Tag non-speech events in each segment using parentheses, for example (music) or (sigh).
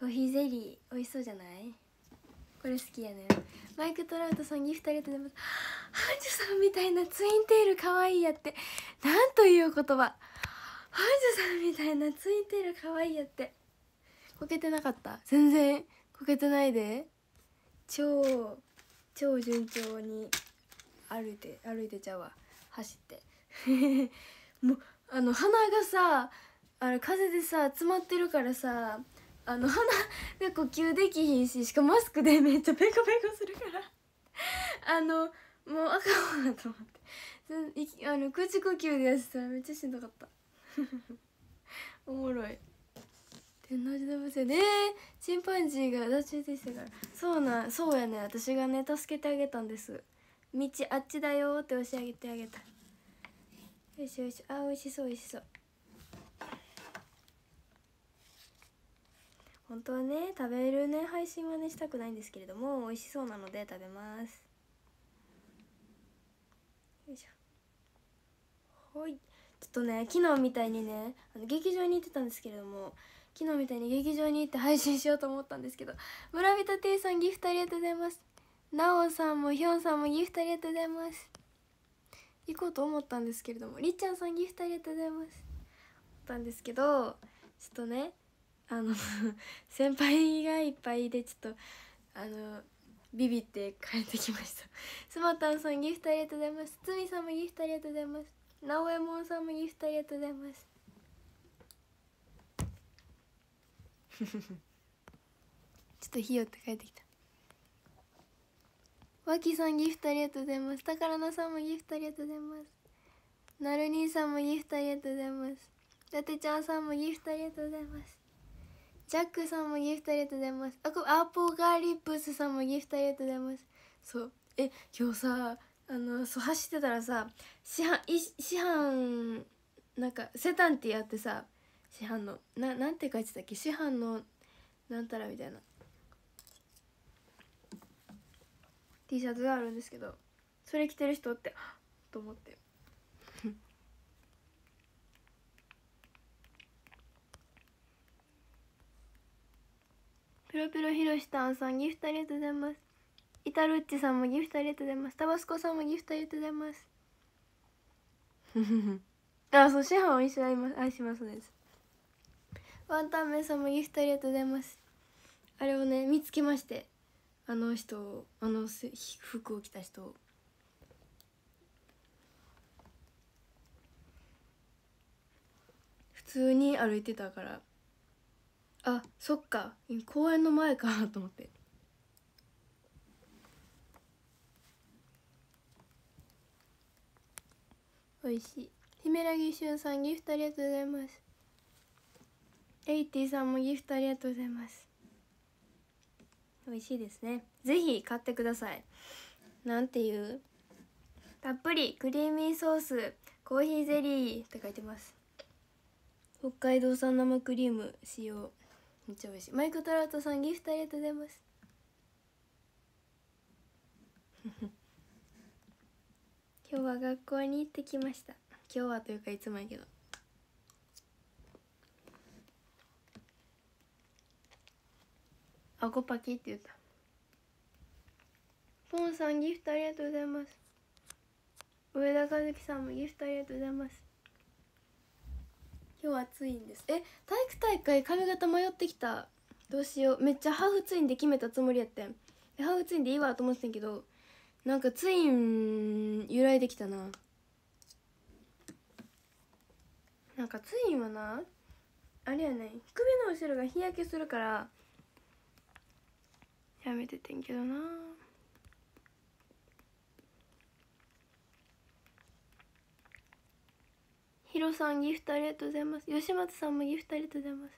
コーヒーゼリー美味しそうじゃないこれ好きやねマイク・トラウトさんギフトレートでまたハンジュさんみたいなツインテール可愛いやってなんという言葉ハンジュさんみたいなツインテール可愛いやってこけてなかった全然こけてないで超超順調に歩いて歩いてちゃうわ走って (laughs) もうあの鼻がさあの風でさ詰まってるからさあの鼻が呼吸できひんししかもマスクでめっちゃペコペコするからあのもうあかんわと思ってあの口呼吸でやってたらめっちゃしんどかった (laughs) おもろい天王寺動物園で、えチンパンジーが脱臼でしたからそうなそうやね私がね助けてあげたんです道あっちだよって押し上げてあげたよしよしあ美味しそう美味しそう本当はね食べるね配信はねしたくないんですけれども美味しそうなので食べますよいしょほいちょっとね昨日みたいにねあの劇場に行ってたんですけれども昨日みたいに劇場に行って配信しようと思ったんですけど村人 T さんギフトありがとうございますなおさんもひょんさんもギフトありがとうございます行こうと思ったんですけれどもりっちゃんさんギフトありがとうございますったんですけどちょっとねあの (laughs) 先輩がいっぱいでちょっとあのビビって帰ってきましたスマタンさんギフトありがとうございますつみさんもギフトありがとうございます直えもんさんもギフトありがとうございます (laughs) ちょっとひよって帰ってきたわきさんギフトありがとうございます宝菜さんもギフトありがとうございますなる兄さんもギフトありがとうございますだてちゃんさんもギフトありがとうございますジャックさんもギフトありがとうございますあこアポガリプスさんもギフトありがとうございますそうえ今日さあのそう走ってたらさ市販い市販なんかセタンってやってさ市販のななんて書いてたっけ市販のなんたらみたいな T シャツがあるんですけどそれ着てる人ってと思ってピロペロひろしたんさんギフトありがとうございますイタるッチさんもギフトありがとうございますタバスコさんもギフトありがとうございます (laughs) あそうシハンを一緒に愛しますですワンタンメンさんもギフトありがとうございますあれをね見つけましてあの人をあの服を着た人を普通に歩いてたからあそっか公園の前かと思って美味しいらぎしゅんさんギフトありがとうございますエイティさんもギフトありがとうございます美味しいですねぜひ買ってくださいなんていうたっぷりクリーミーソースコーヒーゼリーって書いてます北海道産生クリーム使用めっちゃ美味しいマイク・トラウトさんギフトありがとうございます (laughs) 今日は学校に行ってきました今日はというかいつもやけどあごパキって言ったポンさんギフトありがとうございます上田和樹さんもギフトありがとうございます今日暑いんですえ体育大会髪型迷ってきたどうしようめっちゃハーフツインで決めたつもりやってんハーフツインでいいわと思ってたんけどなんかツイン由来できたななんかツインはなあれやね首の後ろが日焼けするからやめててんけどなひろさんギフトありがとうございます吉松さんもギフトありがとうございます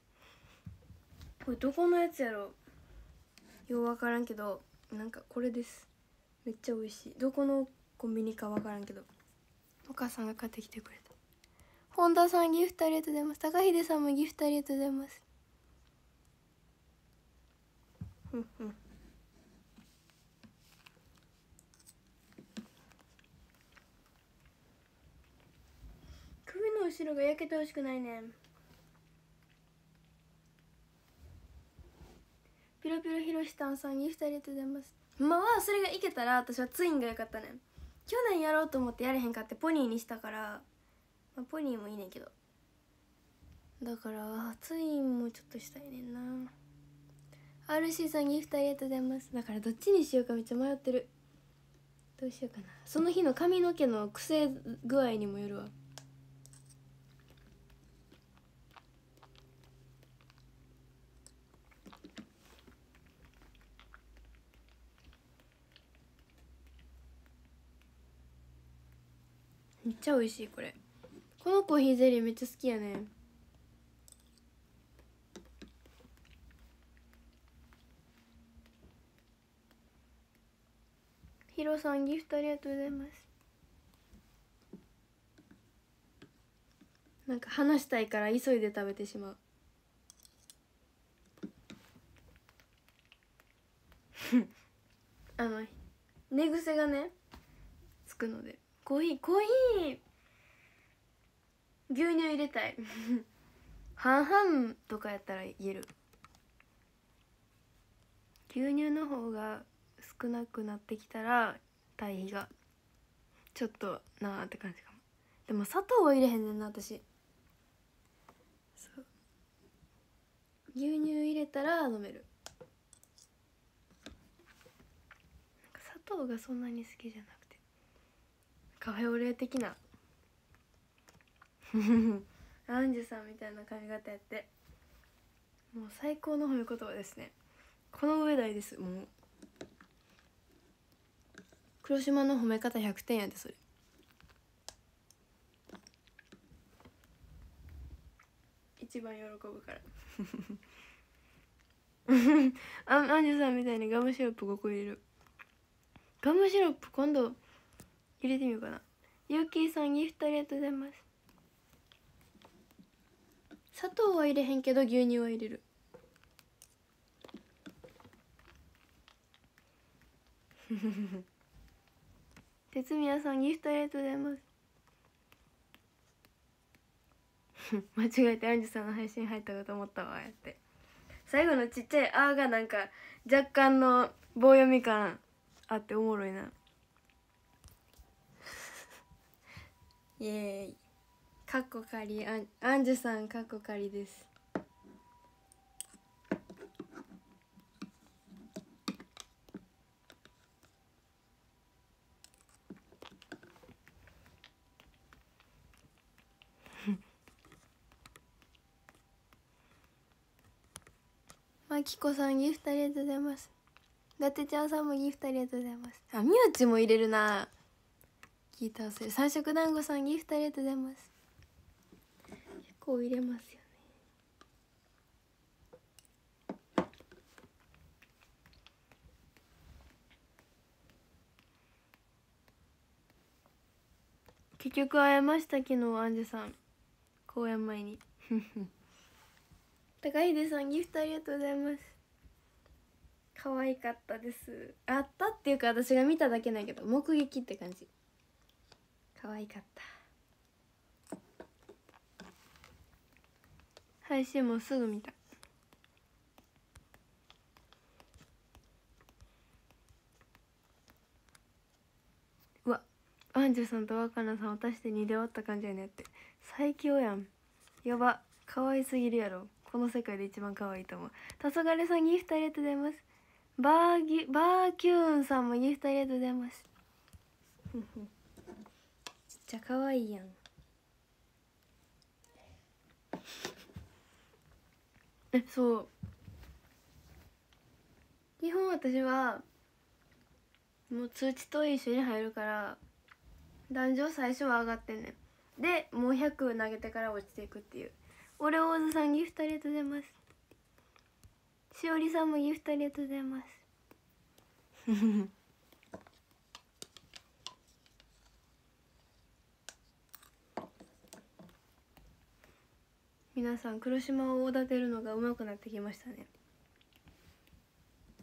これどこのやつやろようわからんけどなんかこれですめっちゃ美味しいどこのコンビニかわからんけどお母さんが買ってきてくれた本田さんギフトありがとうございます高秀さんもギフトありがとうございますうんうん後ろが焼けてほしくないねんピロピロヒロシタンさんギフトありがとうございますまあそれがいけたら私はツインが良かったねん去年やろうと思ってやれへんかってポニーにしたから、まあ、ポニーもいいねんけどだからツインもちょっとしたいねんな RC さんギフトありがとうございますだからどっちにしようかめっちゃ迷ってるどうしようかなその日の髪の毛の癖具合にもよるわめっちゃ美味しいこれこのコーヒーゼリーめっちゃ好きやねヒロさんギフトありがとうございますなんか話したいから急いで食べてしまう (laughs) あの寝癖がねつくので。コーヒーコーヒー牛乳入れたい (laughs) 半々とかやったら言える牛乳の方が少なくなってきたら対比がちょっとなあって感じかもでも砂糖は入れへんねんな私そう牛乳入れたら飲める砂糖がそんなに好きじゃなくカフェオレ的な (laughs) アンジュさんみたいな髪型やってもう最高の褒め言葉ですねこの上ないですもう黒島の褒め方100点やでそれ一番喜ぶから (laughs) アンジュさんみたいにガムシロップ5個入れるガムシロップ今度入れてみようかなゆうきーさんギフトありがとうございます砂糖は入れへんけど牛乳は入れる哲 (laughs) 宮さんギフトありがとうございます (laughs) 間違えてアンジュさんの配信入ったかと思ったわやって最後のちっちゃい「あ」がなんか若干の棒読み感あっておもろいなイエーイかっこかりあんじゅさんかっこかりですまきこさんギフトありがとうございますちゃんさんもギフトありがとうございますあみうちも入れるな聞いた忘れ三色団子さんギフトありがとうございます結構入れますよ結局会えました昨日アンジュさん公演前に (laughs) 高秀さんギフトありがとうございます可愛かったですあったっていうか私が見ただけなだけど目撃って感じ可愛かった配信もすぐ見たうわアンジュさんと若菜さんをして似で割った感じやねって最強やんやば可愛すぎるやろこの世界で一番可愛いと思う黄昏さんギフトありがとうございますバーギバーキューンさんもギフトありがとうございますちゃ可愛いやん (laughs) えそう基本私はもう通知と一緒に入るから男女最初は上がってんねんでもう100投げてから落ちていくっていう俺大津さんギフトありがとうございますしおりさんもギフトありがとうございます (laughs) 皆さん黒島を大立てるのが上手くなってきましたね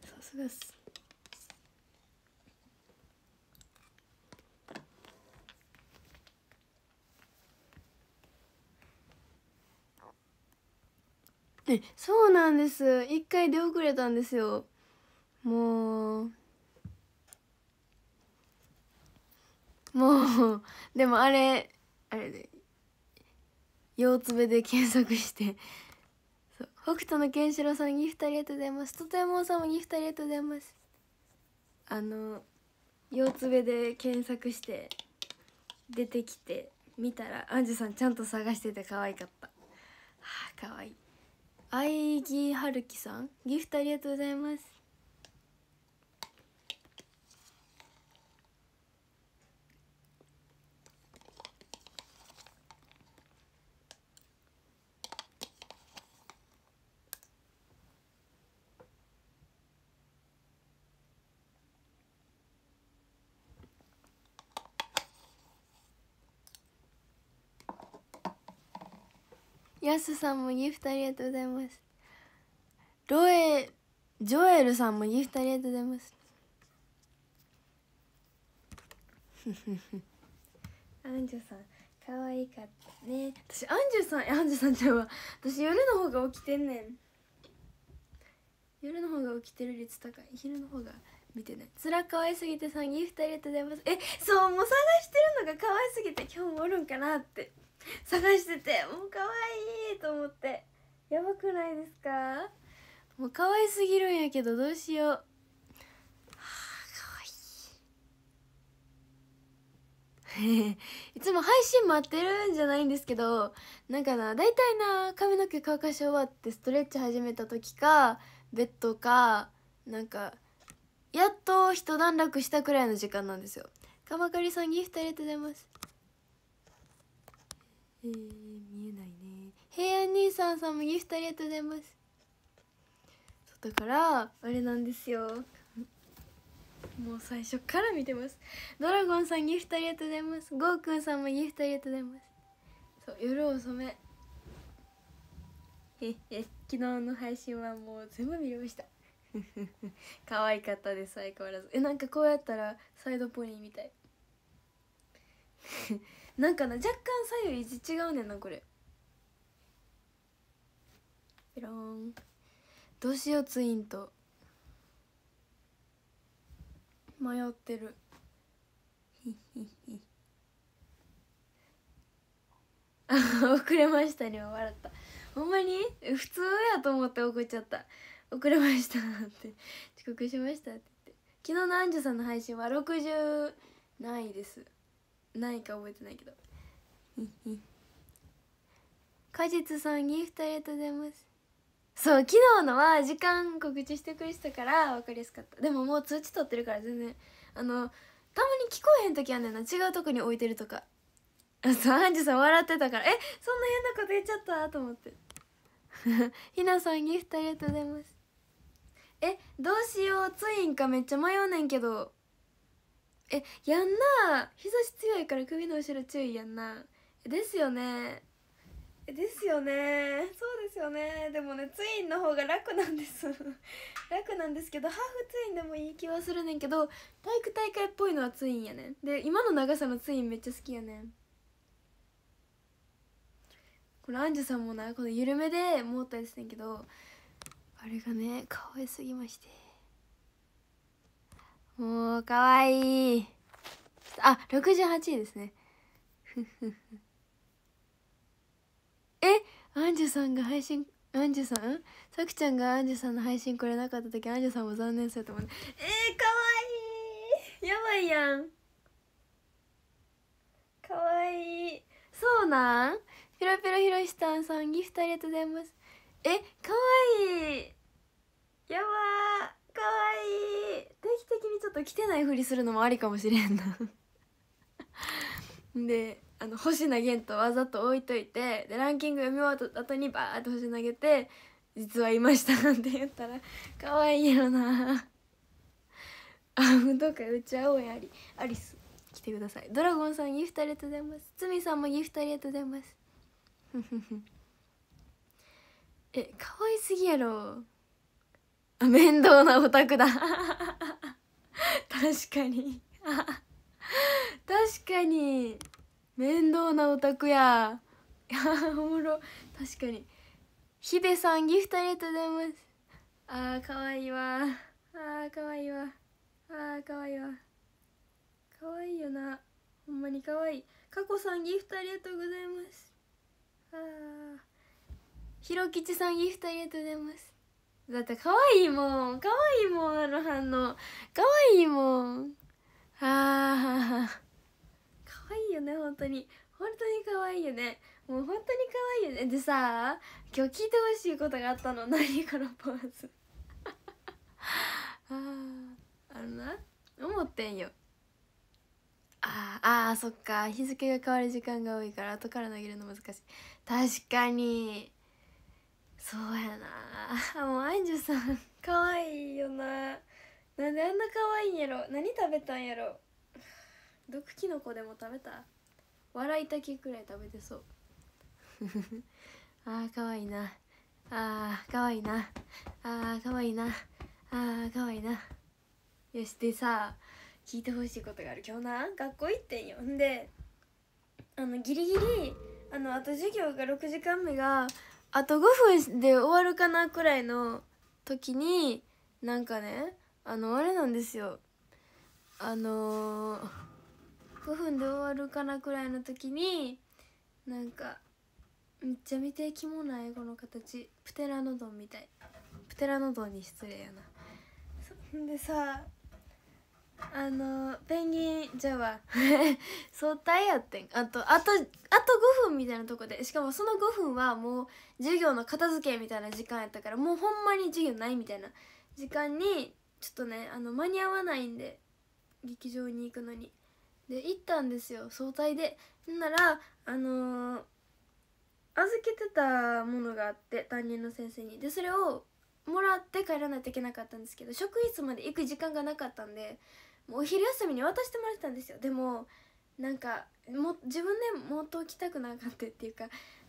さすがっすそうなんです一回出遅れたんですよもうもうでもあれあれでようつべで検索して北斗のケン郎さんギフトありがとうございますとてもさんもギフトありがとうございますあのようつべで検索して出てきて見たらアンジュさんちゃんと探してて可愛かったはあ可愛いあいぎはるきさんギフトありがとうございますやすさんもギフトありがとうございますロエジョエルさんもギフトありがとうございます (laughs) アンジュさん可愛かったね私アンジュさんアンジュさんちゃうわ私夜の方が起きてんねん夜の方が起きてる率高い昼の方が見てないつらかわすぎてさんギフトありがとうございますえそうもう探してるのが可愛すぎて今日もおるんかなって探しててもう可愛いと思ってやばくないですかもう可愛すぎるんやけどどうしよう、はあ可愛い (laughs) いつも配信待ってるんじゃないんですけどなんかな大体な髪の毛乾かし終わってストレッチ始めた時かベッドかなんかやっと一段落したくらいの時間なんですよ。かまかりさんギフトありがとうございますえー、見えないね平安兄さんさんもギフトありがとうございますそうだからあれなんですよもう最初から見てますドラゴンさんギフトありがとうございますゴーくんさんもギフトありがとうございますそう夜遅めええ昨日の配信はもう全部見れました (laughs) 可愛かったです相変わらずえなんかこうやったらサイドポニーみたいなんかな若干左右位置違うねんなこれピロンどうしようツインと迷ってるあ (laughs) 遅れましたね笑ったほんまに普通やと思って怒っちゃった遅れましたって遅刻しましたって言って昨日のアンジュさんの配信は60ないですないか覚えてないけど果実さんギフトありがとうございますそう昨日のは時間告知してくれてたから分かりやすかったでももう通知取ってるから全然あのたまに聞こえへん時あんねんな違うとこに置いてるとかあそうアンジュさん笑ってたからえそんな変なこと言っちゃったと思って (laughs) ひなさんギフトありがとうございますえどうしようツインかめっちゃ迷うねんけどえやんな日差し強いから首の後ろ注意やんなですよねですよねそうですよねでもねツインの方が楽なんです (laughs) 楽なんですけどハーフツインでもいい気はするねんけど体育大会っぽいのはツインやねんで今の長さのツインめっちゃ好きやねんこれアンジュさんもなこの緩めでもったりしてんけどあれがね可愛すぎまして。もうかわいいあ六68位ですね (laughs) えアンジュさんが配信アンジュさんさくちゃんがアンジュさんの配信これなかった時アンジュさんも残念そうと思うえー、かわいいやばいやんかわいいそうなんピロピロひろしさんさんギフトありがとうございますえかわいいやばかわいい定期的にちょっと来てないふりするのもありかもしれんな (laughs) であの星げんとわざと置いといてでランキング読み終わった後にバーって星投げて「実はいました」なんて言ったらかわいいやろなあ運動会打ちおうやありアリス来てくださいドラゴンさんギフトありがとうございますつみさんもギフトありがとうございますえ可いすぎやろ面倒なオタクだ確かに確かに面倒なオタクやおもろ確かにヒデさんギフトありがとうございますあーかわいいわあーかわいいわあーかわいいわかわいいよなほんまにかわいいかこさんギフトありがとうございますあひろきちさんギフトありがとうございますだって可愛いもん可愛いもんあの反応可愛いもんああ可愛いよね本当に本当に可愛いよねもう本当に可愛いよねでさ今日聞いてほしいことがあったの何このポーズあああのな思ってんよああそっか日付が変わる時間が多いから後から投げるの難しい確かにそうやな (laughs) もうアイジュさん可愛いよななんであんな可愛いんやろ何食べたんやろ毒キノコでも食べた笑いたきくらい食べてそう (laughs) ああ可愛いなあー可愛いなあー可愛いなあー可愛いなよしでさ聞いてほしいことがある今日な学校行ってんよんであのギリギリあのあと授業が6時間目があと5分で終わるかなくらいの時になんかねあのあれなんですよあのー、5分で終わるかなくらいの時になんかめっちゃ見てきもないこの形プテラノドンみたいプテラノドンに失礼やなんでさあのペンギンじゃあ早退 (laughs) やってんあとあとあと5分みたいなとこでしかもその5分はもう授業の片付けみたいな時間やったからもうほんまに授業ないみたいな時間にちょっとねあの間に合わないんで劇場に行くのにで行ったんですよ早退でならあのー、預けてたものがあって担任の先生にでそれをもらって帰らないといけなかったんですけど職員室まで行く時間がなかったんでお昼休みに渡してもらってたんですよでもなんかも自分でもっと来たくなかったっていうか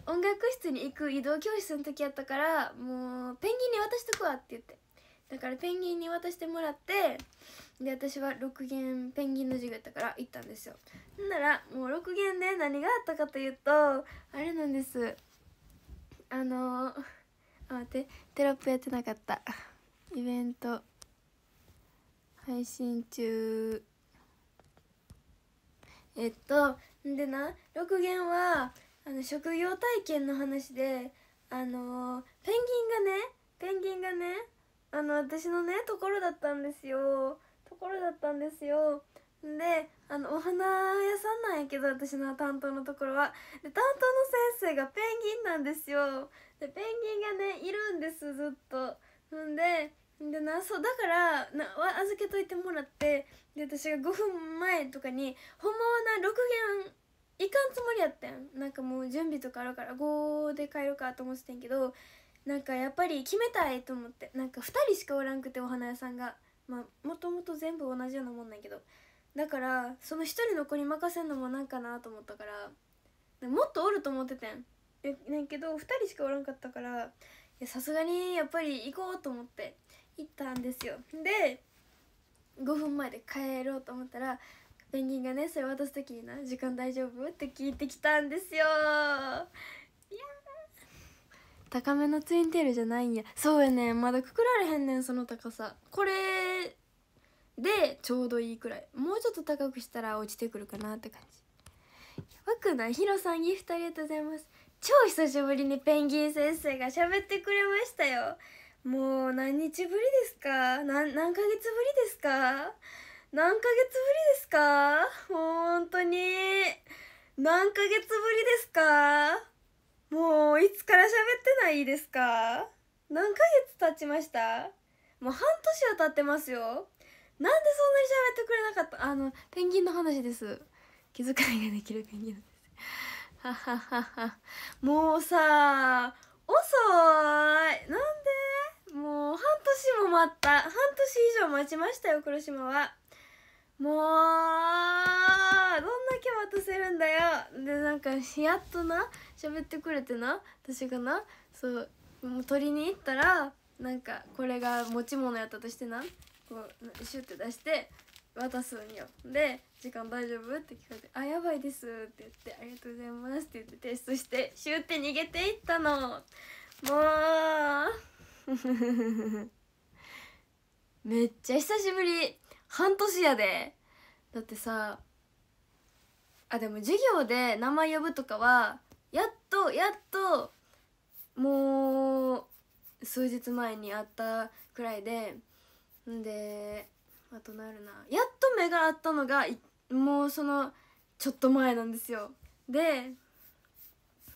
音楽室に行く移動教室の時やったからもうペンギンに渡しとくわって言ってだからペンギンに渡してもらってで私は6弦ペンギンの授業やったから行ったんですよほんならもう6弦で何があったかというとあれなんですあのー、あ待ってテロップやってなかったイベント配信中えっとでな6弦はあの職業体験の話であのペンギンがねペンギンがねあの私のねところだったんですよところだったんですよであのお花屋さんなんやけど私の担当のところはで担当の先生がペンギンなんですよでペンギンがねいるんですずっとんででなそうだからな預けといてもらってで私が5分前とかにほんまはな6限いかんつもりやったんなんかもう準備とかあるから5で帰ろうかと思ってたんけどなんかやっぱり決めたいと思ってなんか2人しかおらんくてお花屋さんがまあもともと全部同じようなもんなんけどだからその1人の子に任せんのもなんかなと思ったからもっとおると思っててんねんけど2人しかおらんかったからさすがにやっぱり行こうと思って行ったんですよで5分前で帰ろうと思ったらペンギンがねそれ渡す時にな「時間大丈夫?」って聞いてきたんですよいや高めのツインテールじゃないんやそうやねまだくくられへんねんその高さこれでちょうどいいくらいもうちょっと高くしたら落ちてくるかなって感じやばくないヒロさんギフトありがとうございます超久しぶりにペンギン先生が喋ってくれましたよもう何日ぶりですか何何ヶ月ぶりですか何ヶ月ぶりですか本当に何ヶ月ぶりですかもういつから喋ってないですか何ヶ月経ちましたもう半年は経ってますよなんでそんなに喋ってくれなかったあのペンギンの話です気遣いができるペンギンですははははもうさ遅いなんでもう半年も待った半年以上待ちましたよ黒島はもうどんだけ待たせるんだよでなんかやっとな喋ってくれてな私がなそうもう取りに行ったらなんかこれが持ち物やったとしてなこうシュッて出して渡すんよで「時間大丈夫?」って聞かれて「あやばいです」って言って「ありがとうございます」って言ってテストしてシュッて逃げていったのもう (laughs) めっちゃ久しぶり半年やでだってさあでも授業で名前呼ぶとかはやっとやっともう数日前にあったくらいでんであとなるなやっと目が合ったのがもうそのちょっと前なんですよで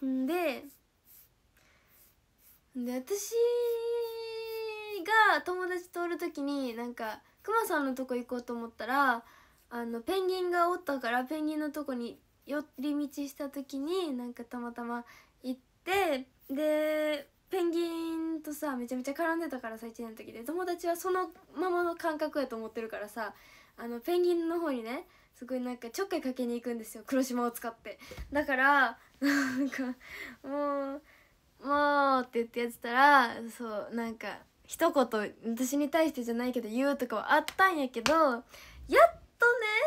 んでで私が友達とおる時になんかクマさんのとこ行こうと思ったらあのペンギンがおったからペンギンのとこに寄り道した時になんかたまたま行ってでペンギンとさめちゃめちゃ絡んでたからさ1年の時で友達はそのままの感覚やと思ってるからさあのペンギンの方にねすごいなんかちょっかいかけに行くんですよ黒島を使ってだからなんかもうもう」って言ってやってたらそうなんか一言私に対してじゃないけど言うとかはあったんやけどやっとね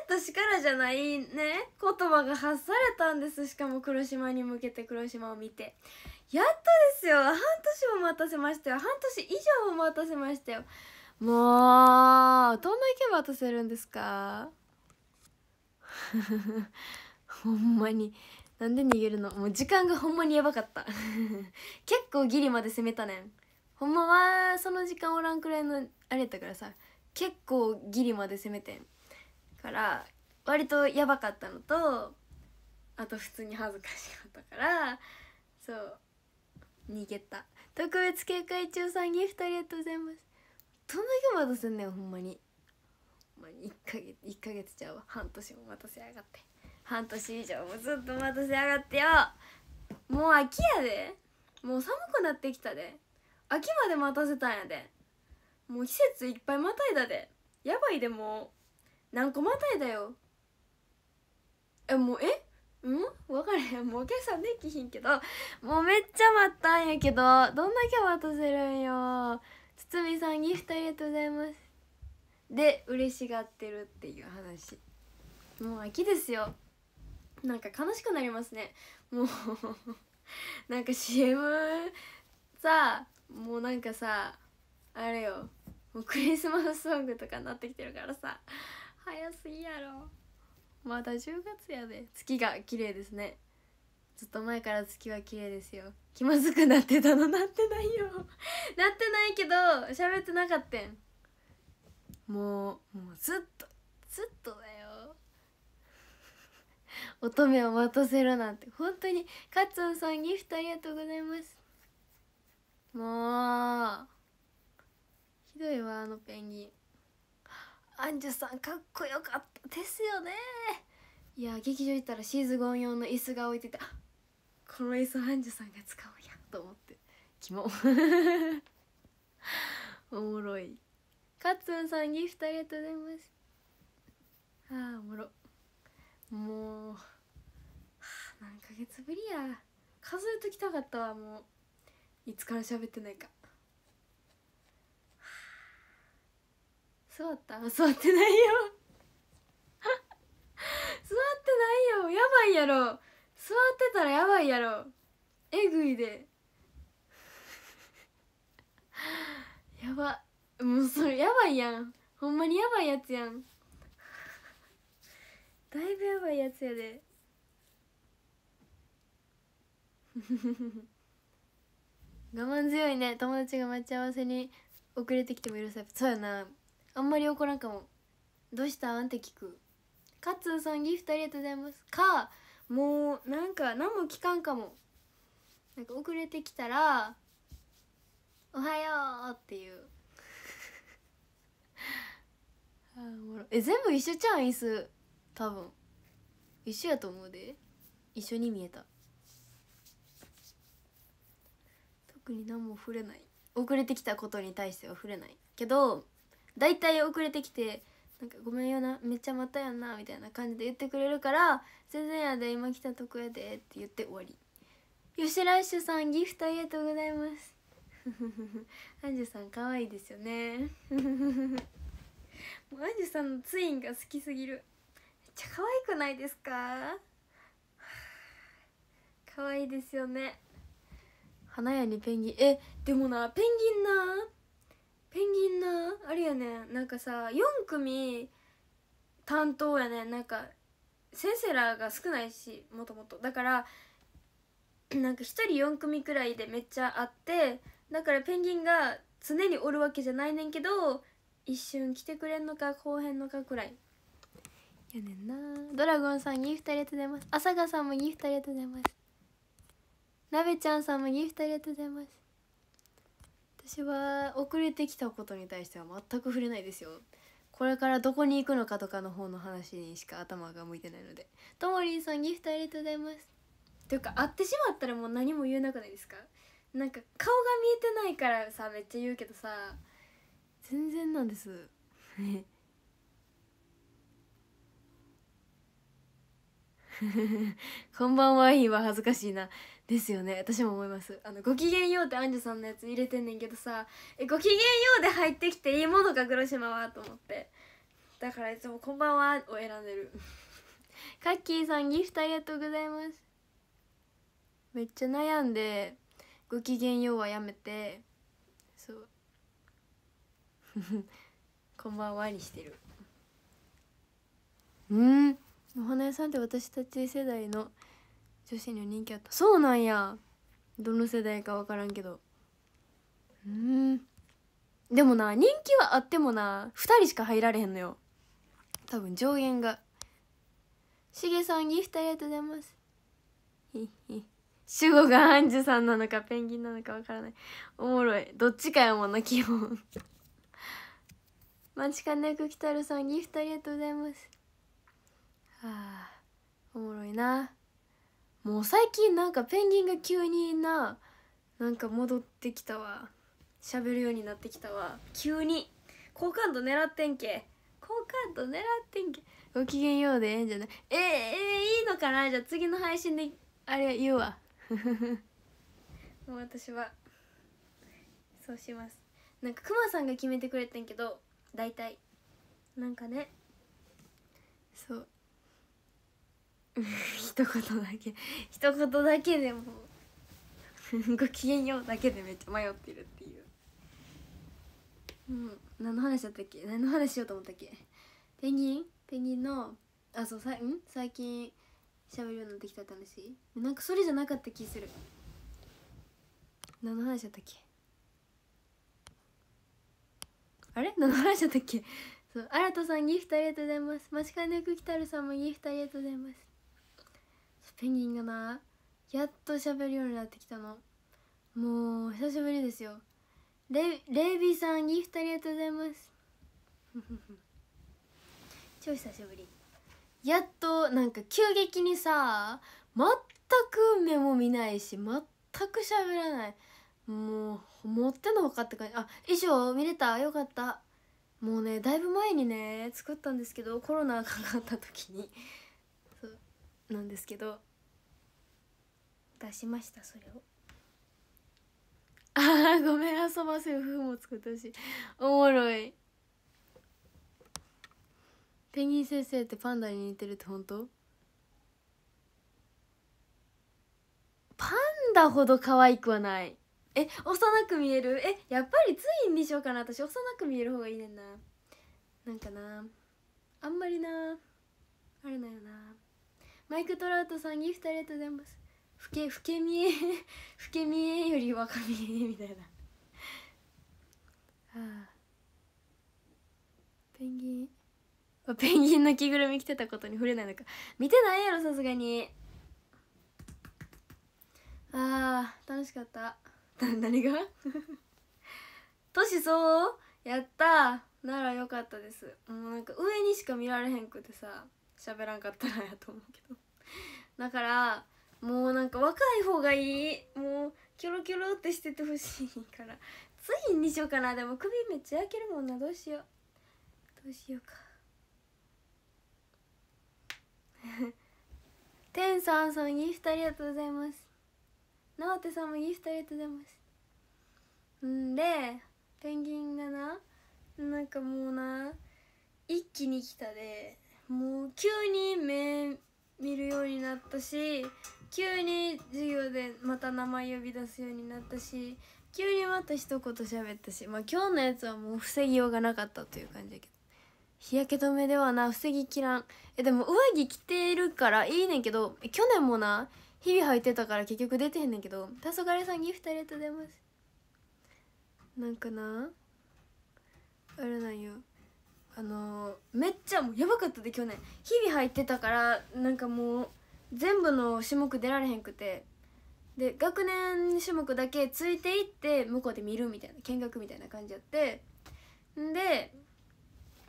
私からじゃないね言葉が発されたんですしかも黒島に向けて黒島を見てやっとですよ半年も待たせましたよ半年以上も待たせましたよもうどんな意見待たせるんですか (laughs) ほんまに。なんで逃げるのもう時間がほんまにやばかった (laughs) 結構ギリまで攻めたねんほんまはその時間おらんくらいのあれやったからさ結構ギリまで攻めてんから割とやばかったのとあと普通に恥ずかしかったからそう逃げた特別警戒中さんギフトありがとうございますどんだけ待たせんねんほんまにほんまに1ヶ月1ヶ月ちゃうわ半年も待たせやがって半年以上もずっと待たせやがってよもう秋やでもう寒くなってきたで秋まで待たせたんやでもう季節いっぱいまたいだでやばいでも何個またいだよえもうえうん分からへんもうお客さんできひんけどもうめっちゃ待ったんやけどどんだけ待たせるんよ堤さんギフトありがとうございますで嬉しがってるっていう話もう秋ですよなんか悲しくなりますねもう (laughs) なんか CM さもうなんかさあれよもうクリスマスソングとかになってきてるからさ早すぎやろまだ10月やで月が綺麗ですねずっと前から月は綺麗ですよ気まずくなってたのなってないよ (laughs) なってないけど喋ってなかったんもうもうずっとずっとね乙女を待たせるなんて本当にカツオさんギフトありがとうございますもうひどいわあのペンギンアンジュさんかっこよかったですよねいや劇場行ったらシーズゴン用の椅子が置いててこの椅子アンジュさんが使おうやと思ってキモ (laughs) おもろいカツンさんギフトありがとうございますあーおもろもう、はあ、何ヶ月ぶりや数えときたかったわもういつから喋ってないか、はあ、座った座ってないよ (laughs) 座ってないよやばいやろ座ってたらやばいやろえぐいでやばもうそれやばいやんほんまにやばいやつやんだいぶやばいやつやで (laughs) 我慢強いね友達が待ち合わせに遅れてきても許さそうやなあんまり怒らんかもどうしたんって聞くカッツンさんギフトありがとうございますかもうなんか何も聞かんかもなんか遅れてきたら「おはよう」っていう (laughs) あおもろえ全部一緒ちゃうん椅子多分一緒やと思うで一緒に見えた特に何も触れない遅れてきたことに対しては触れないけど大体遅れてきてなんかごめんよなめっちゃまたやんなみたいな感じで言ってくれるから全然やで今来たとこやでって言って終わり吉ラッシュさんギフトありがとうございます (laughs) アンジュさん可愛いですよね (laughs) もうアンジュさんのツインが好きすぎるちゃ可愛くないですか可愛いですよね花屋にペンギンえでもなペンギンなペンギンなあれやねなんかさ4組担当やねなんか先生らが少ないしもともとだからなんか1人4組くらいでめっちゃあってだからペンギンが常におるわけじゃないねんけど一瞬来てくれんのか来編へんのかくらいやねんなドラゴンさんギフトありがとうございます朝香さんもギフトありがとうございますなべちゃんさんもギフトありがとうございます私は遅れてきたことに対しては全く触れないですよこれからどこに行くのかとかの方の話にしか頭が向いてないのでともりんさんギフトありがとうございますというか会ってしまったらもう何も言えなくないですかなんか顔が見えてないからさめっちゃ言うけどさ全然なんです (laughs) こんばんはいい恥ずかしいなですよね私も思いますあのごきげんようってアンジュさんのやつ入れてんねんけどさえごきげんようで入ってきていいものか黒島はと思ってだからいつもこんばんはを選んでる (laughs) カッキーさんギフトありがとうございますめっちゃ悩んでごきげんようはやめてそう (laughs) こんばんはにしてるうんお花屋さんって私たち世代の女子には人気あったそうなんやどの世代か分からんけどうんでもな人気はあってもな2人しか入られへんのよ多分上限がしげさんギフトありがとうございますひひ主語がアンジュさんなのかペンギンなのか分からないおもろいどっちかやもんな基本マチカネクキタルさんギフトありがとうございますあおもろいなもう最近なんかペンギンが急にななんか戻ってきたわ喋るようになってきたわ急に好感度狙ってんけ好感度狙ってんけごきげんようでええんじゃないえー、えー、いいのかなじゃあ次の配信であれ言うわ (laughs) もう私はそうしますなんかくまさんが決めてくれてんけど大体なんかね (laughs) 一言だけ一言だけでもごきげんようだけでめっちゃ迷ってるっていううん何の話だったっけ何の話しようと思ったっけペンギンペンギンのあそうさん最近喋るようになってきたって話なんかそれじゃなかった気する何の話だったっけあれ何の話だったっけそう新さんギフトありがとうございますマシカネクキタルさんもギフトありがとうございますペンギンがなやっと喋るようになってきたのもう久しぶりですよレレイビーさんギフトありがとうございます (laughs) 超久しぶりやっとなんか急激にさ全く目も見ないし全く喋らないもう持ってんのほかって感じあ衣装見れたよかったもうねだいぶ前にね作ったんですけどコロナかかった時になんですけど出しましたそれを (laughs) ああごめん遊ばせる風も作ったしおもろいペンギン先生ってパンダに似てるって本当パンダほど可愛くはないえ幼く見えるえやっぱりツインにしようかな私幼く見える方がいいねんななんかなあんまりなあれだよなマイク・トラウトさんギフトありがとうございますふけふけみえ (laughs) ふけみえより若見えみたいなあペンギンペンギンの着ぐるみ着てたことに触れないのか見てないやろさすがにああ楽しかった (laughs) 何が (laughs) 年そうやったならよかったですもうなんか上にしか見られへんくてさ喋らんかったらやと思うけどだからもうなんか若い方がいいもうキョロキョロってしててほしいからついにしようかなでも首めっちゃ焼けるもんなどうしようどうしようか (laughs) 天さんさんギフトありがとうございます直手さんもギフトありがとうございますんでペンギンがななんかもうな一気に来たでもう急に目見るようになったし急に授業でまた名前呼び出すようになったし急にまた一言喋ったしまあ今日のやつはもう防ぎようがなかったという感じだけど日焼け止めではな防ぎきらんえでも上着着てるからいいねんけど去年もな日々履いてたから結局出てへんねんけど黄昏さんギフトありがとうございますなんかなあれなんよあのー、めっちゃもうやばかったで去年日々入ってたからなんかもう全部の種目出られへんくてで学年種目だけついていって向こうで見るみたいな見学みたいな感じやってんで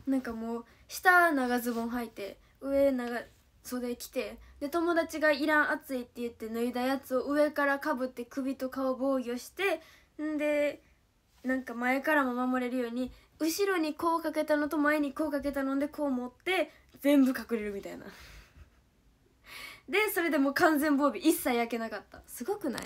なんかもう下長ズボン履いて上長袖着てで友達が「いらん暑い」って言って脱いだやつを上からかぶって首と顔防御してんでなんか前からも守れるように後ろにこうかけたのと前にこうかけたのでこう持って全部隠れるみたいなでそれでもう完全防備一切焼けなかったすごくない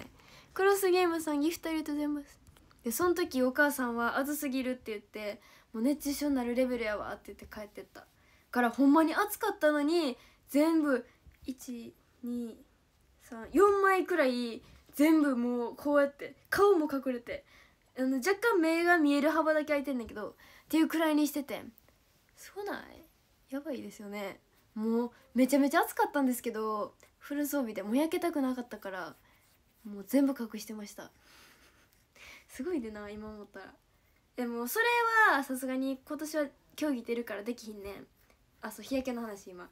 クロスゲームさんギフトありがとうございますでその時お母さんは暑すぎるって言ってもう熱中症になるレベルやわって言って帰ってったからほんまに暑かったのに全部1234枚くらい全部もうこうやって顔も隠れてあの若干目が見える幅だけ開いてんだけどっていうくらいにしててすごないやばいですよねもうめちゃめちゃ暑かったんですけどフル装備でもやけたくなかったからもう全部隠してましたすごいでな今思ったらでもそれはさすがに今年は競技出るからできひんねんあそう日焼けの話今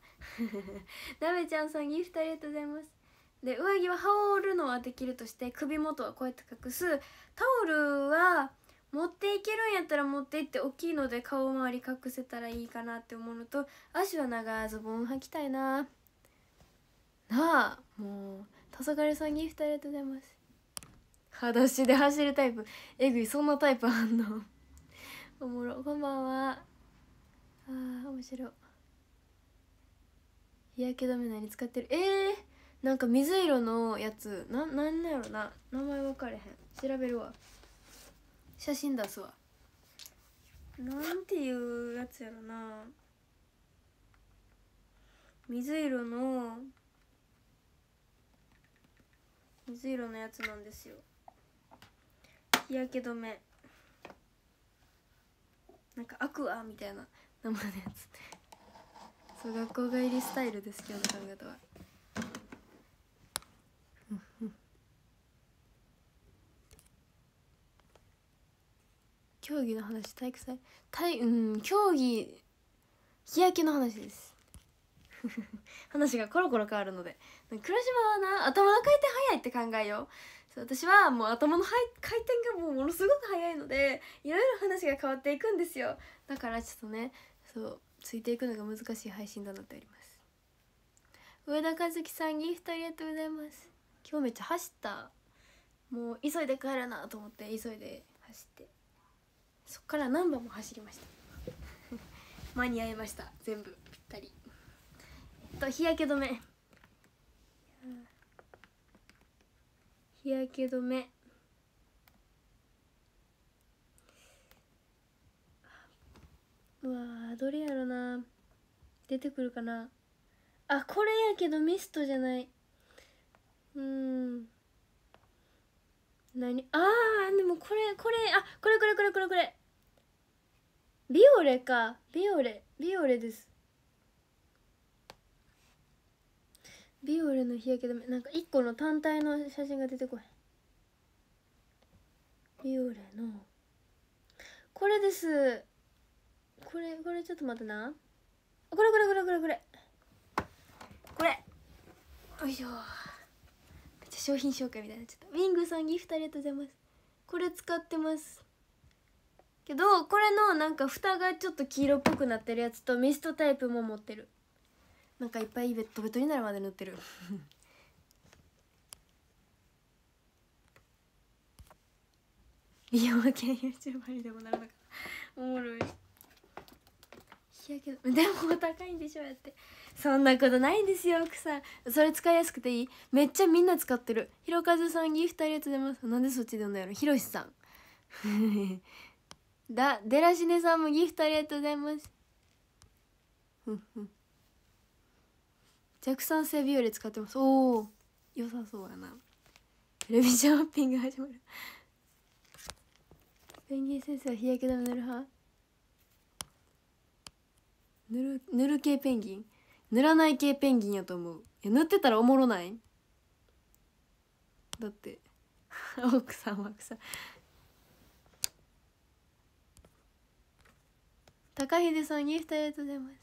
(laughs) なべちゃんさんギフトありがとうございますで上着は羽織るのはできるとして首元はこうやって隠すタオルは持っていけるんやったら持っていって大きいので顔周り隠せたらいいかなって思うのと足は長いズボン履きたいななあもう黄昏さんギフトありがとうございます裸足で走るタイプえぐいそんなタイプあんの (laughs) おもろこんばんはあー面白い日焼け止め何使ってるええーなんか水色のやつななんなんやろな名前分かれへん調べるわ写真出すわなんていうやつやろな水色の水色のやつなんですよ日焼け止めなんかアクアみたいな生のやつそう学校帰りスタイルです今日の髪型は。(laughs) 競技の話体育祭体うん競技日焼けの話です (laughs) 話がコロコロ変わるので黒島はな頭の回転早いって考えよう私はもう頭の回転がもうものすごく早いのでいろいろ話が変わっていくんですよだからちょっとねそうついていくのが難しい配信となっております上田和樹さんギフトありがとうございます今日めっちゃ走ったもう急いで帰らなと思って急いで走ってそっから何番も走りました (laughs) 間に合いました全部ぴったりえっと日焼け止め日焼け止めうわどれやろな出てくるかなあこれやけどミストじゃないうん何ああでもこれこれあこれこれこれこれこれビオレかビオレビオレですビオレの日焼け止めなんか一個の単体の写真が出てこいビオレのこれですこれこれちょっと待ってなこれこれこれこれこれこれよいしょ商品紹介みたいなちょっとウィングさんギフトありがとうございますこれ使ってますけどこれのなんか蓋がちょっと黄色っぽくなってるやつとミストタイプも持ってるなんかいっぱいベッドベトになるまで塗ってる美容系 YouTuber にでもならなかったおもろい日焼けでも高いんでしょやってそんなことないんですよ奥さんそれ使いやすくていいめっちゃみんな使ってるひろかずさんギフトありがとうございますなんでそっちで呼んだやろひろしさん (laughs) だでらしねさんもギフトありがとうございますふんふん弱酸性ビオレ使ってますおお良さそうやなテレビショッピング始まるペンギン先生は日焼け止め塗る派塗る塗る系ペンギン塗らない系ペンギンやと思ういや塗ってたらおもろないだって (laughs) 奥さんは奥さん高秀さんギフトありがとうございます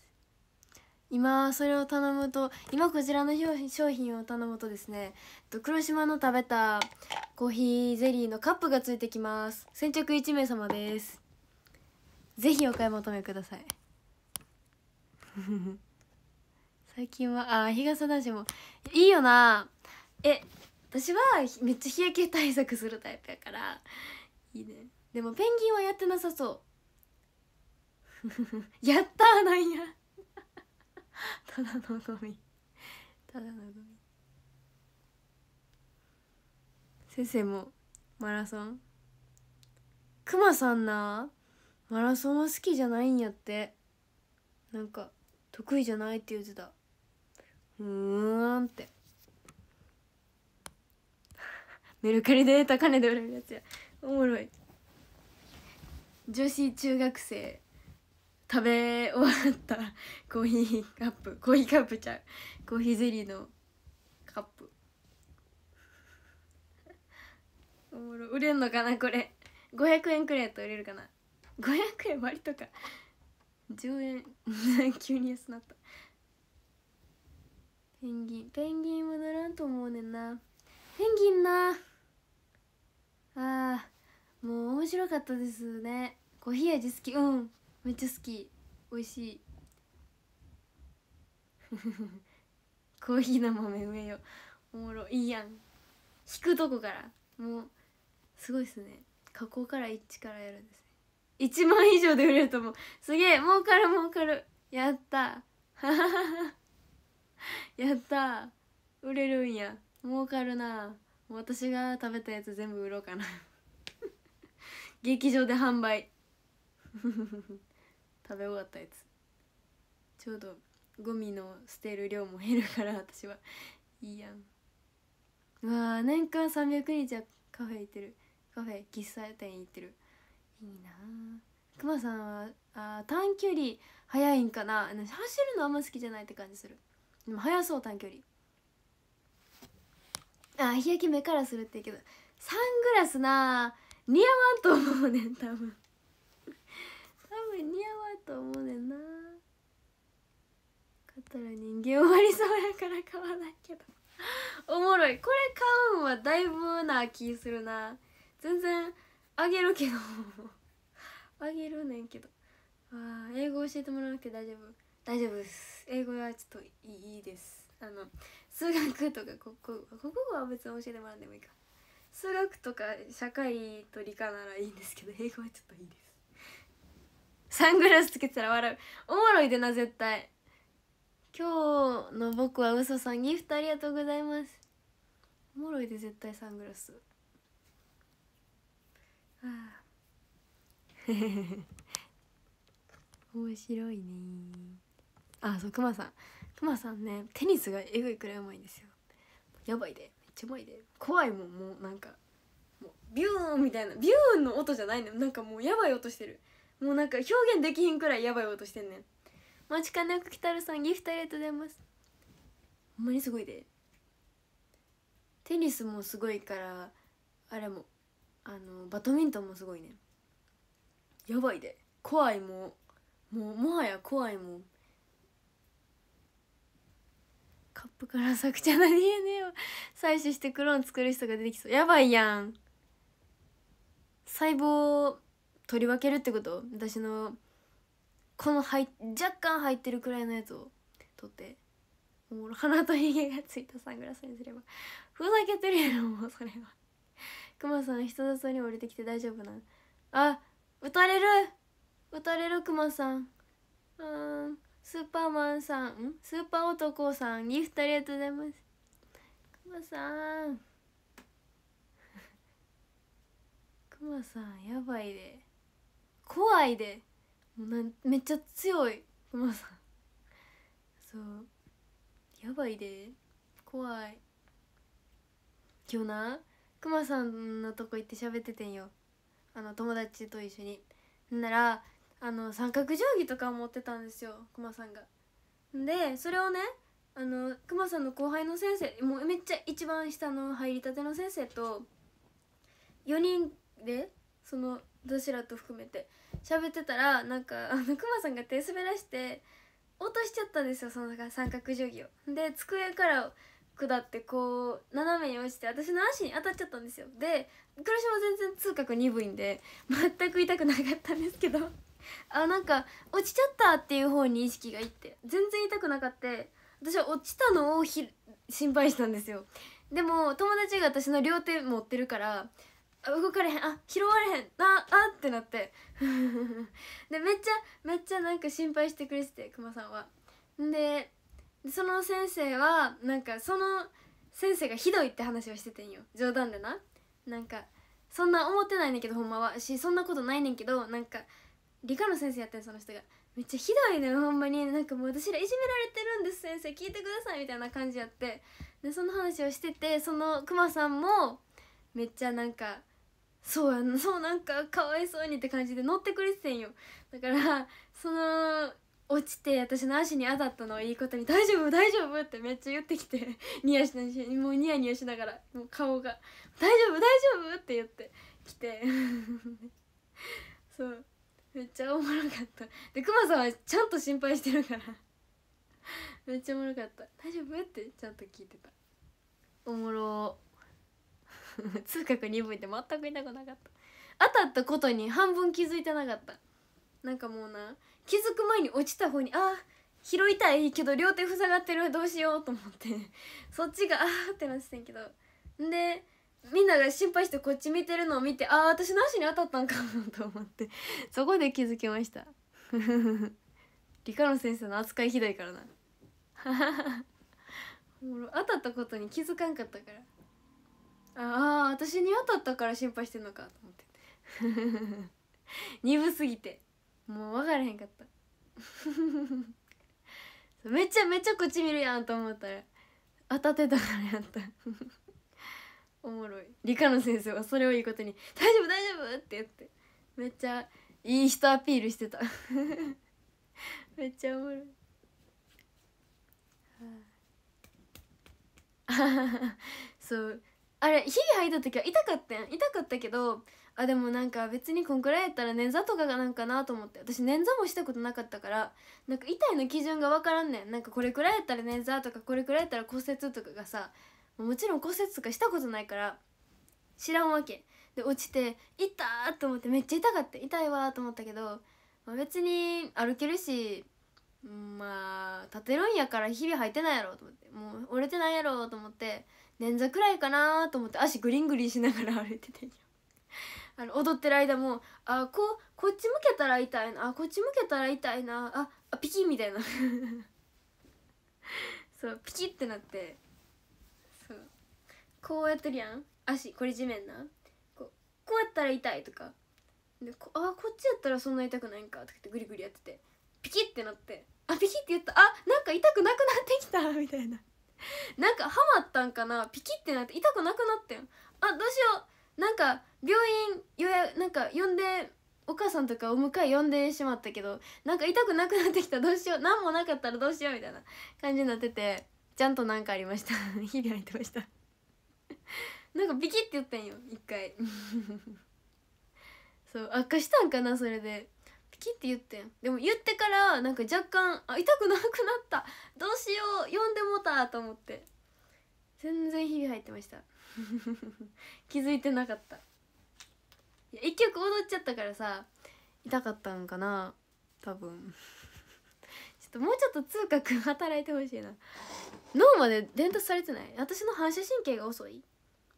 今それを頼むと今こちらの商品を頼むとですね黒島の食べたコーヒーゼリーのカップがついてきます先着1名様ですぜひお買い求めください (laughs) 最近はあ日傘だしもいいよなえ私はめっちゃ日焼け対策するタイプやからいいねでもペンギンはやってなさそう (laughs) やったーなんや (laughs) ただのゴミただのゴミ先生もマラソンくまさんなマラソンは好きじゃないんやってなんか得意じゃないって言ってたうーんってメルカリで高値で売れるやつやおもろい女子中学生食べ終わったコーヒーカップコーヒーカップちゃうコーヒーゼリーのカップおもろ売れんのかなこれ500円くらいやと売れるかな500円割とか10円 (laughs) 急に安なったペンギンペンギン戻らんと思うねんなペンギンなあーもう面白かったですねコーヒー味好きうんめっちゃ好き美味しい (laughs) コーヒーの豆えよおもろいいやん引くとこからもうすごいっすね加工から一からやるんですね1万以上で売れると思うすげえ儲かる儲かるやったははは (laughs) やった売れるんや儲かるなもう私が食べたやつ全部売ろうかな (laughs) 劇場で販売 (laughs) 食べ終わったやつちょうどゴミの捨てる量も減るから私はいいやんうわ年間300日はカフェ行ってるカフェ喫茶店行ってるいいなくまさんはあ短距離速いんかな走るのあんま好きじゃないって感じするでも早そう短距離あ日焼け目からするって言うけどサングラスな似合わんと思うねん多分多分似合わんと思うねんな買ったら人間終わりそうやから買わないけどおもろいこれ買うんはだいぶな気するな全然あげるけどあげるねんけどあ英語教えてもらわなくて大丈夫大丈夫です英語はちょっといいですあの数学とか国語国語は別に教えてもらってもいいか数学とか社会と理科ならいいんですけど英語はちょっといいですサングラスつけたら笑うおもろいでな絶対今日の僕は嘘さんギフトありがとうございますおもろいで絶対サングラスはあ (laughs) 面白いねあそうクマさんクマさんねテニスがえぐいくらいうまいんですよやばいでめっちゃうまいで怖いもんもうなんかもうビューンみたいなビューンの音じゃないのなんかもうやばい音してるもうなんか表現できひんくらいやばい音してんねん待ちかねくキたるさんギフトありがとうございますほんまにすごいでテニスもすごいからあれもあのバドミントンもすごいねやばいで怖いももうもはや怖いもカップから作者の DNA を採取してクローン作る人が出てきそうやばいやん細胞を取り分けるってこと私のこの入若干入ってるくらいのやつを取ってもう鼻とひげがついたサングラスにすればふざけてるやろもうそれはクマ (laughs) さん人里に降りてきて大丈夫なんあ撃たれる撃たれるクマさんうんスーパーマンさんんスーパー男さんギフトありがとうございますくまさんくま (laughs) さんやばいで怖いでもうなんめっちゃ強いくまさんそうやばいで怖い今日なくまさんのとこ行って喋っててんよあの友達と一緒にならあの三角定規とかを持ってたんですよクマさんが。でそれをねあのクマさんの後輩の先生もうめっちゃ一番下の入りたての先生と4人でそのどちらと含めて喋ってたらなんかあのクマさんが手滑らして落としちゃったんですよその三角定規を。で机から下ってこう斜めに落ちて私の足に当たっちゃったんですよで黒島全然痛覚鈍いんで全く痛くなかったんですけどあなんか落ちちゃったっていう方に意識がいって全然痛くなかった私は落ちたのをひ心配したんですよでも友達が私の両手持ってるから動かれへんあ拾われへんああってなって (laughs) でめっちゃめっちゃなんか心配してくれててくまさんはでその先生はなんかその先生がひどいって話をしててんよ冗談でななんかそんな思ってないねんけどほんまはしそんなことないねんけどなんか理科の先生やってるその人がめっちゃひどいねほんまになんかもう私らいじめられてるんです先生聞いてくださいみたいな感じやってでその話をしててそのクマさんもめっちゃなんかそうやなそうなんかかわいそうにって感じで乗ってくれててんよだからその落ちて私の足に当たったのをいいことに「大丈夫大丈夫」ってめっちゃ言ってきて (laughs) ニヤしなもうニヤニヤしながらもう顔が「大丈夫大丈夫」って言ってきて (laughs) そうめっちゃおもろかったでクマさんはちゃんと心配してるからめっちゃおもろかった大丈夫ってちゃんと聞いてたおもろ (laughs) 通学鈍いって全く痛くなかった当たったことに半分気づいてなかったなんかもうな気づく前に落ちた方にあ拾いたいけど両手塞がってるどうしようと思ってそっちがあーってなってたんけどんでみんなが心配してこっち見てるのを見てああ私の足に当たったんかなと思って (laughs) そこで気づきました (laughs) 理科の先生の扱いひどいからな (laughs) 当たったことに気づかんかったからああ私に当たったから心配してんのかと思って鈍すぎてもう分からへんかっためちゃめちゃこっち見るやんと思ったら当たってたからやったおもろい理科の先生はそれをいいことに「大丈夫大丈夫!」って言ってめっちゃいい人アピールしてた (laughs) めっちゃおもろいあ (laughs) そうあれひび入った時は痛かったん痛かったけどあでもなんか別にこんくらいやったら捻挫とかがなんかなと思って私捻挫もしたことなかったからなんか痛いの基準が分からんねんなんかこれくらいやったら捻挫とかこれくらいやったら骨折とかがさもちろん骨折とかしたことないから知らんわけで落ちて「痛っ!」と思ってめっちゃ痛かった痛いわと思ったけど、まあ、別に歩けるしまあ立てるんやから日々履いてないやろと思ってもう折れてないやろと思って捻挫くらいかなと思って足グリングリしながら (laughs) 歩いててあの踊ってる間もあここっち向けたら痛いなあこっち向けたら痛いなああピキみたいな (laughs) そうピキってなってこうやってるやん足これ地面なこうこうやったら痛いとかでこあこっちやったらそんな痛くないんかとかってグリグリやっててピキってなってあピキって言ったあなんか痛くなくなってきた (laughs) みたいななんかハマったんかなピキってなって痛くなくなってんあどうしようなんか病院予約なんか呼んでお母さんとかお迎え呼んでしまったけどなんか痛くなくなってきたどうしよう何もなかったらどうしようみたいな感じになっててちゃんと何かありました (laughs) 日々入ってました (laughs) なんかビキって言ったんよ一回 (laughs) そう悪化したんかなそれでピキって言ってんでも言ってからなんか若干あ痛くなくなったどうしよう呼んでもたと思って全然日々入ってました (laughs) 気づいてなかったいや一曲踊っちゃったからさ痛かったんかな多分ちょっともうちょっと痛覚働いてほしいな脳まで伝達されてない私の反射神経が遅い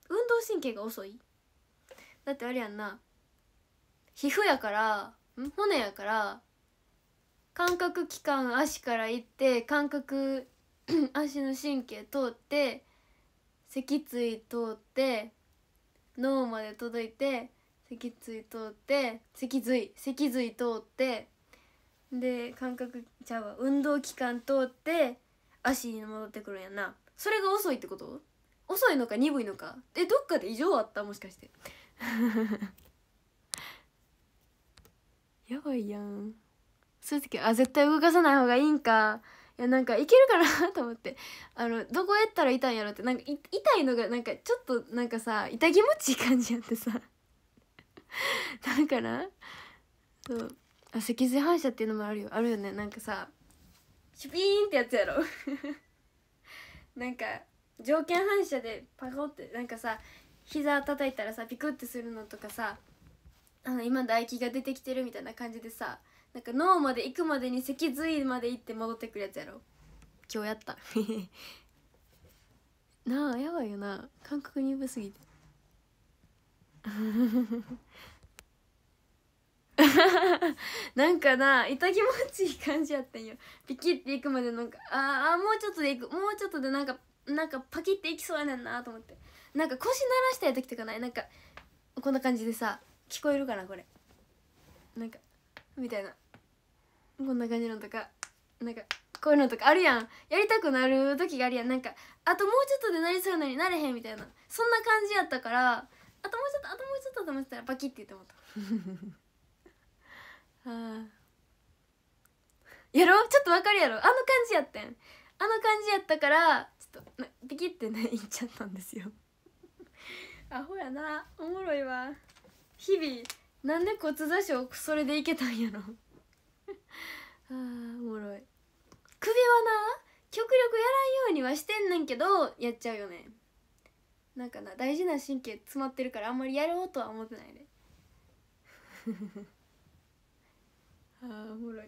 運動神経が遅いだってあれやんな皮膚やから骨やから感覚器官足から行って感覚 (clears throat) 足の神経通って脊椎通って脳まで届いて脊椎通って脊髄脊髄通ってで感覚ちゃうわ運動器官通って足に戻ってくるんやなそれが遅いってこと遅いのか鈍いのかえどっかで異常あったもしかして (laughs) やばいやんそういう時あ絶対動かさない方がいいんかいやなんかいけるかなと思って (laughs) あのどこやったら痛いんやろってなんか痛いのがなんかちょっとなんかさ痛気持ちいい感じやってさ (laughs) だからそうあ脊髄反射っていうのもあるよあるよねなんかさシュピーンってやつやろ (laughs) なんか条件反射でパコってなんかさ膝叩いたらさピクってするのとかさあの今唾液が出てきてるみたいな感じでさなんか脳まで行くまでに脊髄まで行って戻ってくるやつやろ今日やった (laughs) なあやばいよな感覚鈍すぎて (laughs) (laughs) なんかな痛気持ちいい感じやったんよピキっていくまでなんかああもうちょっとでいくもうちょっとでなんかなんかパキっていきそうやねんなと思ってなんか腰鳴らしたい時とかないなんかこんな感じでさ聞こえるかなこれなんかみたいなこんな感じのとかなんかこういうのとかあるやんやりたくなる時があるやんなんかあともうちょっとでなりそうなのになれへんみたいなそんな感じやったからあともうちょっとあともうちょっとと思ってたらパキって言ってもったあやろちょっとわかるやろあの感じやってんあの感じやったからちょっとピキってねい (laughs) っちゃったんですよアホやなおもろいわ日々なんで骨挫傷それでいけたんやろ (laughs) あーおもろい首はな極力やらんようにはしてんねんけどやっちゃうよねなんかな大事な神経詰まってるからあんまりやろうとは思ってないで、ね (laughs) あおもろい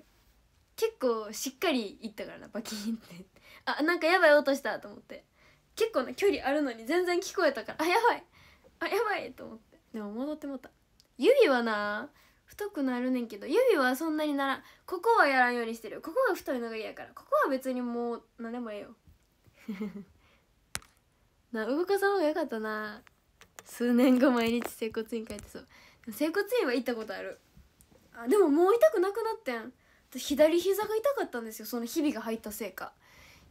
結構しっかりいったからなバキンってあなんかやばい音したと思って結構な距離あるのに全然聞こえたからあやばいあやばいと思ってでも戻ってもた指はな太くなるねんけど指はそんなにならんここはやらんようにしてるここは太いのが嫌やからここは別にもう何でもええよ (laughs) な動かさん方がよかったな数年後毎日整骨院帰ってそう整骨院は行ったことあるあでももう痛くなくなってん左膝が痛かったんですよそのひびが入ったせいか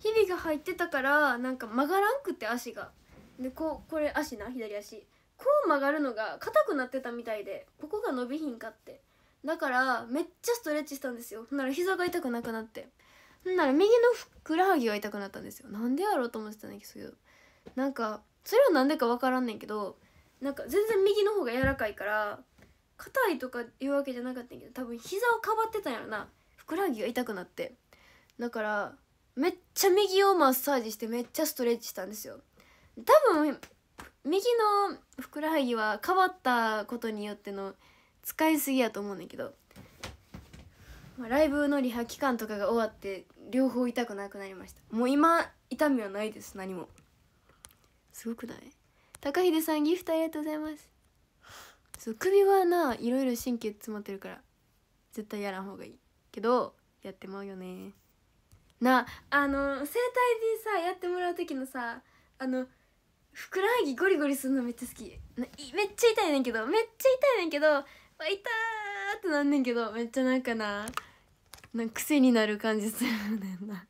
ひびが入ってたからなんか曲がらんくって足がでこうこれ足な左足こう曲がるのが硬くなってたみたいでここが伸びひんかってだからめっちゃストレッチしたんですよほんなら膝が痛くなくなってほんなら右のふくらはぎが痛くなったんですよなんでやろうと思ってたんですけどなんかそれはなんでか分からんねんけどなんか全然右の方が柔らかいから硬いとかいうわけじゃなかったんけど多分膝をかばってたんやろなふくらはぎが痛くなってだからめっちゃ右をマッサージしてめっちゃストレッチしたんですよ多分右のふくらはぎはかばったことによっての使いすぎやと思うんだけど、まあ、ライブのリハ期間とかが終わって両方痛くなくなりましたもう今痛みはないです何もすごくない高秀さんギフトありがとうございますそう首はないろいろ神経詰まってるから絶対やらん方がいいけどやってまうよねなあの整体でさやってもらう時のさあのふくらはぎゴリゴリするのめっちゃ好きめっちゃ痛いねんけどめっちゃ痛いねんけど「痛ー!」ってなんねんけどめっちゃなんかななんか癖になる感じするねんな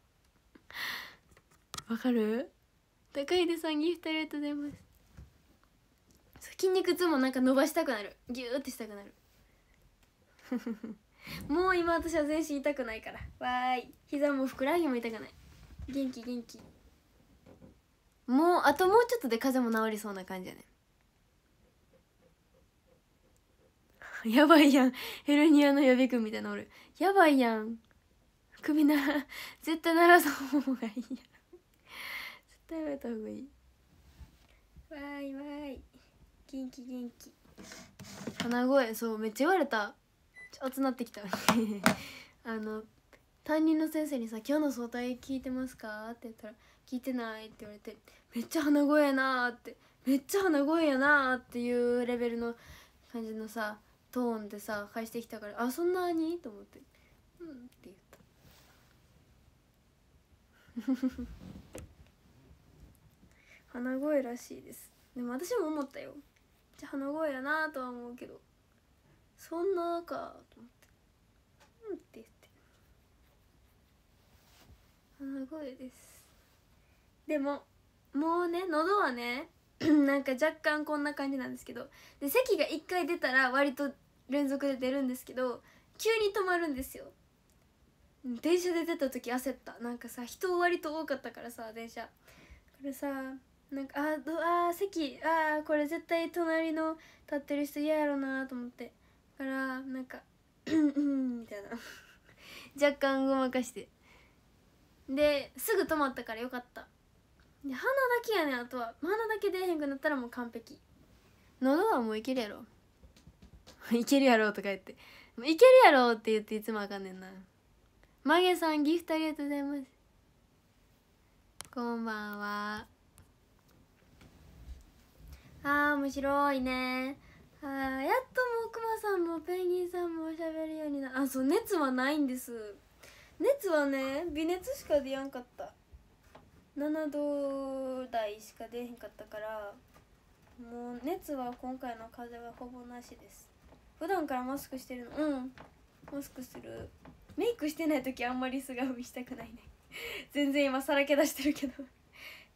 わかる高井出さんギフトありがとうございます筋肉痛もなんか伸ばしたくなるギューってしたくなる (laughs) もう今私は全身痛くないからわーい膝もふくらはぎも痛くない元気元気もうあともうちょっとで風邪も治りそうな感じやね (laughs) やばいやんヘルニアの予備軍みたいなのおるやばいやん首なら (laughs) 絶対ならそうほうがいいや絶対やめたほうがいいわーいわーい元気元気鼻声そうめっちゃ言われた熱なってきた (laughs) あの担任の先生にさ「今日の早退聞いてますか?」って言ったら「聞いてない」って言われて「めっちゃ鼻声やな」って「めっちゃ鼻声やな」っていうレベルの感じのさトーンでさ返してきたから「あそんなに?」と思って「うん」って言った (laughs) 鼻声らしいですでも私も思ったよちゃ鼻声やなとは思うけどそんなかと思って「うん」って言って鼻声ですでももうね喉はね (clears throat) なんか若干こんな感じなんですけどで咳が1回出たら割と連続で出るんですけど急に止まるんですよ電車で出た時焦ったなんかさ人割と多かったからさ電車これさなんかあどあ席あこれ絶対隣の立ってる人嫌やろなと思ってだからなんか「うんうん」みたいな (laughs) 若干ごまかしてですぐ止まったからよかったで鼻だけやねんあとは鼻だけ出えへんくなったらもう完璧喉はもういけるやろ (laughs) いけるやろとか言っていけるやろって言っていつもあかんねんなまげさんギフトありがとうございますこんばんはああ面白いねあやっともうクマさんもペンギンさんもおしゃべるようになあそう熱はないんです熱はね微熱しか出やんかった7度台しか出へんかったからもう熱は今回の風邪はほぼなしです普段からマスクしてるのうんマスクするメイクしてない時あんまり素顔見したくないね全然今さらけ出してるけど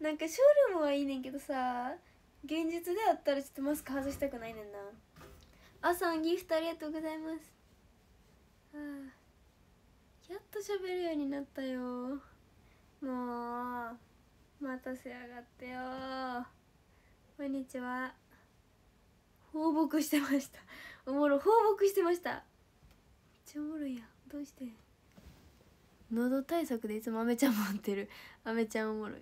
なんかショールームはいいねんけどさ現実であったらちょっとマスク外したくないねんな朝ギフトありがとうございます、はあ、やっと喋るようになったよもう待たせやがってよこんにちは放牧してましたおもろ放牧してましためっちゃおもろいやどうして喉対策でいつもアメちゃん持ってるアメちゃんおもろい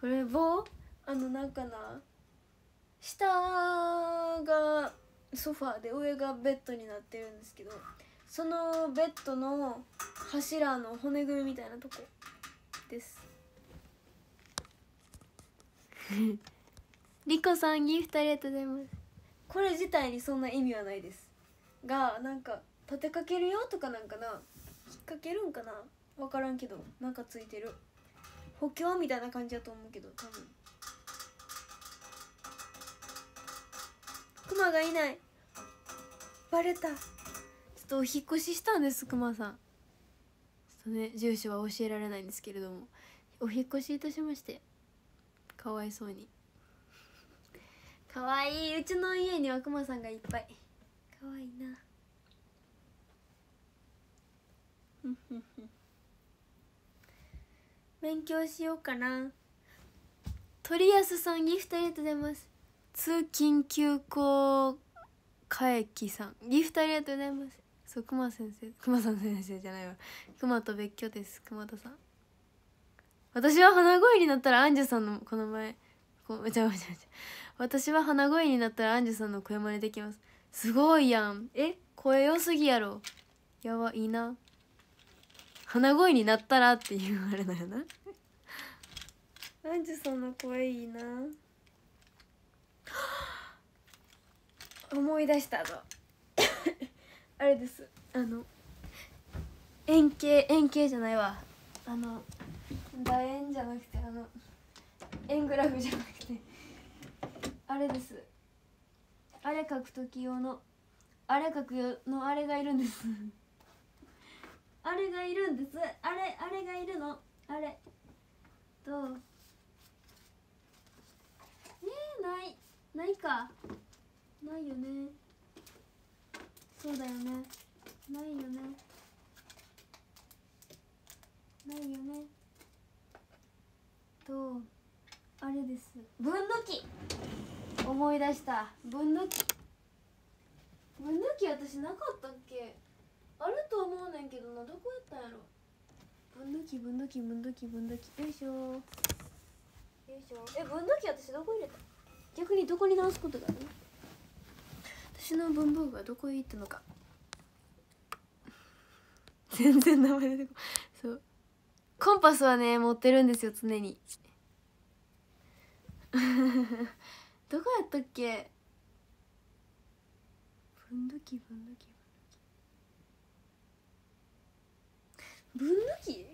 これ棒あのなんかな下がソファーで上がベッドになってるんですけどそのベッドの柱の骨組みみたいなとこです (laughs) リコさんギフトありがとうございますこれ自体にそんな意味はないですがなんか立てかけるよとかなんかな引っ掛けるんかな分からんけどなんかついてる補強みたいな感じだと思うけど多分クがいないバレたちょっとお引越ししたんですクマさんちょっとね住所は教えられないんですけれどもお引越しいたしましてかわいそうにかわいいうちの家にはクマさんがいっぱいかわいいなふふふ勉強しようかな鳥安さんギフトありがとうございます通勤急行かえきさんギフトありがとうございますそう熊先生熊さん先生じゃないわ熊と別居です熊田さん私は鼻声になったらアンジュさんのこの前こうちゃうちゃうちゃ私は鼻声になったらアンジュさんの声真似できますすごいやんえ声良すぎやろやばいな鼻声になったらって言われなよなアンジュさんの声いいな (gasps) 思い出したぞ (coughs) あれですあの円形円形じゃないわあの楕円じゃなくてあの円グラフじゃなくてあれですあれ書く時用のあれ書く用のあれがいるんです (laughs) あれがいるんですあれあれがいるのあれと見えないないかないよねそうだよねないよねないよねとあれです分度器思い出した分度器分度器私なかったっけあると思うねんけどなどこやったんやろ分度器分度器分度器分度器よいしょよいしょえ分度器私どこ入れた逆にどこに直すことがあるの私の文房具はどこへ行ったのか全然名前出てこそうコンパスはね持ってるんですよ常に (laughs) どこやったっけ分度器分度器分度器分度器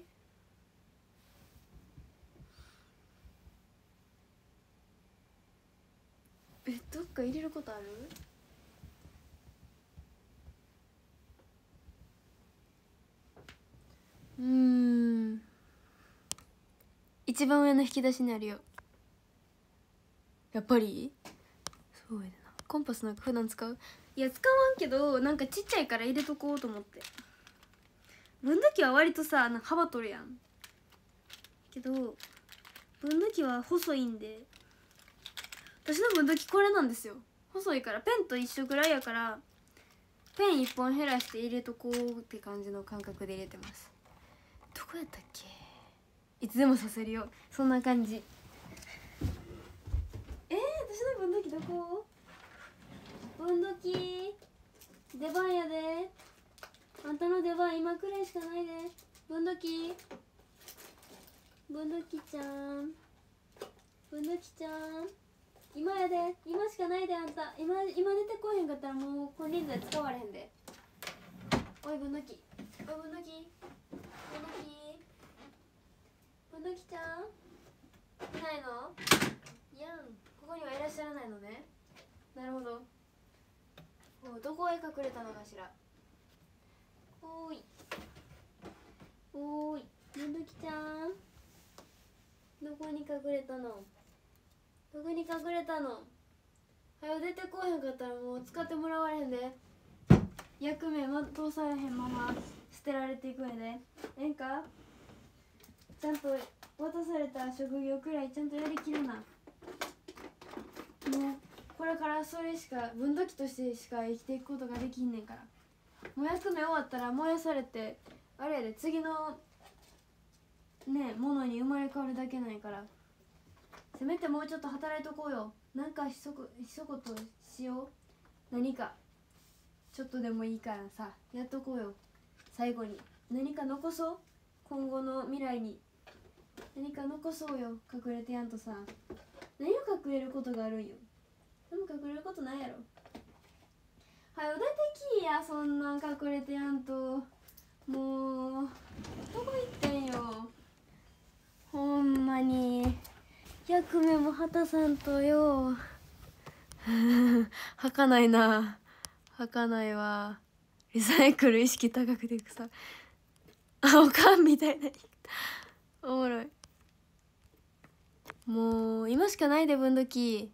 えどっか入れることあるうん一番上の引き出しにあるよやっぱりすごいなコンパスなんか普段使ういや使わんけどなんかちっちゃいから入れとこうと思って分度器は割とさ幅取るやんけど分度器は細いんで私の分度器これなんですよ細いからペンと一緒ぐらいやからペン一本減らして入れとこうって感じの感覚で入れてますどこやったっけいつでもさせるよそんな感じえー、私の分度器どこ分度器出番やであんたの出番今くらいしかないで分度器分度器ちゃん分度器ちゃん今やで今しかないであんた今今出てこへんかったらもう金輪際使われへんでおいぶぬきおいぶぬきぶぬきぶぬきちゃんいないのやんここにはいらっしゃらないのねなるほどもうどこへ隠れたのかしらおーいおーいぶぬきちゃんどこに隠れたのどに隠れたのはよ出てこへんかったらもう使ってもらわれへんで役目も通されへんまま捨てられていくんやでええんかちゃんと渡された職業くらいちゃんとやりきるなもうこれからそれしか分度器としてしか生きていくことができんねんからもう役目終わったら燃やされてあれやで次のねものに生まれ変わるだけないから。せめてもうちょっと働いとこうよなんかひそこひそことしよう何かちょっとでもいいからさやっとこうよ最後に何か残そう今後の未来に何か残そうよ隠れてやんとさ何を隠れることがあるんよでも隠れることないやろはよ出てきいやそんなん隠れてやんともうどこ行ってんよほんまに。役目もたさんとよ吐 (laughs) かないな吐かないわリサイクル意識高くて草 (laughs) あおかんみたいなおもろいもう今しかないで分度器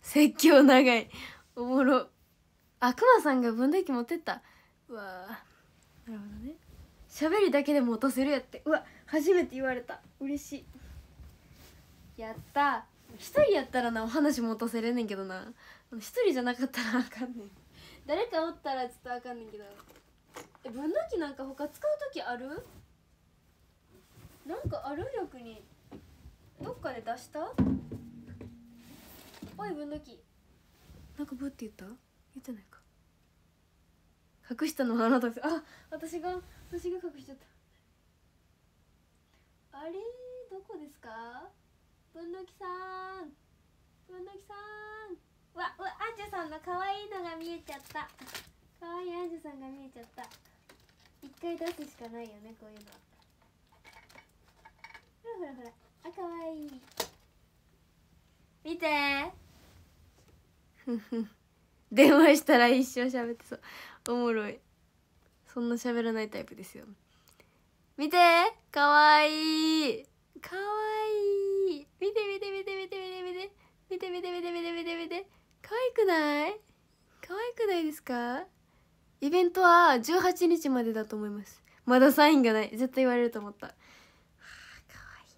説教長いおもろあくまさんが分度器持ってったうわなるほどね喋りだけでも落とせるやってうわ初めて言われた嬉しいやった一人やったらなお話持たせれんねんけどな一人じゃなかったらあかんねん誰かおったらちょっとあかんねんけどえ分度器なんか他使う時あるなんかある力にどっかで出したおい分度器なんかブって言った言ってないか隠したのはあなたですあ私が私が隠しちゃったあれどこですか文のきさん文のきさんわうわアンジュさんのかわいいのが見えちゃった可愛いアンジュさんが見えちゃった一回出すしかないよねこういうのほらほらほらあかわいい見てふふ (laughs) 電話したら一生喋ってそうおもろいそんな喋らないタイプですよ見てかわいいかわいい見て見て見て見て見て見て見て見て見て見て見て見て可愛くない可愛くないですかイベントは18日までだと思いますまだサインがない絶対言われると思ったはあ可愛い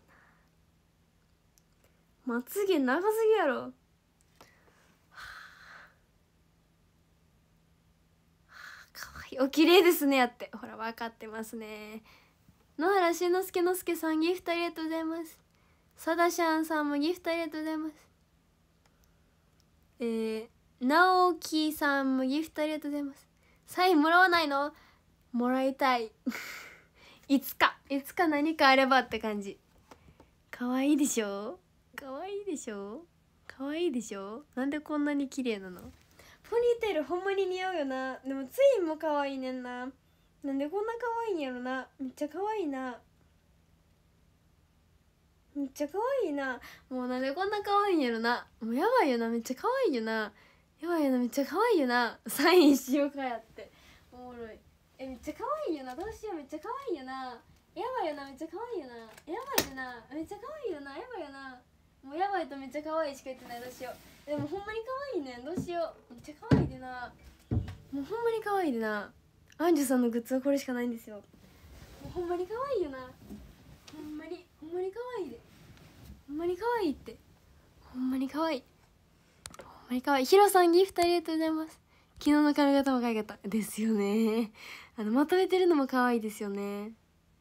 なまつげ長すぎやろ可愛いお綺麗ですねやってほら分かってますね野原しのすけのすけさんギフトありがとうございますさだしゃんさんもギフトありがとうございますえー、なおさんもギフトありがとうございますサインもらわないのもらいたい (laughs) いつかいつか何かあればって感じかわいいでしょかわいいでしょかわいいでしょなんでこんなに綺麗なのポニーテールほんまに似合うよなでもツインもかわいいねんななんでこんな可愛いんやろなめっちゃ可愛いなめっちゃ可愛いなもうなんでこんな可愛いんやろなもうやばいよなめっちゃ可愛いよなやばいよなめっちゃ可愛いよなサインしようかやっておもろいえめっちゃ可愛いよなどうしようめっちゃ可愛いよなやばいよなめっちゃ可愛いよなやばいよなめっちゃ可愛いよなやばいよなもうやばいとめっちゃ可愛いしか言ってないどうしようでもほんまに可愛いねんどうしようめっちゃ可愛いでなもうほんまに可愛いでなアンジュさんのグッズはこれしかないんですよほんまに可愛いよなほんまにほんまに可愛いでほんまに可愛いってほんまに可愛いほんまに可愛いヒロさんギフトありがとうございます昨日の髪型も可愛かったですよねあのまとめてるのも可愛いですよね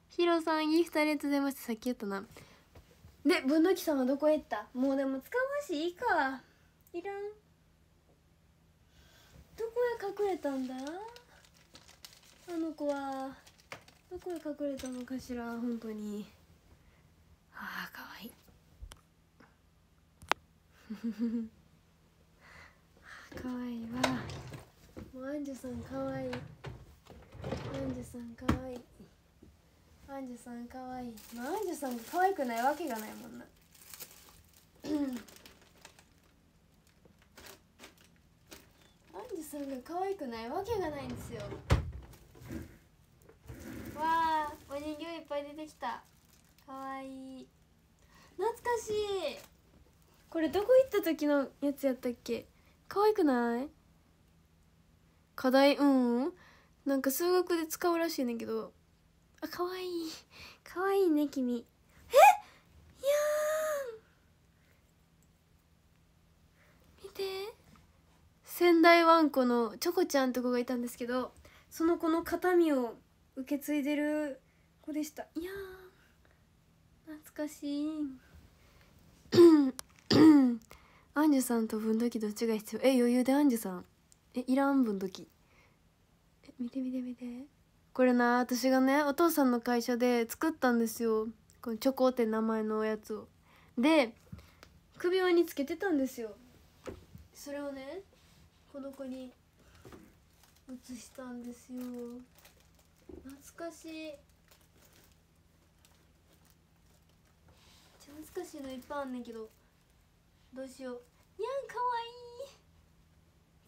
ヒロさんギフトありがとうございましたさっき言ったなで文さ器はどこへ行ったもうでも使わしいいかいらんどこへ隠れたんだあの子はどこへ隠れたのかしら本当にあ (laughs) あかわいいかわいいわもうアンジュさんかわいいアンジュさんかわいいアンジュさんかわいいまあアンジュさんが可愛くないわけがないもんなアンジュさんが可愛くないわけがないんですよわあお人形いっぱい出てきたかわいい懐かしいこれどこ行った時のやつやったっけ可愛くない課題うんなんか数学で使うらしいねんけどあ可愛い可愛いね君えいや見て仙台わんこのチョコちゃんとこがいたんですけどその子の形見を受け継いでる子でしたいや懐かしい (coughs) アンジュさんと分時どっちが必要え余裕でアンジュさんえいらん分時え見て見て見てこれな私がねお父さんの会社で作ったんですよこのチョコって名前のおやつをで首輪につけてたんですよそれをねこの子に移したんですよ懐かしいめっちゃ懐かしいのいっぱいあんねんけどどうしようにゃんかわいい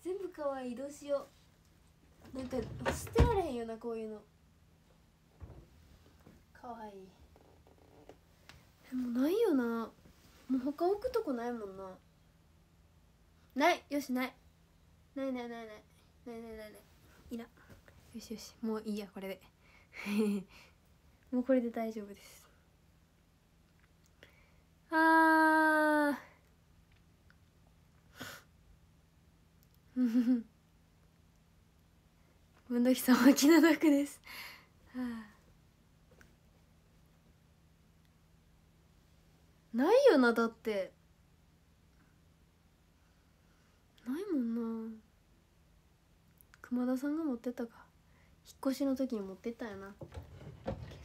全部かわいいどうしようなんか捨てられへんよなこういうのかわいいでもないよなもう他置くとこないもんなないよしないないないないないないないないないいいいよしよしもういいやこれで (laughs) もうこれで大丈夫ですあうん土器さんは気の毒ですないよなだってないもんな熊田さんが持ってたか越しの時に持ってったよな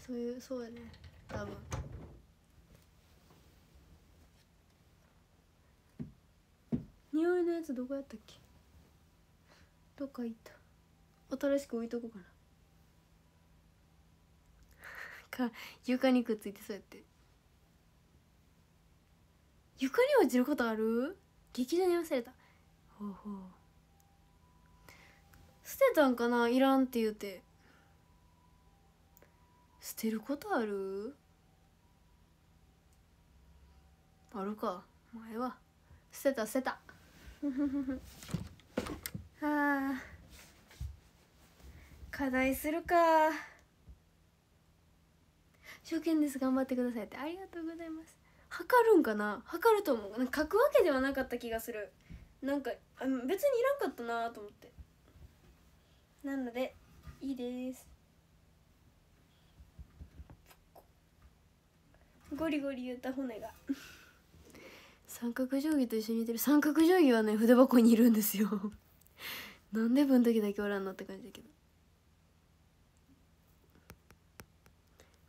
そういうそうやね多分匂いのやつどこやったっけどっか行った新しく置いとこうかなか床にくっついてそうやって床に落ちることある劇場に忘れたほうほう捨てたんかないらんって言うて捨てることあるあるか前は捨てた捨てた (laughs) はあ課題するか初見です頑張ってくださいってありがとうございます測るんかな測ると思うなんか書くわけではなかった気がするなんか別にいらんかったなと思ってなのでいいですゴリゴリ言った骨が三角定規と一緒に似てる三角定規はね筆箱にいるんですよ (laughs) なんで分時だけおらんのって感じだけど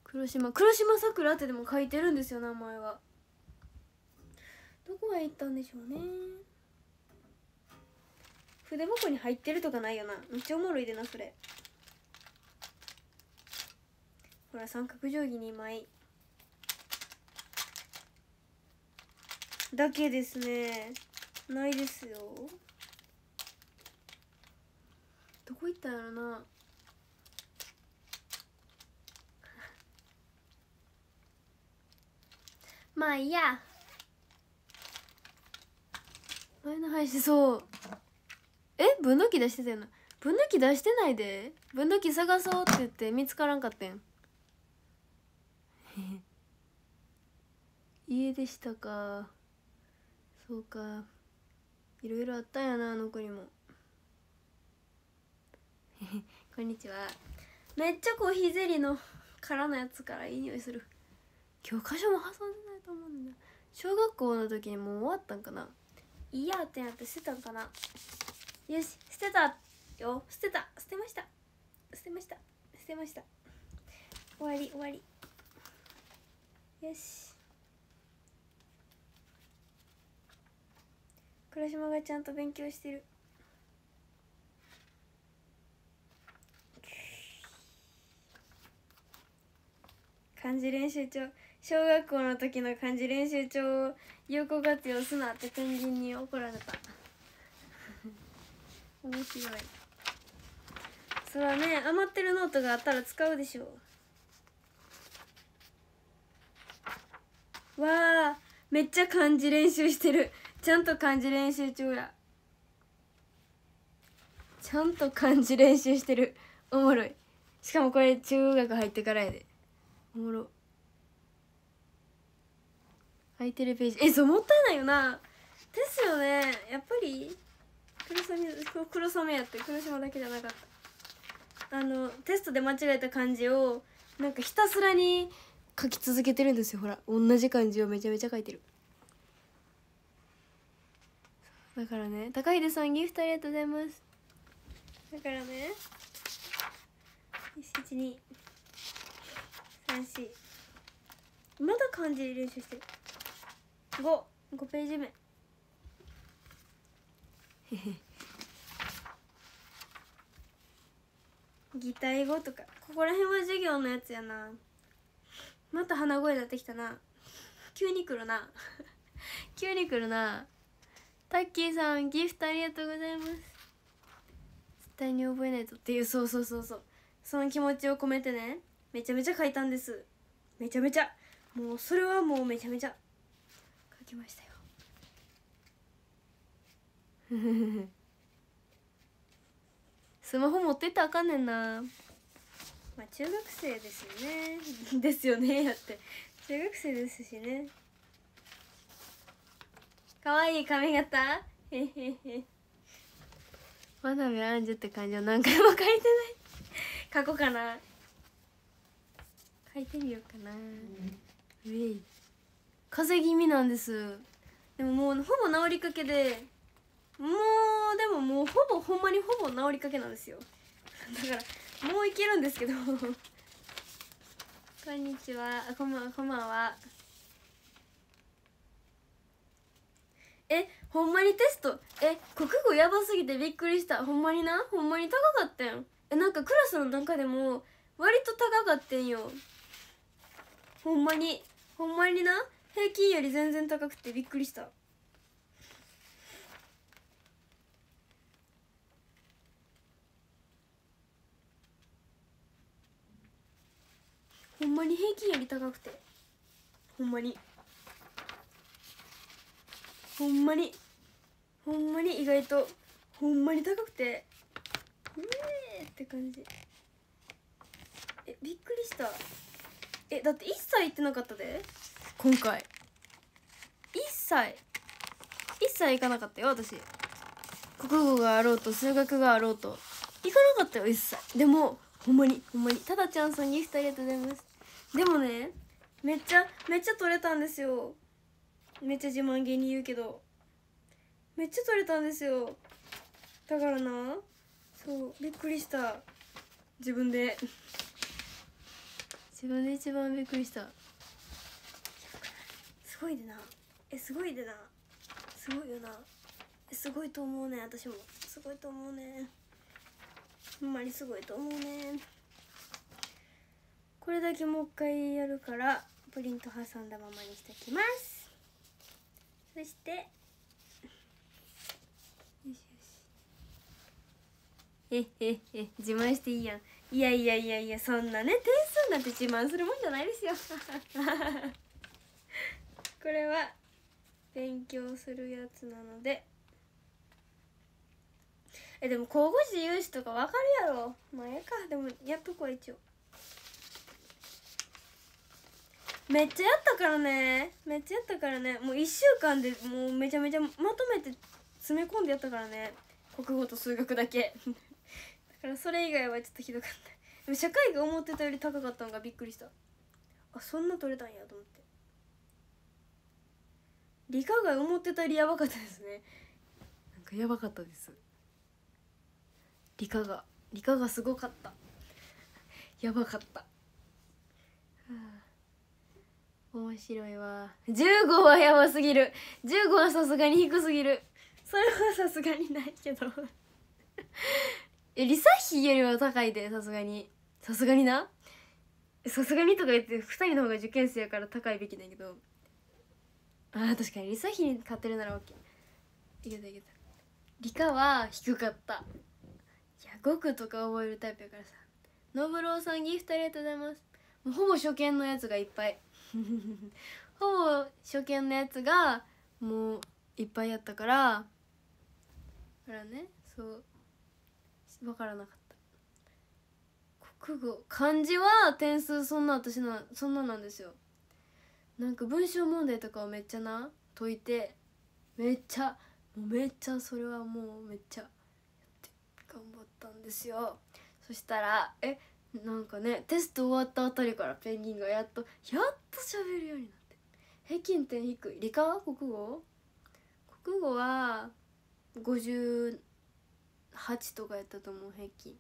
黒島黒島さくらってでも書いてるんですよ名前はどこへ行ったんでしょうね筆箱に入ってるとかないよなめっちゃおもろいでなそれほら三角定規2枚だけですねないですよどこ行ったんやろな (laughs) まあいいや前の配信そうえ分度器出してたよな分度器出してないで分度器探そうって言って見つからんかったん (laughs) 家でしたかそうかいろいろあったんやなあの子にも (laughs) こんにちはめっちゃコーヒーゼリーの殻のやつからいい匂いする教科書も挟んでないと思うんだ小学校の時にもう終わったんかないいやってなって捨てたんかなよし捨てたよ捨てた捨てました捨てました捨てました終わり終わりよし浦島がちゃんと勉強してる漢字練習帳小学校の時の漢字練習帳を有効活用すなってペンに怒られた (laughs) 面白いそらね余ってるノートがあったら使うでしょうわあめっちゃ漢字練習してるちゃんと漢字練習中やちゃんと漢字練習してるおもろいしかもこれ中学入ってからやでおもろ空いてるページえそうもったいないよなですよねやっぱり黒染黒染やって黒島だけじゃなかったあのテストで間違えた漢字をなんかひたすらに書き続けてるんですよほら同じ漢字をめちゃめちゃ書いてるだからね高秀さんギフトありがとうございますだからね1 2 3 4まだ漢字練習してる55ページ目 (laughs) 擬態語とかここら辺は授業のやつやなまた鼻声になってきたな急に来るな (laughs) 急に来るなタッキーさんギフトありがとうございます絶対に覚えないとっていうそうそうそうそうその気持ちを込めてねめちゃめちゃ書いたんですめちゃめちゃもうそれはもうめちゃめちゃ書きましたよ (laughs) スマホ持ってったらあかんねんなまあ中学生ですよねですよねやって中学生ですしね可愛いい髪型へへへ真鍋アンジュって感じを何回も書いてない (laughs) 書こうかな書いてみようかな、ウェイ風邪気味なんですでももうほぼ治りかけでもうでももうほぼほんまにほぼ治りかけなんですよ (laughs) だからもういけるんですけど (laughs) こんにちはこんばんはこんばんはえほんまにテストえ国語やばすぎてびっくりしたほんまになほんまに高かったんえなんかクラスの中でも割と高かってんよほんまにほんまにな平均より全然高くてびっくりしたほんまに平均より高くてほんまにほんまにほんまに意外とほんまに高くてうえって感じえびっくりしたえだって一切行ってなかったで今回一切一切行かなかったよ私国語があろうと数学があろうと行かなかったよ一切でもほんまにほんまにただちゃんさんギフトありがとうございますでもねめっちゃめっちゃ取れたんですよめっちゃ自慢げに言うけどめっちゃ取れたんですよだからなそうびっくりした自分で自分で一番びっくりしたすごいでなえすごいでなすごいよなすごいと思うね私もすごいと思うねほんまにすごいと思うねこれだけもう一回やるからプリント挟んだままにしておきますそしてよしよしえええ自慢していいやんいやいやいやいやそんなね点数なんて自慢するもんじゃないですよ (laughs) これは勉強するやつなのでえでも高校時融資とかわかるやろまあええかでもやっとこう一応めっちゃやったからねめっちゃやったからねもう1週間でもうめちゃめちゃまとめて詰め込んでやったからね国語と数学だけ (laughs) だからそれ以外はちょっとひどかったでも社会が思ってたより高かったのがびっくりしたあそんな取れたんやと思って理科が思ってたよりやばかったですねなんかやばかったです理科が理科がすごかったやばかった、はあ面白いわ1 5はやばすぎる1 5はさすがに低すぎるそれはさすがにないけどえリサヒよりは高いでさすがにさすがになさすがにとか言って2人の方が受験生やから高いべきだけどあー確かにリサヒに買ってるなら OK いけたいけたリカは低かったいや語句とか覚えるタイプやからさ「ノブローさんギフトありがとうございます」もうほぼ初見のやつがいっぱい (laughs) ほぼ初見のやつがもういっぱいやったからほらねそう分からなかった国語漢字は点数そんな私なそんななんですよなんか文章問題とかをめっちゃな解いてめっちゃめっちゃそれはもうめっちゃ頑張ったんですよそしたらえなんかねテスト終わったあたりからペンギンがやっとやっと喋るようになって平均点低い理科は国語国語は58とかやったと思う平均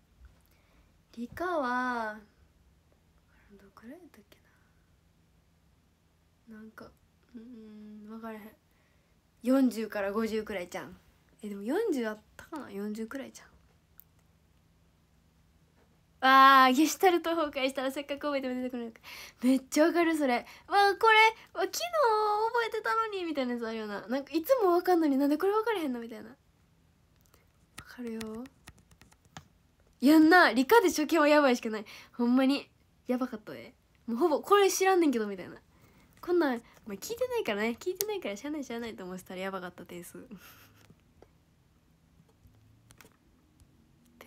理科はどくらいだっけななんかうん分からへん40から50くらいじゃんえでも40あったかな40くらいじゃんわあゲシュタルト崩壊したらせっかく覚えても出てくるめっちゃわかるそれわあこれわ昨日覚えてたのにみたいなやつあるよななんかいつもわかんのになんでこれわからへんのみたいなわかるよやんな理科で初見はやばいしかないほんまにやばかったでもうほぼこれ知らんねんけどみたいなこんなん、聞いてないからね聞いてないから知らない知らないと思ってたらやばかった点数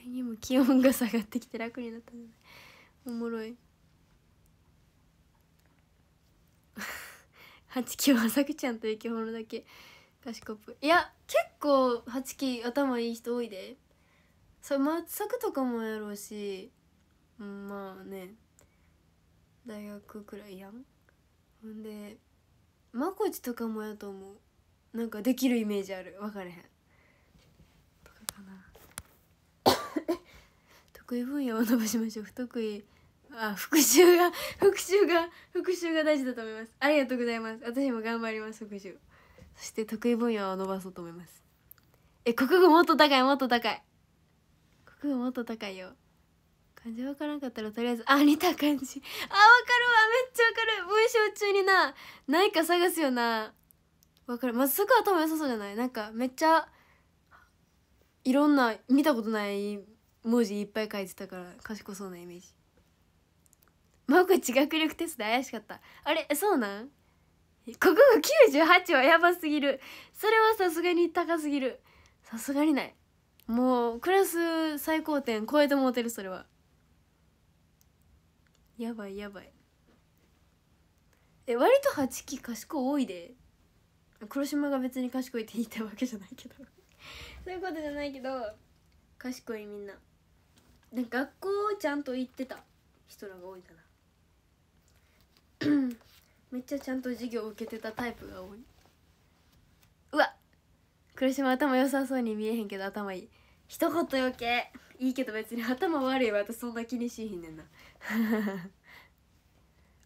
にも気温が下がってきて楽になったおもろい8期はさくちゃんと生き物だけ賢くいや結構8期頭いい人多いでそっ松作とかもやろうしまあね大学くらいやんほんでまこちとかもやと思うなんかできるイメージある分かれへんとかかな得意分野を伸ばしましょう不得意あ復習が (laughs) 復習が復習が大事だと思いますありがとうございます私も頑張ります復習そして得意分野を伸ばそうと思いますえ国語もっと高いもっと高い国語もっと高いよ漢字わからんかったらとりあえずあ似た感じあわかるわめっちゃわかる文章中にな何か探すよなわかるまっすぐ頭良さそうじゃないなんかめっちゃいろんな見たことない文字いっぱい書いてたから賢そうなイメージ真子チ学力テスト怪しかったあれそうなん国語98はやばすぎるそれはさすがに高すぎるさすがにないもうクラス最高点超えてもうてるそれはやばいやばいえ割と8期賢多いで黒島が別に賢いって言いたいわけじゃないけどそういうことじゃないけど賢いみんなで学校ちゃんと行ってた人らが多いかな (clears throat) めっちゃちゃんと授業受けてたタイプが多いうわ黒島頭良さそうに見えへんけど頭いい一言余計いいけど別に頭悪いわ私そんな気にしひんねんな (laughs)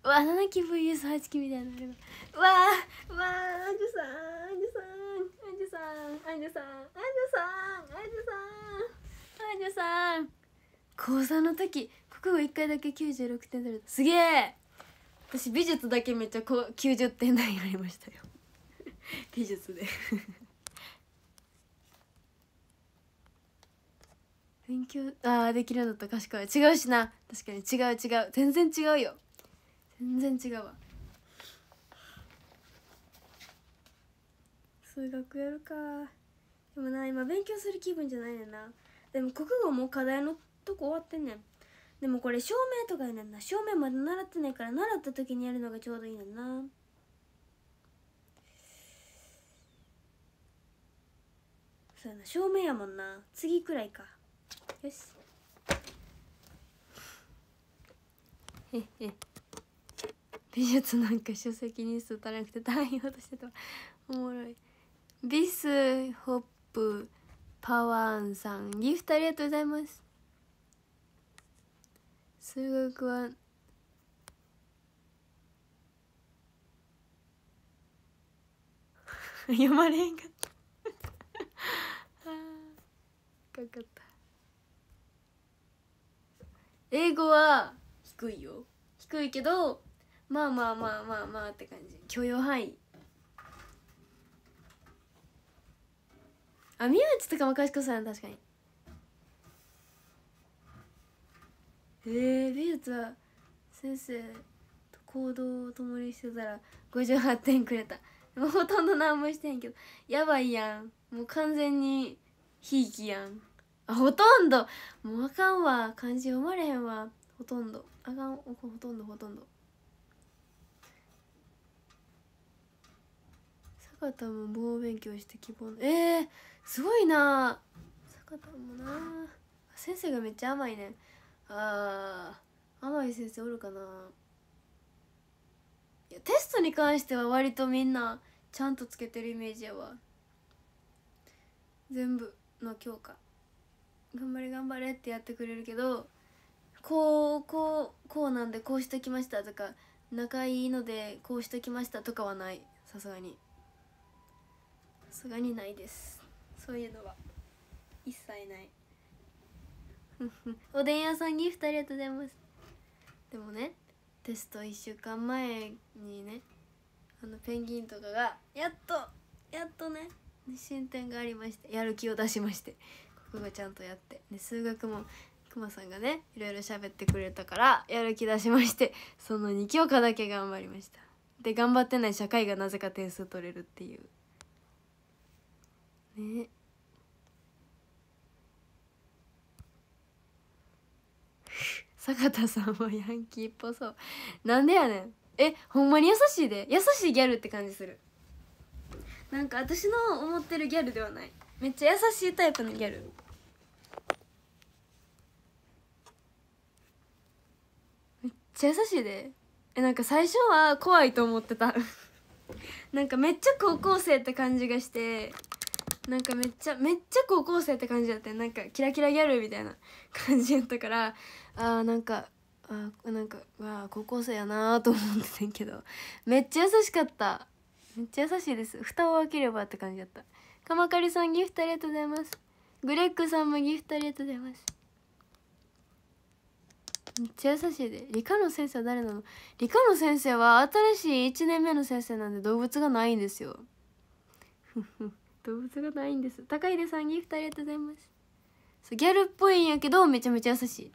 うわ7期 VS8 期みたいになるうわーうわーアンジュさんアンジュさんアンジュさんアンジュさんアンジュさんアンジュさんアンジュさん高3の時国語1回だけ96点取れたすげえ私美術だけめっちゃこう90点台になりましたよ (laughs) 美術で (laughs) 勉強ああできるんだった賢い違うしな確かに違う違う全然違うよ全然違うわ数学やるかでもな今勉強する気分じゃないねんなでも国語も課題のとこ終わってんねんでもこれ照明とかやねんな照明まだ習ってないから習った時にやるのがちょうどいいねんなそうやな照明やもんな次くらいかよしへへ美術なんか書籍にすたらなくて単位落としてたおもろいビスホップパワーンさんギフトありがとうございます数学は (laughs) 読まれへんかったかかった英語は低いよ低いけどまあまあまあまあまあって感じ許容範囲あ宮内とかも賢さうや確かにえー、美術は先生と行動を共にしてたら58点くれたもうほとんど何もしてへんけどやばいやんもう完全にひいきやんあほとんどもうあかんわ漢字読まれへんわほとんどあかんほとんどほとんど坂田も棒勉強して希望えー、すごいな坂田もな先生がめっちゃ甘いねんああ天海先生おるかないやテストに関しては割とみんなちゃんとつけてるイメージやわ全部の教科頑張れ頑張れってやってくれるけどこうこうこうなんでこうしときましたとか仲いいのでこうしときましたとかはないさすがにさすがにないですそういうのは一切ない (laughs) おでん屋さんギフトありがとうございますでもねテスト1週間前にねあのペンギンとかがやっとやっとね進展がありましてやる気を出しまして国語ちゃんとやって、で数学もくまさんがねいろいろ喋ってくれたからやる気出しましてその2教科だけ頑張りましたで頑張ってない社会がなぜか点数取れるっていうね坂田さんはヤンキーっぽそうなんでやねんえほんまに優しいで優しいギャルって感じするなんか私の思ってるギャルではないめっちゃ優しいタイプのギャルめっちゃ優しいでえなんか最初は怖いと思ってたなんかめっちゃ高校生って感じがしてなんかめっちゃめっちゃ高校生って感じだったよなんかキラキラギャルみたいな感じやったからあーなんかあーなんかわあ高校生やなーと思っててんけどめっちゃ優しかっためっちゃ優しいです蓋を開ければって感じだった鎌刈さんギフトありがとうございますグレックさんもギフトありがとうございますめっちゃ優しいで理科の先生は誰なの理科の先生は新しい1年目の先生なんで動物がないんですよふふ動物がないんです高出さんギフトありがとうございますそうギャルっぽいんやけどめちゃめちゃ優しい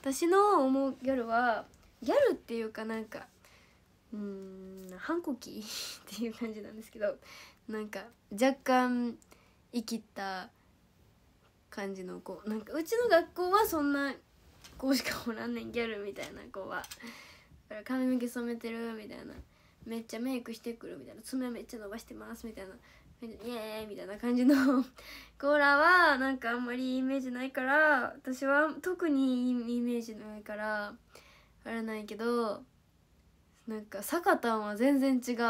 私の思うギャルはギャルっていうかなんかうん反抗期 (laughs) っていう感じなんですけどなんか若干生きた感じの子なんかうちの学校はそんな子しかおらんねんギャルみたいな子はだから髪の毛染めてるみたいなめっちゃメイクしてくるみたいな爪めっちゃ伸ばしてますみたいな (laughs) イエーイみたいな感じの (laughs) コーラはなんかあんまりイメージないから私は特にいいイメージないからあれないけどなんか坂田んは全然違う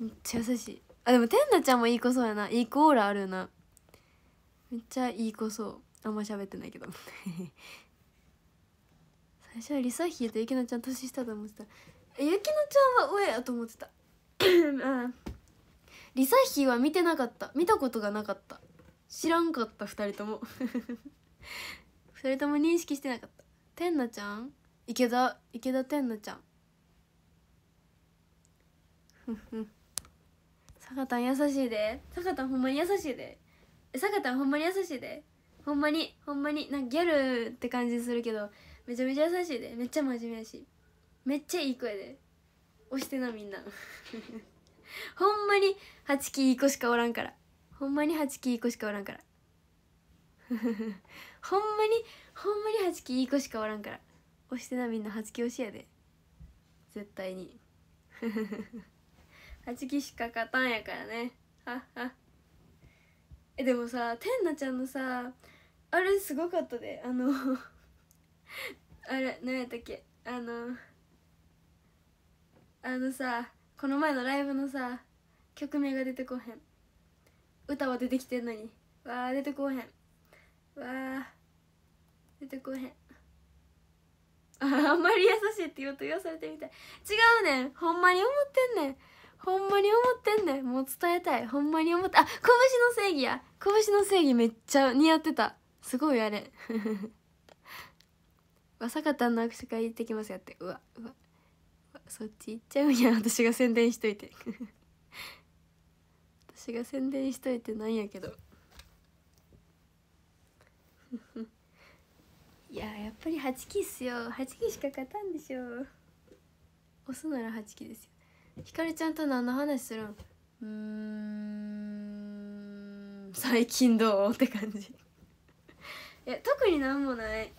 めっちゃ優しいあでも天んちゃんもいい子そうやないい子オーラあるなめっちゃいい子そうあんま喋ってないけど (laughs) 最初はリサヒえとゆきのちゃん年下と思ってたゆきのちゃんは上やと思ってたう (coughs) あリサヒは見てなかった見たことがなかった知らんかった2人とも2 (laughs) 人とも認識してなかった天奈ちゃん池田池田天奈ちゃんふふん坂田優しいで坂田ほんまに優しいで坂田ほんまに優しいでほんまにほんまになんかギャルって感じするけどめちゃめちゃ優しいでめっちゃ真面目やしめっちゃいい声で押してなみんな (laughs) ほんまに8期いい子しかおらんからほんまに8期いい子しかおらんから (laughs) ほんまにほんまに8期いい子しかおらんから押してなみんな8期押しやで絶対に8期 (laughs) しか勝たんやからねははえでもさ天奈ちゃんのさあれすごかったであのあれ何やったっけあのあのさこの前のライブのさ曲名が出てこへん歌は出てきてんのにわあ出てこへんわあ出てこへんあんまり優しいって言うと言わされてみたい違うねんほんまに思ってんねんほんまに思ってんねんもう伝えたいほんまに思ってあ拳の正義や拳の正義めっちゃ似合ってたすごいあれ (laughs) わさかたんの握手会行ってきますやってうわうわそっち行っちゃうんや私が宣伝しといて (laughs) 私が宣伝しといてなんやけど (laughs) いややっぱり8期っすよ8期しか勝たんでしょ押すなら8期ですよひかるちゃんと何の話するんうん最近どうって感じ (laughs) いや特になんもない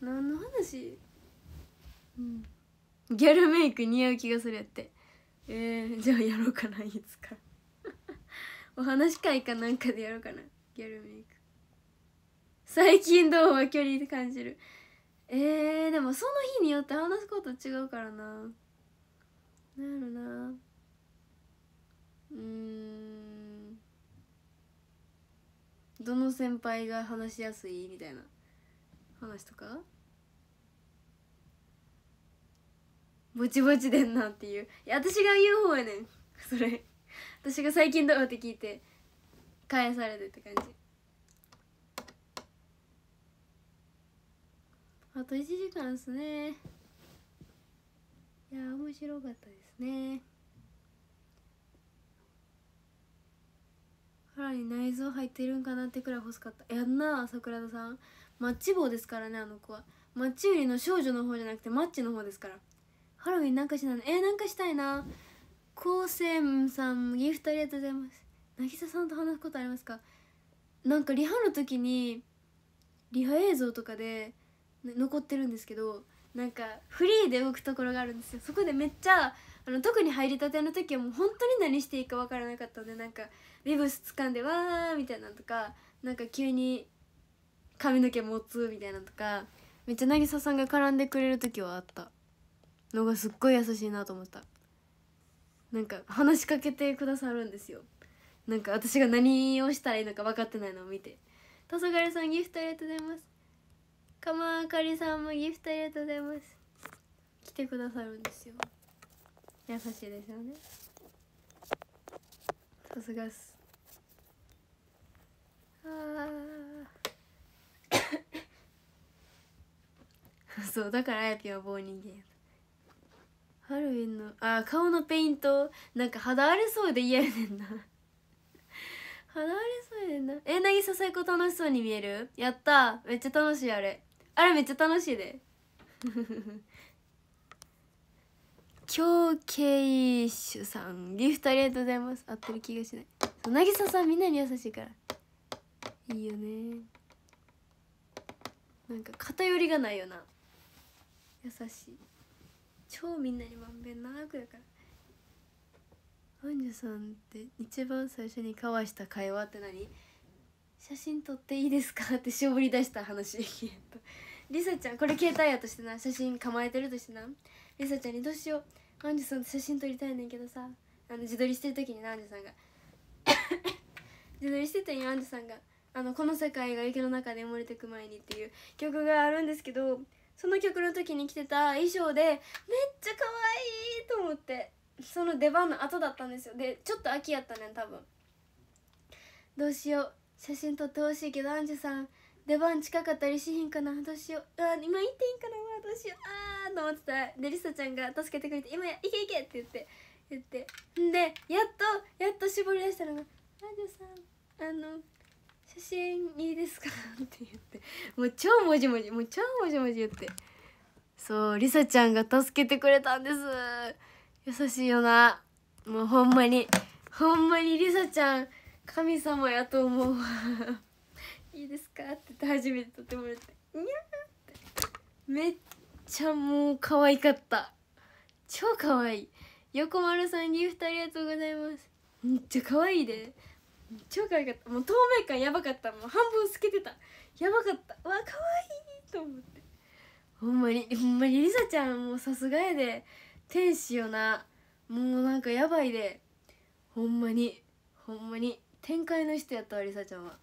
何の話うんギャルメイク似合う気がするやってえー、じゃあやろうかないつか (laughs) お話会かなんかでやろうかなギャルメイク最近どうは距離感じるえー、でもその日によって話すこと違うからななるやろなうんどの先輩が話しやすいみたいな話とかぼちぼちでんなっていういや私が言う方やねん (laughs) それ私が最近どうって聞いて返されてって感じあと1時間ですねいや面白かったですね腹に内臓入ってるんかなってくらい欲しかったやんな桜田さんマッチ棒ですからねあの子はマッチ売りの少女の方じゃなくてマッチの方ですからハロウィンなんかしないのえー、なんかしたいなこうさんギフトありがとうございます渚さんと話すことありますかなんかリハの時にリハ映像とかで残ってるんですけどなんかフリーで動くところがあるんですよそこでめっちゃあの特に入りたての時はもう本当に何していいか分からなかったんでなんかビブス掴んでわーみたいなのとかなんか急に髪の毛持つみたいなとかめっちゃ渚さんが絡んでくれる時はあったのがすっごい優しいなと思ったなんか話しかけてくださるんですよなんか私が何をしたらいいのか分かってないのを見て「黄昏さんギフトありがとうございます」「釜あかりさんもギフトありがとうございます」来てくださるんですよ優しいですよねさすがっすああそうだからあやぴは棒人間やハロウィンのあ顔のペイントなんか肌荒れそうで嫌やねんな (laughs) 肌荒れそうやねんなえなぎさ最高楽しそうに見えるやっためっちゃ楽しいあれあれめっちゃ楽しいで (laughs) 京慶主さんギフトありがとうございます合ってる気がしない渚さんみんなに優しいからいいよねなんか偏りがないよな優しい超みんなにまんべんなくやからアンジュさんって一番最初に交わした会話って何写真撮っていいですかって絞り出した話リサちゃんこれ携帯やとしてな写真構えてるとしてなリサちゃんにどうしようアンジュさんと写真撮りたいねんけどさあの自撮りしてる時になアンジュさんが (coughs) 自撮りしてたんよアンジュさんがあの「この世界が雪の中で埋もれてく前に」っていう曲があるんですけどその曲の時に着てた衣装でめっちゃ可愛いと思ってその出番の後だったんですよでちょっと秋やったね多分どうしよう写真撮ってほしいけどアンジュさん出番近かったりしひんかなどうしよううわ今行っていいんかな私、わどうしようあと思ってたでりさちゃんが助けてくれて「今やけ行け!」って言って言ってんでやっとやっと絞り出したのが「アンジュさんあの写真いいですか?」って言ってもう超もじもじもう超もじもじ言ってそうりさちゃんが助けてくれたんです優しいよなもうほんまにほんまにりさちゃん神様やと思う (laughs) いいですか?」って言って初めて撮ってもらって「にゃー」ってめっちゃもう可愛かった超可愛い横丸さんギフトありがとうございますめっちゃ可愛いで。超可愛かったもう透明感やばかったもう半分透けてたやばかったわ可愛いと思ってほんまにほんまにりさちゃんもうさすがやで天使よなもうなんかやばいでほんまにほんまに天界の人やったわりさちゃんは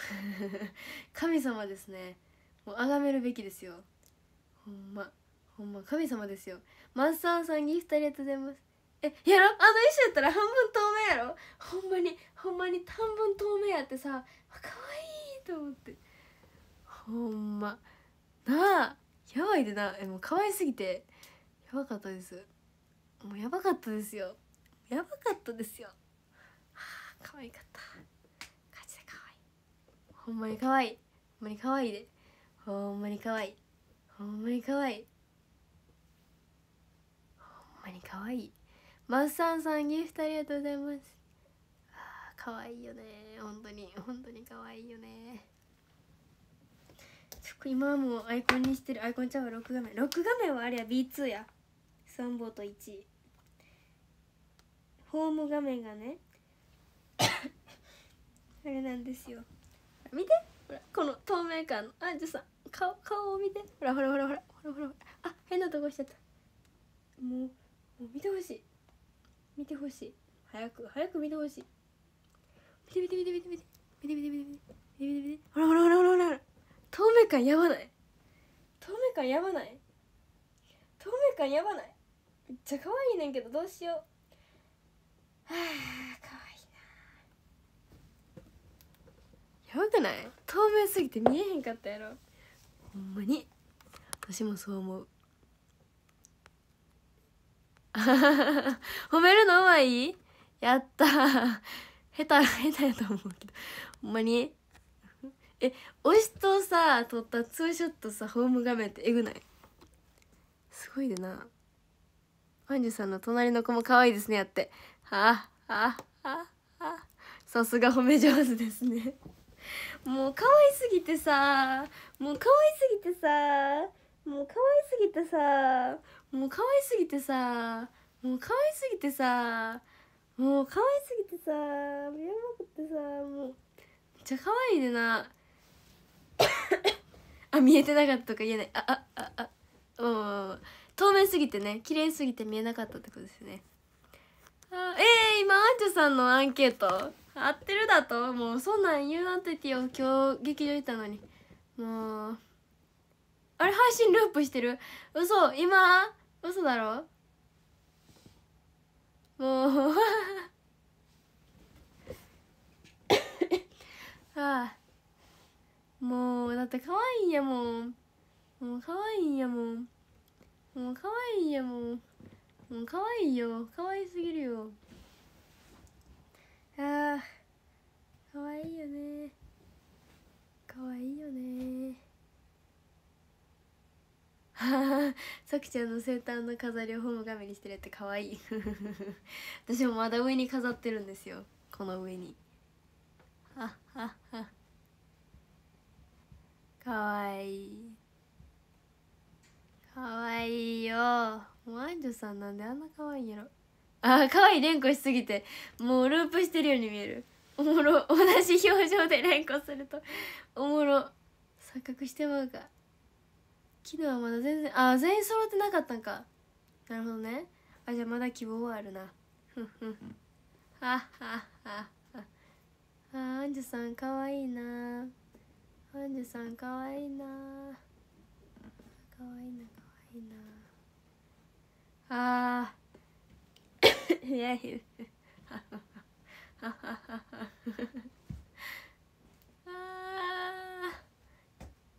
(laughs) 神様ですねもう崇めるべきですよほんまほんま神様ですよマッサーさんギフトありがとうございますえやろあの衣装やったら半分透明やろほんまにほんまに半分透明やってさかわいいと思ってほんまなあやばいでなえもう可愛すぎてやばかったですもうやばかったですよやばかったですよはあ可愛かったガチで可愛いほんまに可愛いほんまに可愛いでほんまに可愛いほんまに可愛いほんまに可愛いマッサンさんギフトありがとうございますあ可愛いよね本当に本当に可愛いよね今はもうアイコンにしてるアイコンちゃうわ6画面6画面はあれや B2 や3ボート1ホーム画面がね (coughs) あれなんですよ見てほらこの透明感のあじゃさん顔顔を見てほらほらほらほらほらほらほらあ変なとこしちゃったもうもう見てほしい見てほしい早く早く見てほしい見て見て見て見て見て見て見て見て見て見て見て見てほらほらほらほらほら透明感やばない透明感やばない透明感やばないめっちゃ可愛いねんけどどうしようはあ可愛いなやばくない透明すぎて見えへんかったやろほんまに私もそう思う (laughs) 褒めるのうまいやった (laughs) 下手下手やと思うけどほんまにえ推しとさ撮ったツーショットさホーム画面ってえぐないすごいでなアンジュさんの隣の子も可愛いですねやってはあはあはあはあさすが褒め上手ですねもう可愛すぎてさもう可愛すぎてさもう可愛すぎてさもう可愛すぎてさもう可愛すぎてさもう可愛すぎてさ見えなくってさもうめっちゃ可愛いでな (coughs) あ見えてなかったとか言えないああああうん透明すぎてね綺麗すぎて見えなかったってことですねあえー、今アンチュさんのアンケート合ってるだともうそんなん言うなっててよ今日劇場行ったのにもうあれ配信ループしてる嘘今嘘だろもう (laughs) ああもうだって可愛いんやもんもう可愛いんやもんもう可愛いんやもんもう可愛いよ可愛すぎるよああ可愛いよね可愛いよね (laughs) さきちゃんの先端の飾りをホーム画面にしてるって可愛い (laughs) 私もまだ上に飾ってるんですよこの上にはっはっはかわいいかわいいよもうアンジュさんなんであんなかわいいやろあかわいい連呼しすぎてもうループしてるように見えるおもろ同じ表情で連呼するとおもろ錯覚してまうか昨日はまだ全然あ全員揃ってなかったんかなるほどねあじゃあまだ希望はあるなふふはっはっはっはあンジュさんかわいいなアンジュさんかわいいなかわいいなかわいいなあー (laughs) いやいやあ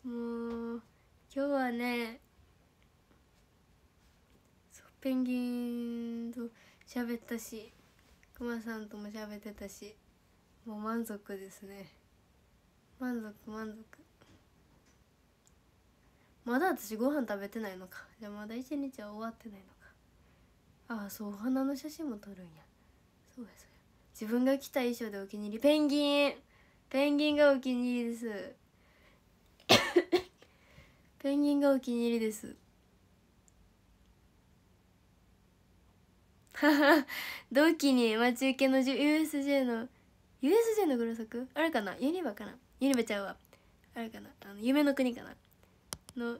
もう今日はねペンギンと喋ったしクマさんとも喋ってたしもう満足ですね満足満足まだ私ご飯食べてないのかじゃあまだ一日は終わってないのかああそうお花の写真も撮るんやそうやそうや自分が着た衣装でお気に入りペンギンペンギンがお気に入りですペンギンがお気に入りです (laughs) 同期に待ち受けの USJ の USJ のグロ作あれかなユニバかなユニバちゃうわあれかなあの夢の国かなの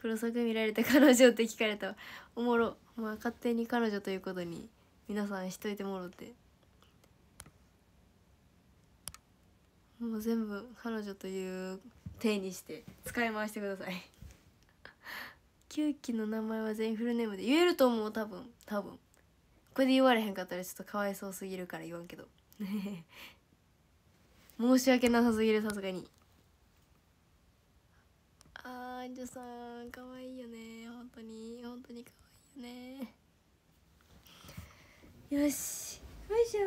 黒作見られた彼女って聞かれたおもろまあ勝手に彼女ということに皆さんしといてもろってもう全部彼女という体にして使い回してください9期の名前は全員フルネームで言えると思う多分多分これで言われへんかったらちょっとかわいそうすぎるから言わんけど (laughs) 申し訳なさすぎるさすがにあーじょさんかわいいよね本当に本当にかわいいよねよしよいしょ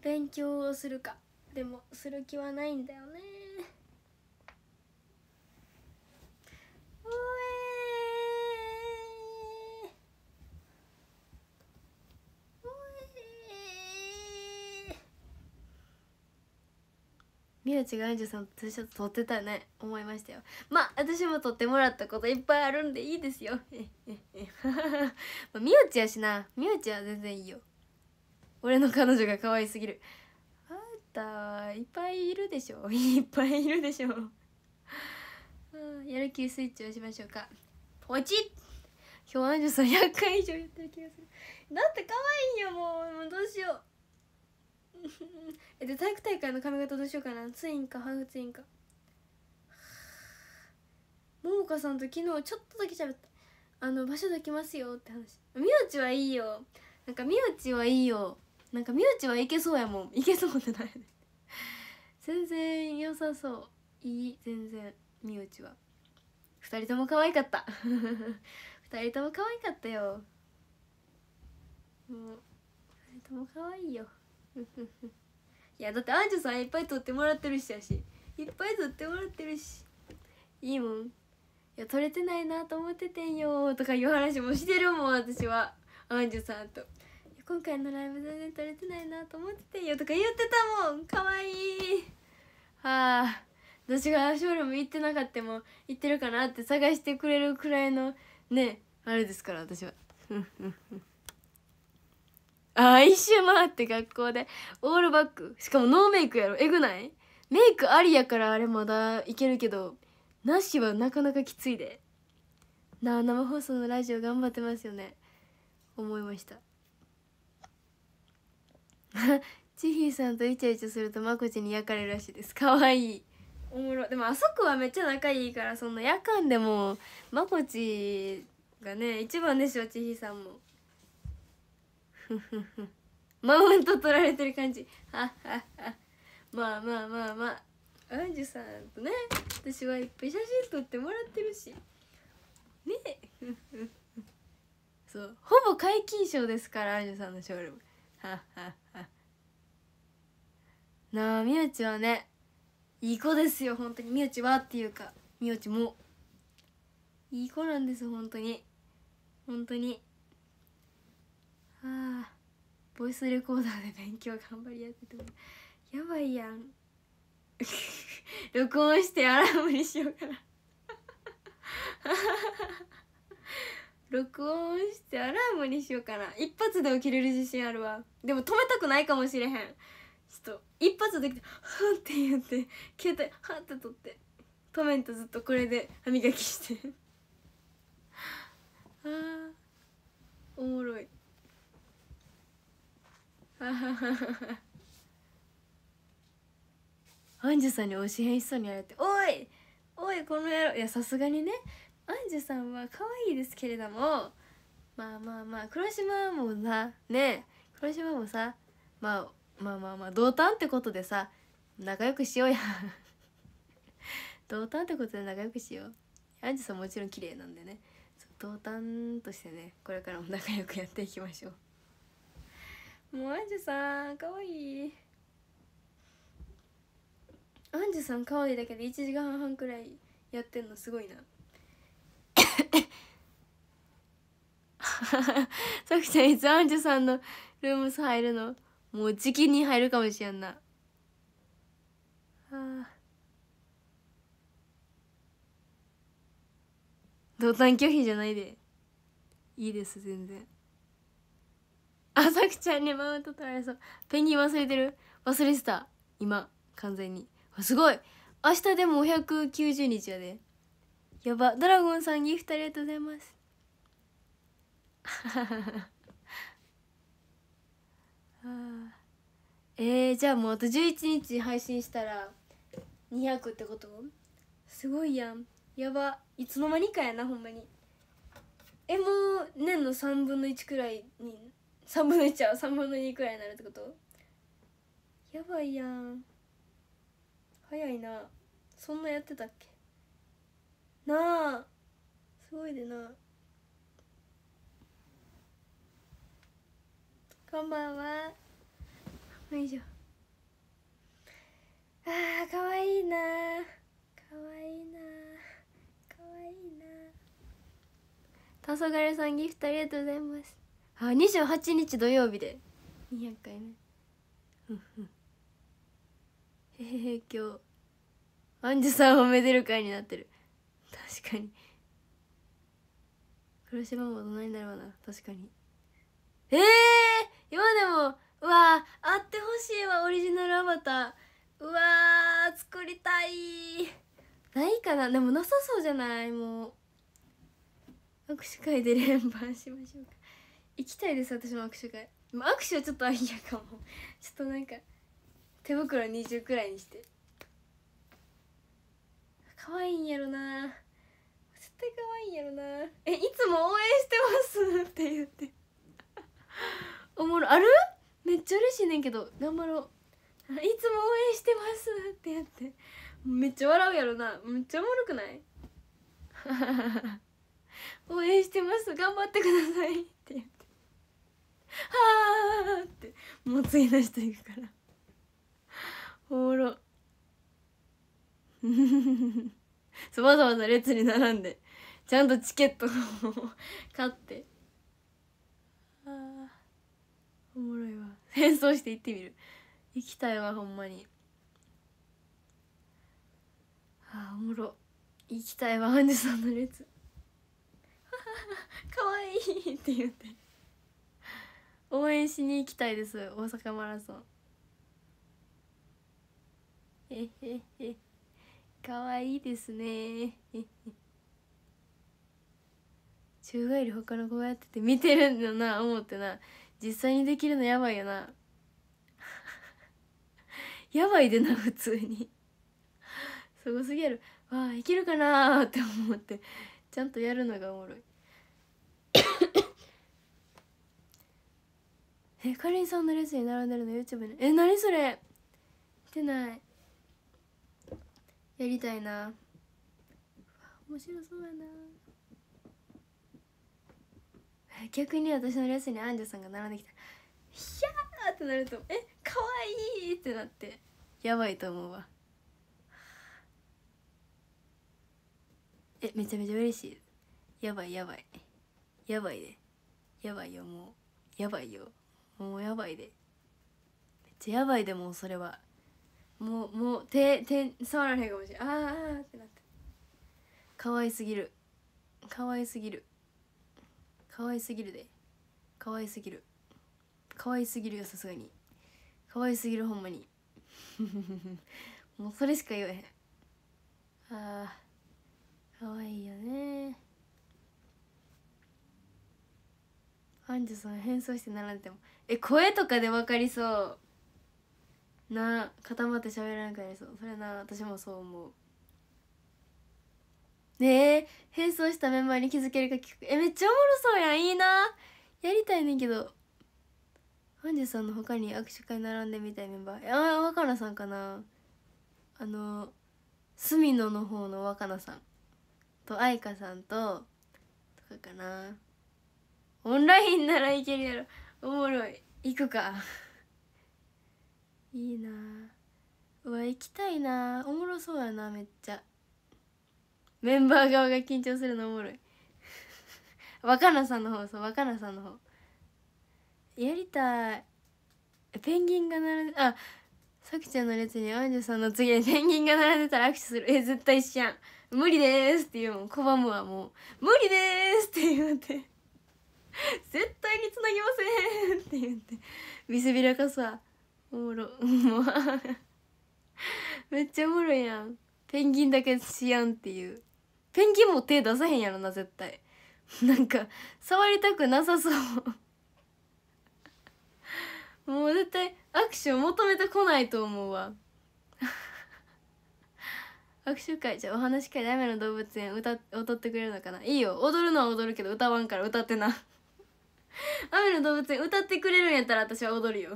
勉強をするかでもする気はないんだよね宮地がアンジュさんとツーショット撮ってたね思いましたよまあ私も撮ってもらったこといっぱいあるんでいいですよ (laughs) まあ、宮やしな宮地は全然いいよ俺の彼女が可愛すぎるあんたいっぱいいるでしょ (laughs) いっぱいいるでしょうやる気スイッチをしましょうかポチッ今日アンジュさん100回以上言ってる気がするだって可愛いんよもうもうどうしよう (laughs) で体育大会の髪型どうしようかなツインかハーフツインか桃花さんと昨日ちょっとだけ喋ったあの場所どきますよって話みおちはいいよなんかみおちはいいよなんかみおちはいけそうやもんいけそうってない全然良さそういい全然みおちは2人とも可愛かった2 (laughs) 人とも可愛かったよもう2人とも可愛いよ (laughs) いやだってアンジュさんいっぱい撮ってもらってるしやしいっぱい撮ってもらってるしいいもんいや撮れてないなと思っててんよとかいう話もしてるもん私はアンジュさんと今回のライブ全然撮れてないなと思っててんよとか言ってたもんかわいいはあ私がショールーム行ってなかったも行ってるかなって探してくれるくらいのねあれですから私は。ああ一周回って学校でオールバックしかもノーメイクやろえぐないメイクありやからあれまだいけるけどなしはなかなかきついでなあ生放送のラジオ頑張ってますよね思いましたちひ (laughs) さんとイチャイチャするとまこちに焼かれるらしいですかわいいおもろでもあそこはめっちゃ仲いいからそんな夜間でもまこちがね一番でしょちひさんも (laughs) マウント取られてる感じはははまあまあまあまあアンジュさんとね私はいっぱい写真撮ってもらってるしね (laughs) そうほぼ皆勤賞ですからアンジュさんのショールームはははなあみよちはねいい子ですよ本当にみよちはっていうかみよちもいい子なんです本当に本当にあボイスレコーダーで勉強頑張りやっててもやばいやん (laughs) 録音してアラームにしようかな (laughs) 録音してアラームにしようかな一発で起きれる自信あるわでも止めたくないかもしれへんちょっと一発できて「はん」って言って携帯「はん」って取って止めんとずっとこれで歯磨きして (laughs) あーおもろいアンジュさんに推し変しそうにやれて「おいおいこの野郎」いやさすがにねアンジュさんは可愛いですけれどもまあまあまあ黒島もなね黒島もさ、まあ、まあまあまあ同担ってことでさ仲良くしようや (laughs) 同担ってことで仲良くしようアンジュさんもちろん綺麗なんでね同担としてねこれからも仲良くやっていきましょうもうアンジュさんかわいいアンジュさんかわいいだけで1時間半くらいやってんのすごいなさくちゃんいつアンジュさんのルームス入るのもうじきに入るかもしれんなはあ同担拒否じゃないでいいです全然あさくちゃんにマウント取られそうペンギン忘れてる忘れてた今完全にすごい明日でも190日やでやばドラゴンさんギフトありがとうございます (laughs) えー、じゃあもうあと11日配信したら200ってことすごいやんやばいつの間にかやなほんまにえもう年の3分の1くらいに3分の1ちゃう3分の2くらいになるってことやばいやん早いなそんなやってたっけなあすごいでなこんばんはよいしょあーかわいいなかわいいなかわいいな黄昏さんギフトありがとうございますあ28日土曜日で200回ねうんうんへへへ今日アンジュさんをめでる会になってる確かに黒島もどないだろうな確かにええー、今でもうわあってほしいわオリジナルアバターうわ作りたいないかなでもなさそうじゃないもう握手会で連番しましょうか行きたいです私も握手会まあ、握手はちょっとありやかも (laughs) ちょっとなんか手袋20くらいにして可愛いんやろな絶対可愛いんやろなえいつも応援してますって言って (laughs) おもろあるめっちゃ嬉しいねんけど頑張ろう (laughs) いつも応援してますってやってめっちゃ笑うやろなめっちゃおもろくない応援してます頑張ってくださいはあってもう次の人行くからおもろ (laughs) そうわざわざ列に並んでちゃんとチケットを買ってあおもろいわ変装して行ってみる行きたいわほんまにあおもろ行きたいわアンジュさんの列かわいいって言って。応援しに行きたいです大阪マラソンえへへかわいいですね宙返り他の子がやってて見てるんだな思ってな実際にできるのやばいよな (laughs) やばいでな普通にすごすぎるわあいけるかなって思ってちゃんとやるのがおもろいえかりんさんの列に並んでるの YouTube にえ何それ見てないやりたいな面白そうやな逆に私の列にアンジュさんが並んできたひゃーってなるとえかわいいってなってやばいと思うわえめちゃめちゃ嬉しいやばいやばいやばいで、ね、やばいよもうやばいよもうやばいでめっちゃやばいでもうそれはもうもう手手触らへんかもしれんああってなってかわいすぎるかわいすぎるかわいすぎるでかわいすぎるかわいすぎるよさすがにかわいすぎるほんまに (laughs) もうそれしか言えへんあーかわいいよねアンジュさん変装して並んでてもえ声とかで分かりそうな固まって喋らなくなりそうそれな私もそう思うねえ変装したメンバーに気づけるか聞くえめっちゃおもろそうやんいいなやりたいねんけどハンジさんの他に握手会並んでみたいメンバーああ若菜さんかなあの隅野の方の若菜さんと愛花さんととかかなオンラインならいけるやろおもろい行くかいいなうわ行きたいなおもろそうやなめっちゃメンバー側が緊張するのおもろい若菜さんの方そう若菜さんの方やりたいペンギンが並んであさきちゃんの列にアンジュさんの次にペンギンが並んでたら握手するえ絶対一緒やん無理ですって言うもん拒むわもう無理ですって言うて (laughs) 絶対につなぎませんって言って見せびらかさおもろもう (laughs) めっちゃおもろいやんペンギンだけしやんっていうペンギンも手出さへんやろな絶対なんか触りたくなさそうもう絶対握手を求めてこないと思うわ握手会じゃあお話し会で雨の動物園歌踊ってくれるのかないいよ踊るのは踊るけど歌わんから歌ってな (laughs) 雨の動物園歌ってくれるんやったら私は踊るよ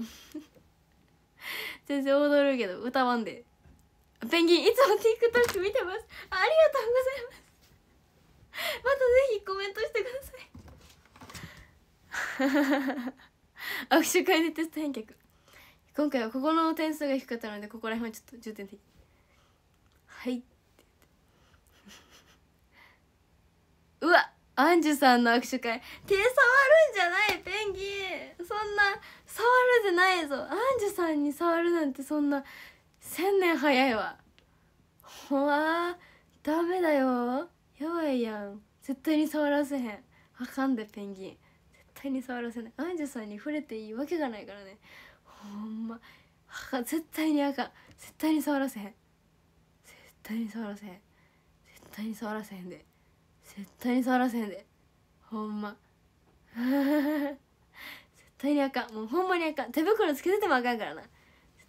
全然 (laughs) 踊るけど歌わんでペンギンいつも TikTok 見てますありがとうございますまたぜひコメントしてください (laughs) 握手会でテスト返却今回はここの点数が低かったのでここら辺はちょっと重点的はいうわっアンジュさんの握手会手触るんじゃないペンギンそんな触るじゃないぞアンジュさんに触るなんてそんな千年早いわほわダメだよやばいやん絶対に触らせへんあかんでペンギン絶対に触らせないアンジュさんに触れていいわけがないからねほんま絶対にあかん絶対に触らせへん絶対に触らせへん絶対に触らせへんで絶対に触らせんでほんま (laughs) 絶対にあかんもうほんまにあかん手袋つけててもあかんからな絶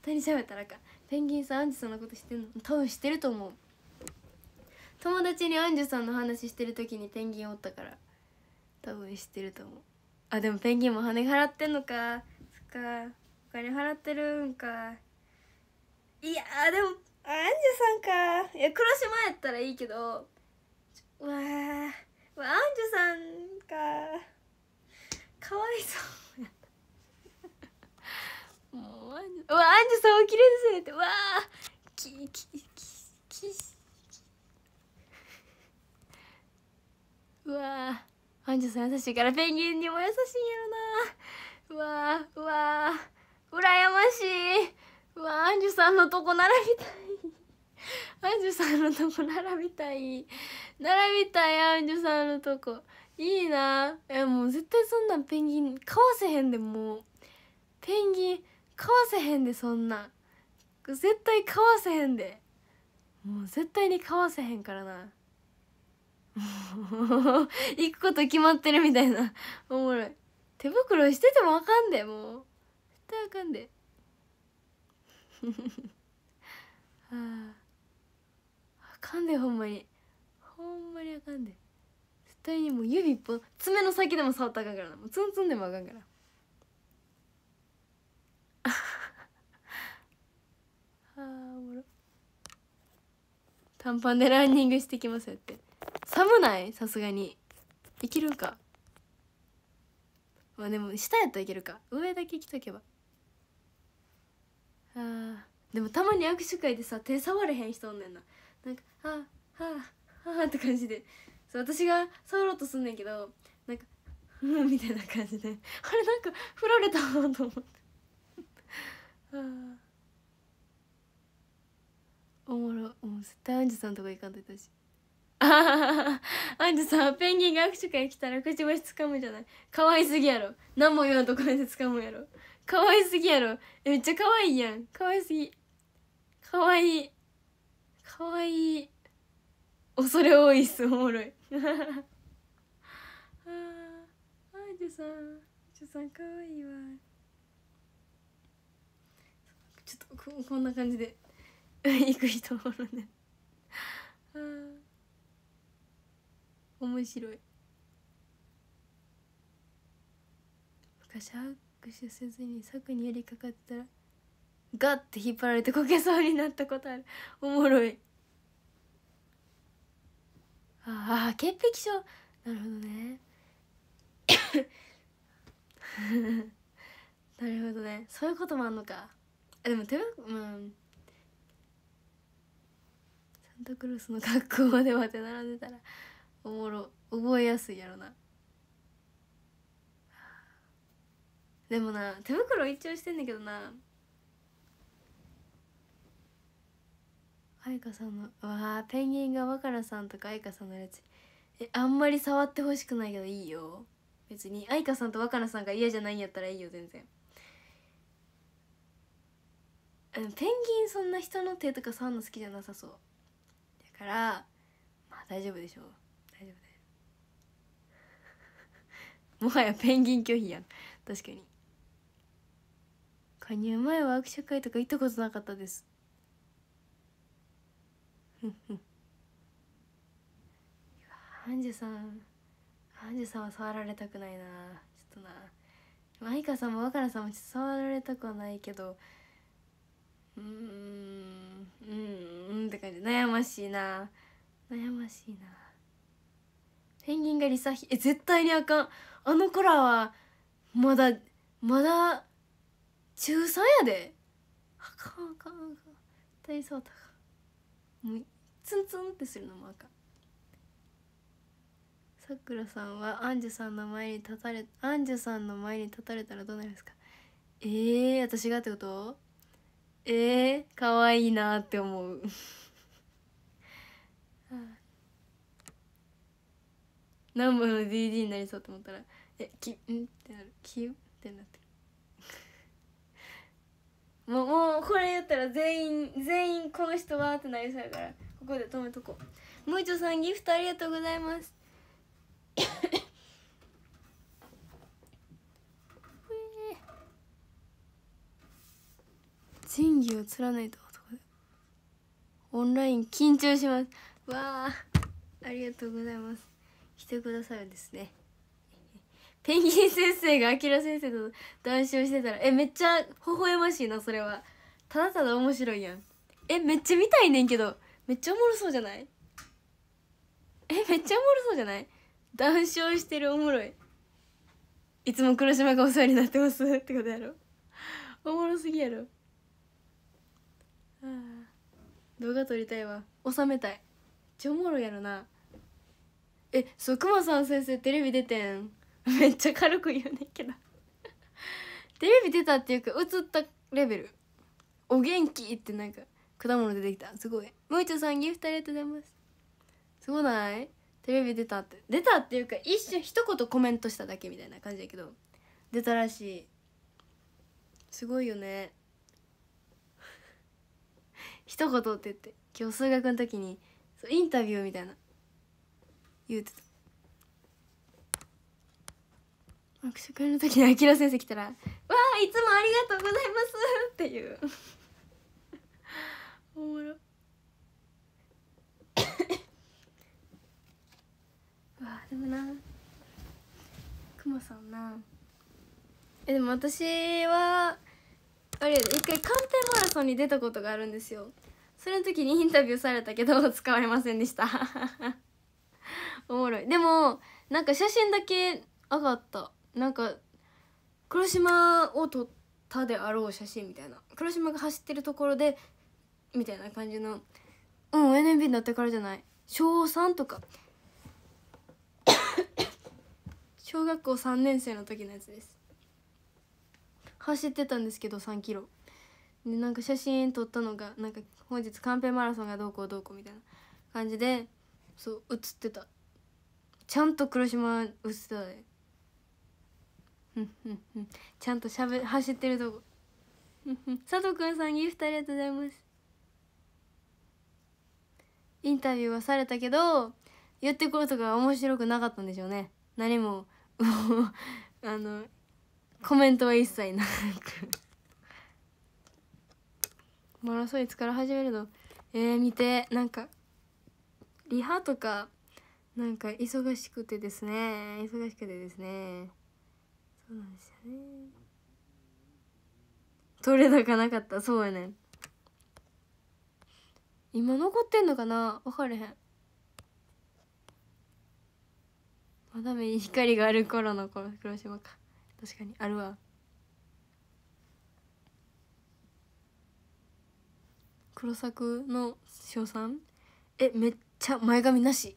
対に喋ったらあかんペンギンさんアンジュさんのこと知ってんの多分知ってると思う友達にアンジュさんの話してる時にペンギンおったから多分知ってると思うあでもペンギンも羽払ってんのかつかお金払ってるんかいやでもアンジュさんかいや黒島やったらいいけどわあわアンジュさんかかわいそうやったもうアンジュさんお綺麗ですねってわあききききうわアンジュさん優しいからペンギンにも優しいんやろなうわうわ羨ましいうわアンジュさんのとこ並びたいアンジュさんのとこ並びたい並びたいアンジュさんのとこいいなえもう絶対そんなペンギン買わせへんでもうペンギン買わせへんでそんな絶対買わせへんでもう絶対に買わせへんからな (laughs) 行くこと決まってるみたいなおもろい手袋しててもあかんでもう絶対あかんで (laughs) はあかんでほんまにほんまにあかんで絶対にもう指一本爪の先でも触ったらあかんからなもうツンツンでもあかんから (laughs) あーおもろ短パンでランニングしてきますやって寒ないさすがにいけるんかまあでも下やったらいけるか上だけ着とけばあーでもたまに握手会でさ手触れへん人おんねんなあはあはあって感じでそう私が触ろうとすんねんけどなんかふんみたいな感じであれなんか振られたなと思ってはあおもろもう絶対アンジュさんとか行かんといたしアンジュさんペンギンが握手会来たらくちばしつかむじゃないかわいすぎやろ何も言わんとこうやてつかむやろかわいすぎやろめっちゃかわいいやんかわいすぎかわいいかわいい恐れ多いっすおもろいああジュさんジュさんかわいいわちょっとここんな感じで行く人おるねあ面白い昔握手せずに柵に寄りかかったらガッて引っ張られてこけそうになったことあるおもろいああ潔癖症なるほどね (coughs) なるほどねそういうこともあんのかあでも手袋うんサンタクロースの格好まではて並んでたらおもろ覚えやすいやろなでもな手袋一応してんだけどないかさんのわあペンギンが若菜さんとか愛花さんのやつえあんまり触ってほしくないけどいいよ別に愛花さんと若菜さんが嫌じゃないんやったらいいよ全然ペンギンそんな人の手とか触るの好きじゃなさそうだからまあ大丈夫でしょう大丈夫だよ (laughs) もはやペンギン拒否やん確かに加入前は握手会とか行ったことなかったですアンジュさんアンジュさんは触られたくないなちょっとなマイカさんも若菜さんもちょっと触られたくはないけどうんうんって感じ悩ましいな悩ましいなペンギンがリサヒえ絶対にあかんあの子らはまだまだ中3やであかんあかんあかん大対そだかもうツンツンってするのもあかさくらさんはアンジュさんの前に立たれアンジュさんの前に立たれたらどうなりますかえー、私がってことえー、かわいいなって思うナンバの DD になりそうと思ったら「えきん?」ってなる「きゅ?」ってなってもうもうこれ言ったら全員全員この人はってなりそうやからここで止めとこうむいちょさんギフトありがとうございます仁義を貫いた男でオンライン緊張しますわあありがとうございます来てくださるんですねペンギン先生がアキラ先生と談笑してたらえめっちゃ微笑ましいなそれはただただ面白いやんえめっちゃ見たいねんけどめっちゃおもろそうじゃないえめっちゃおもろそうじゃない談笑してるおもろいいつも黒島がお世話になってますってことやろおもろすぎやろああ動画撮りたいわ収めたいちゃおもろいやろなえそうくまさん先生テレビ出てん (laughs) めっちゃ軽く言うねんけど (laughs) テレビ出たっていうか映ったレベルお元気ってなんか果物出てきたすごいむいちょさんギフトありがとうございますすごないテレビ出たって出たっていうか一瞬一言コメントしただけみたいな感じだけど出たらしいすごいよね (laughs) 一言って言って今日数学の時にインタビューみたいな言うてた握手会の時にあきら先生来たら「わあいつもありがとうございます」っていう (laughs) おもろ (coughs) わあでもなくまさんなえでも私はあれ一回官邸マラソンに出たことがあるんですよその時にインタビューされたけど (laughs) 使われませんでした (laughs) おもろいでもなんか写真だけ上がったなんか黒島を撮ったであろう写真みたいな黒島が走ってるところでみたいな感じのうん NMB になってからじゃない小3とか (coughs) 小学校3年生の時のやつです走ってたんですけど3キロでなんか写真撮ったのがなんか本日カンペマラソンがどうこうどうこうみたいな感じでそう写ってたちゃんと黒島写ってたで、ね、ちゃんとしゃべ走ってるとこ佐藤くんさんギフトありがとうございますインタビューはされたけど言ってくるとか面白くなかったんでしょうね何も (laughs) あのコメントは一切なくマラソンいつから始めるのえー、見てなんかリハとかなんか忙しくてですね忙しくてですねそうなんですよね取れなかなかったそうやねん今残ってんのかな分かれへんまだ目に光がある頃の黒島か確かにあるわ黒作の賞賛えめっちゃ前髪なし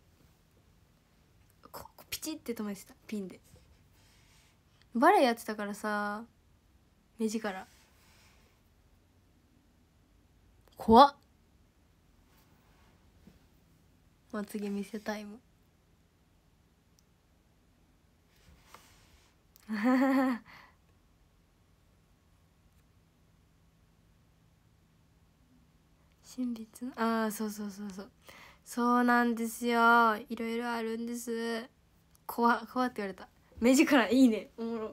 ここピチって止めてたピンでバレエやってたからさ目力怖っまつげ見せたいも (laughs) ああそうそうそうそうそうなんですよいろいろあるんです怖怖って言われた目力いいねおもろわ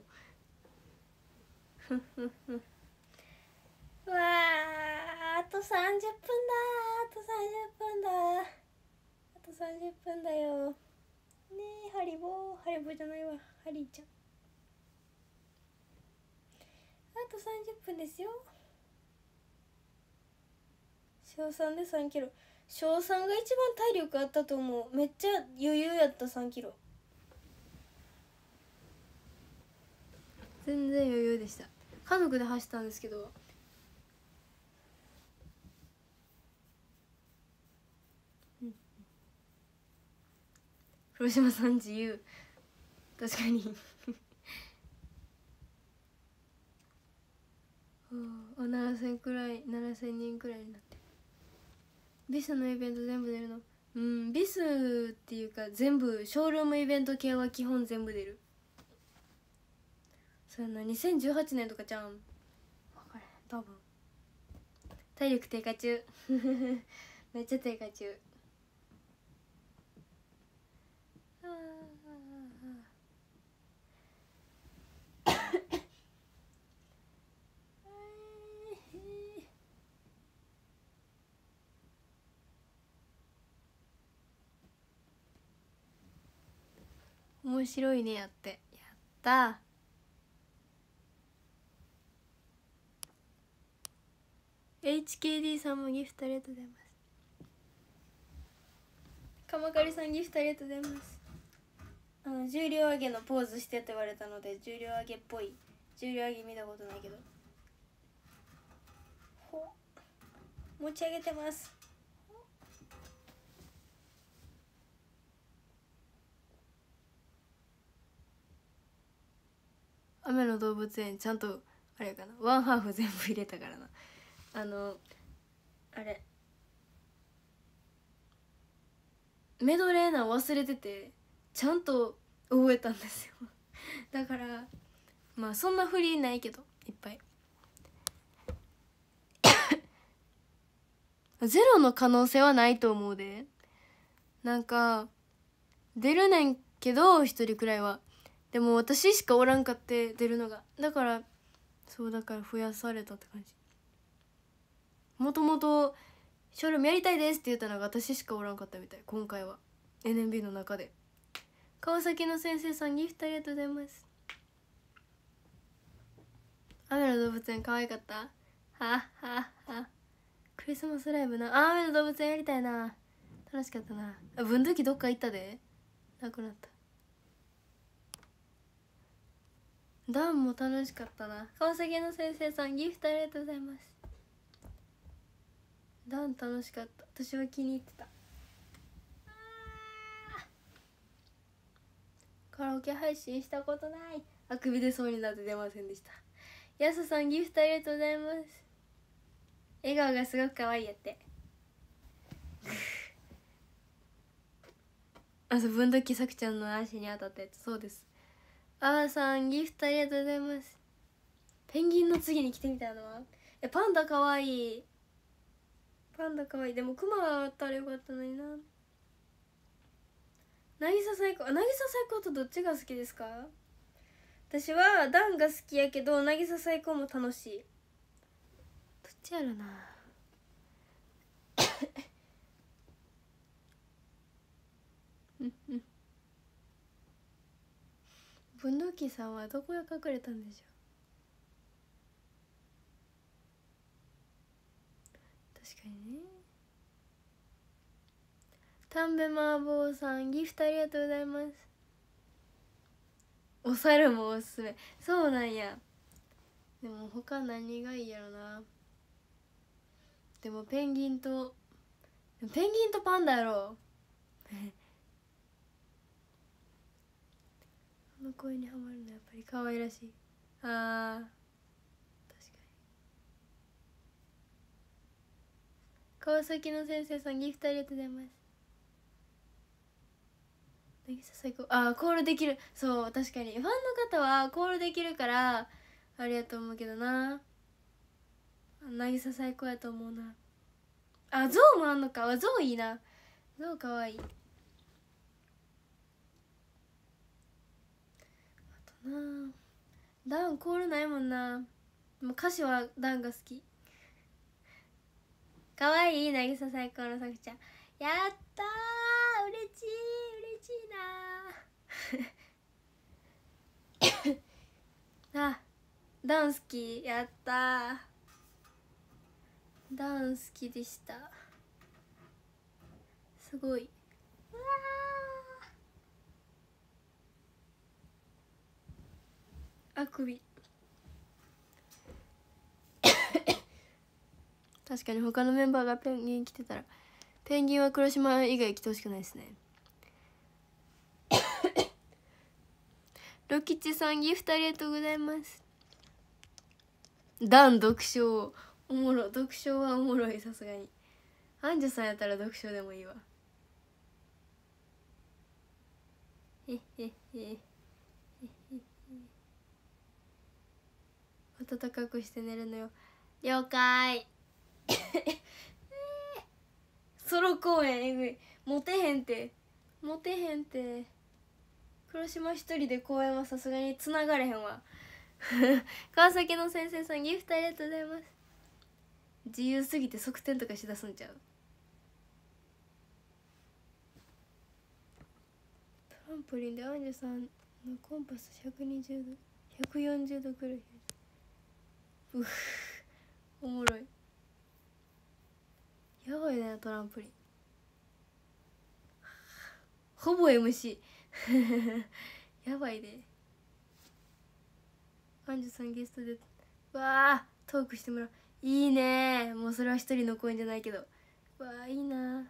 ああと30分だあと30分だあと30分だよねえハリボーハリボーじゃないわハリーちゃんあと30分ですよ小3で3キロ小3が一番体力あったと思うめっちゃ余裕やった3キロ全然余裕でした家族で走ったんですけど黒島さん自由確かに (laughs) あ7000くらい7000人くらいになってビスのイベント全部出るのうんビスっていうか全部ショールームイベント系は基本全部出るそうな2018年とかじゃん分かれ多分体力低下中 (laughs) めっちゃ低下中ああ面白いねやってやった HKD さんもギフトありがとうございます鎌刈さんギフトありがとうございますあの重量上げのポーズしてって言われたので重量上げっぽい重量上げ見たことないけどほ持ち上げてます雨の動物園ちゃんとあれかなワンハーフ全部入れたからなあのあれメドレーな忘れててちゃんと覚えたんですよ (laughs) だからまあそんなふりないけどいっぱい (coughs) ゼロの可能性はないと思うでなんか出るねんけど一人くらいはでも私しかおらんかって出るのがだからそうだから増やされたって感じもともと「ショールームやりたいです」って言ったのが私しかおらんかったみたい今回は NMB の中で川崎の先生さんギフトありがとうございます雨の動物園可愛かったはあはあはあクリスマスライブな雨の動物園やりたいな楽しかったなあ分度器どっか行ったでなくなったダンも楽しかったな川崎の先生さんギフトありがとうございますダン楽しかった私は気に入ってたカラオケ配信したことないあくび出そうになって出ませんでしたやすさんギフトありがとうございます笑顔がすごく可愛いやって (laughs) あそぶんどきさくちゃんの足に当たったやつそうですあーさんギフトありがとうございますペンギンの次に来てみたのはえパンダ可愛いパンダ可愛いでもクマがあったらよかったのにな渚最高渚最高とどっちが好きですか私はダンが好きやけど渚最高も楽しいどっちやろな (laughs) うんうん文土器さんはどこへ隠れたんでしょうかにね丹部麻婆さんギフトありがとうございますお猿もおすすめそうなんやでも他何がいいやろなでもペンギンとペンギンとパンダやろこ (laughs) の声にはまるのやっぱり可愛らしいああ川崎の先生さんギフトありがとうございます最高あコールできるそう確かにファンの方はコールできるからあれやと思うけどな渚最高やと思うなあゾウもあんのかあゾウいいなゾウかわいいあとなダウンコールないもんなもう歌詞はダウンが好きかわいいさ最高のさくちゃんやったう嬉しい嬉しいな (laughs) あダン好きやったダン好きでしたすごいあ。わあくび確かに他のメンバーがペンギン来てたらペンギンは黒島以外来てほしくないですねロキチさんギフトありがとうございますダン読書おもろ読書はおもろいさすがにアンジュさんやったら読書でもいいわへえへ暖かくして寝るのよ了解ソロ公演えぐいモテへんってモテへんって黒島一人で公演はさすがにつながれへんわ川崎の先生さんギフトありがとうございます自由すぎて側転とかしだすんちゃうトランポリンでアンジュさんのコンパス120度140度くらいおもろいやばいねトランプリンほぼ MC (laughs) やばいねアンジュさんゲストでわあトークしてもらういいねもうそれは一人の公演じゃないけどわあいいな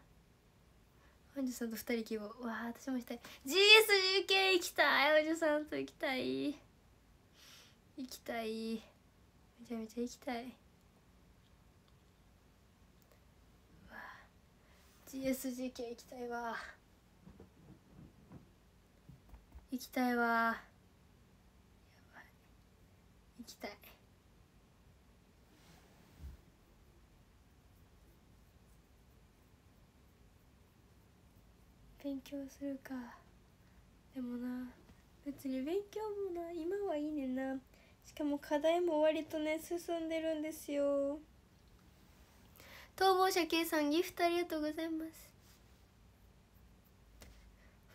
アンジュさんと二人希望わあ私もしたい GSGK 行きたいアンジュさんと行きたい行きたいめちゃめちゃ行きたい GSGK 行きたいわ行きたいわ行きたい勉強するかでもな別に勉強もな今はいいねんなしかも課題も割とね進んでるんですよ逃亡者 K さんギフトありがとうございます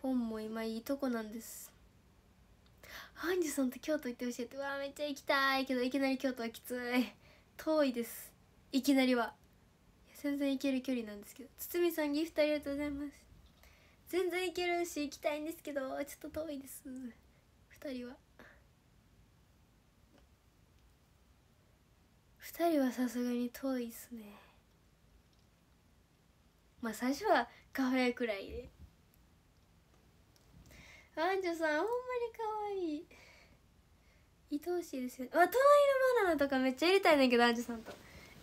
フォンも今いいとこなんですハンジさんと京都行ってほしいってわめっちゃ行きたいけどいきなり京都はきつい遠いですいきなりは全然行ける距離なんですけど堤さんギフトありがとうございます全然行けるし行きたいんですけどちょっと遠いです2人は2人はさすがに遠いっすねまあ最初はカフェくらいでアンジュさんほんまに可愛い愛おしいですよねわ隣のバナナとかめっちゃ入れたいねんけどアンジュさんと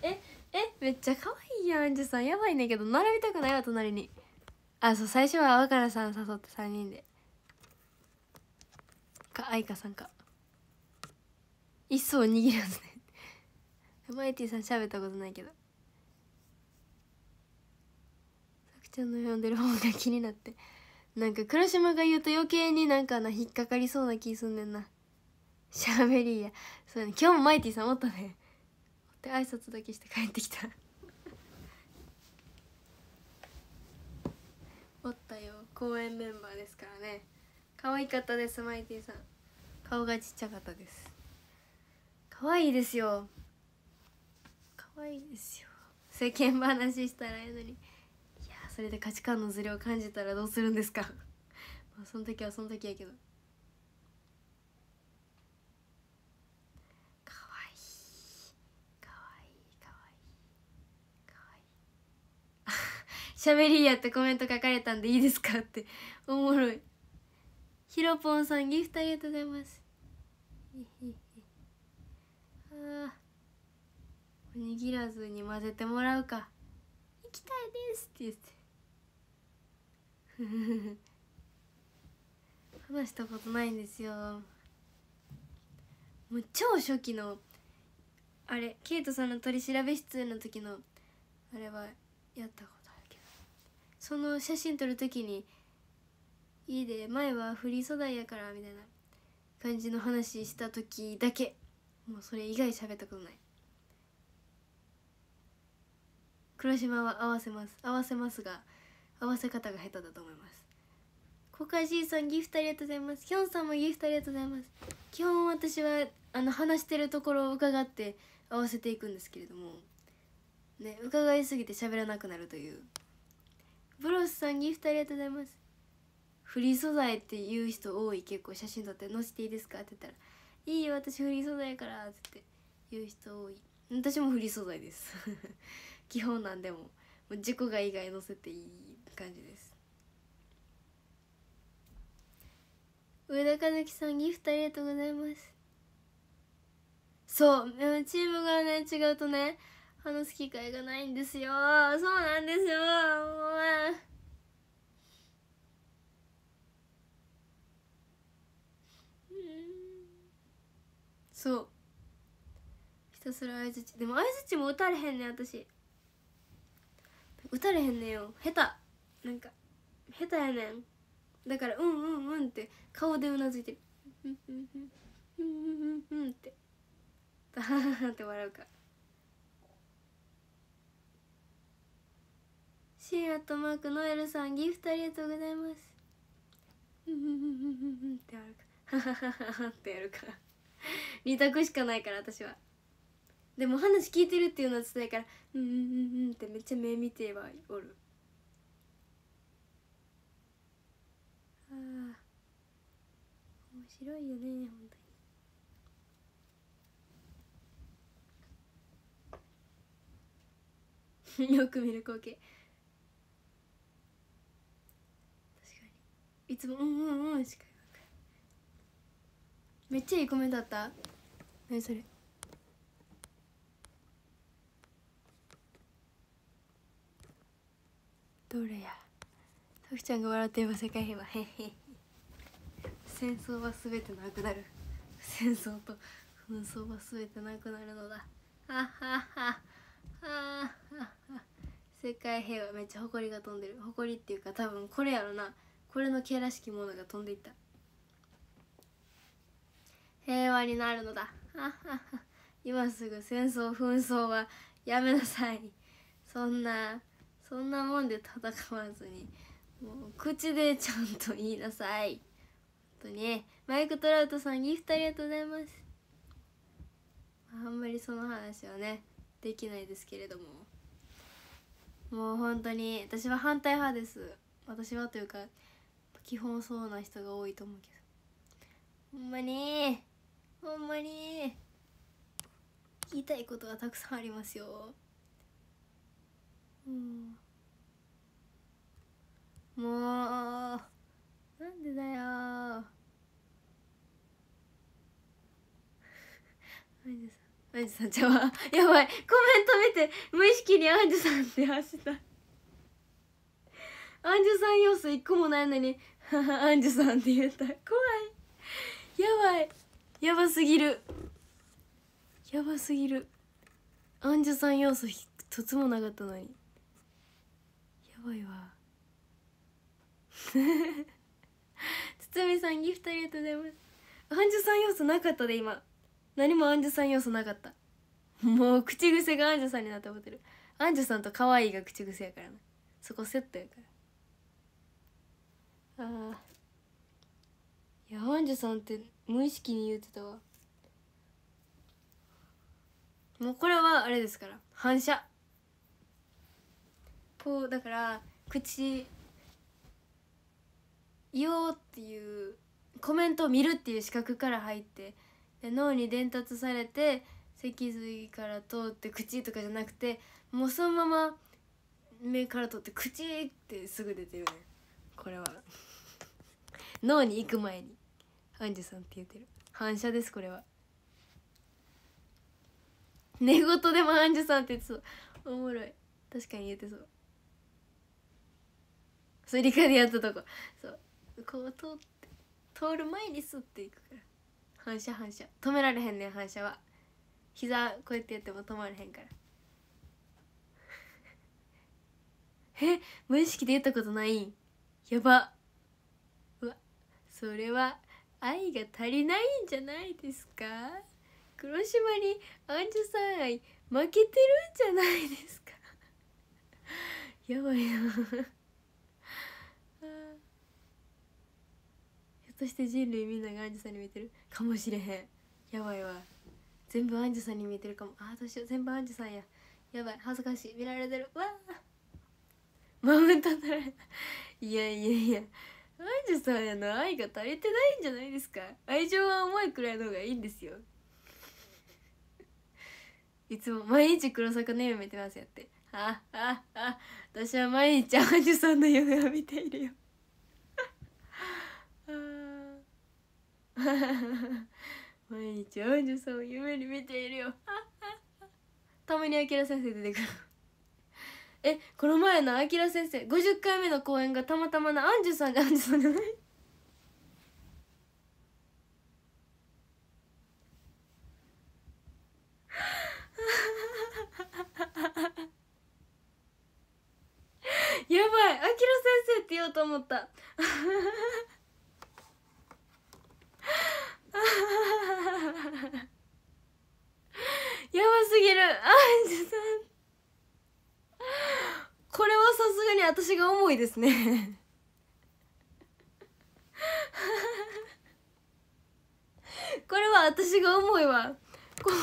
ええめっちゃ可愛いやアンジュさんやばいねんけど並びたくないわ隣にあそう最初は若菜さん誘って3人でか愛花さんか一層握るやつねマイティさん喋ったことないけどちゃんの読んでる方が気になってなんか黒島が言うと余計になんかな引っかかりそうな気すんねんなしゃべりやそうね今日もマイティさんおったねって挨拶だけして帰ってきたおったよ公演メンバーですからね可愛かったですマイティさん顔がちっちゃかったです可愛いですよ可愛いですよ世間話したらいえのにそれで価値観のズレを感じたらどうするんですか (laughs) まあその時はその時やけどかわいいかわいいかわいいかわいいしゃべりやってコメント書かれたんでいいですかって (laughs) おもろいひろぽんさんギフトありがとうございます (laughs) あおにぎらずに混ぜてもらうか行きたいですって言って (laughs) 話したことないんですよもう超初期のあれケイトさんの取調べ室の時のあれはやったことあるけどその写真撮る時に「家で前はフリー素材やから」みたいな感じの話した時だけもうそれ以外喋ったことない黒島は合わせます合わせますが合わせ方が下手だと思いますコカジーさんギフトありがとうございますきょんさんもギフトありがとうございます基本私はあの話してるところを伺って合わせていくんですけれどもね伺いすぎて喋らなくなるというブロスさんギフトありがとうございますフリー素材って言う人多い結構写真撮って載せていいですかって言ったら「いいよ私フリー素材から」って言う人多い私もフリー素材です (laughs) 基本なんでももう事故が以外載せていい感じです上田和樹さんギフトありがとうございますそうチームがね違うとね話す機会がないんですよそうなんですよもうそうひたすら相づちでも相づちも打たれへんね私打たれへんねよ下手なんか下手やねんだからうんうんうんって顔でうなずいてるうんうんうんうんうんってダハハって笑うからシーアとマークノエルさんギフトありがとうございますうんうんうんうんうんってやるかハハハハってやるから2択しかないから私はでも話聞いてるっていうのは伝えからうんうんうんうんってめっちゃ目見てはおる面白いよね本当に。(laughs) よく見る光景確かにいつも「うんうんうん」しかめっちゃいいコメントあった何それどれやたくちゃんが笑っていば世界平和へへ戦争はすべてなくなる戦争と紛争はすべてなくなるのだははっはは世界平和めっちゃ誇りが飛んでる誇りっていうか多分これやろなこれの毛らしきものが飛んでいった平和になるのだ今すぐ戦争紛争はやめなさいそんなそんなもんで戦わずにもう口でちゃんと言いなさい本当にマイク・トラウトさんギフトありがとうございますあんまりその話はねできないですけれどももう本当に私は反対派です私はというか基本そうな人が多いと思うけどほんまにほんまに言いたいことがたくさんありますようんもうなんでだよアンジュさんアンジュさんちゃわ (laughs) やばいコメント見て無意識にアンジュさんって走ったアンジュさん要素一個もないのに (laughs) アンジュさんって言った怖いやばいやばすぎるやばすぎるアンジュさん要素一つもなかったのにやばいわ堤 (laughs) さんギフトありがとうございますアンジュさん要素なかったで今何もアンジュさん要素なかったもう口癖がアンジュさんになって思ってるアンジュさんと可愛いが口癖やからなそこセットやからああいやアンジュさんって無意識に言うてたわもうこれはあれですから反射こうだから口言おうっていうコメントを見るっていう資格から入ってで脳に伝達されて脊髄から通って口とかじゃなくてもうそのまま目から通って口ってすぐ出てるねこれは (laughs) 脳に行く前にアンジュさんって言ってる反射ですこれは寝言でもアンジュさんって言ってそうおもろい確かに言ってそうそれ理科でやったとこそうこう通って通る前にスッていくから反射反射止められへんねん反射は膝こうやってやっても止まれへんから (laughs) え無意識で言ったことないやばうわそれは愛が足りないんじゃないですか黒島にアンジュさん愛負けてるんじゃないですか (laughs) やばいなとして人類みんながアンジュさんに見てるかもしれへんやばいわ全部アンジュさんに見えてるかもああどうしよう全部アンジュさんややばい恥ずかしい見られてるわあマウント取られたいやいやいやアンジュさんへの愛が足りてないんじゃないですか愛情は重いくらいの方がいいんですよいつも毎日黒坂の夢見てますやってあああ私は毎日アンジュさんの夢を見ているよ (laughs) 毎日ジュさんを夢に見ているよ (laughs) たまにあきら先生出てくる (laughs) えこの前のあきら先生50回目の公演がたまたまなアンジュさんがアンジュさんじゃないやばいあきら先生って言おうと思ったやばすぎる (laughs) あじさんこれはさすがに私が重いですね (laughs) これは私が重いわこ (laughs)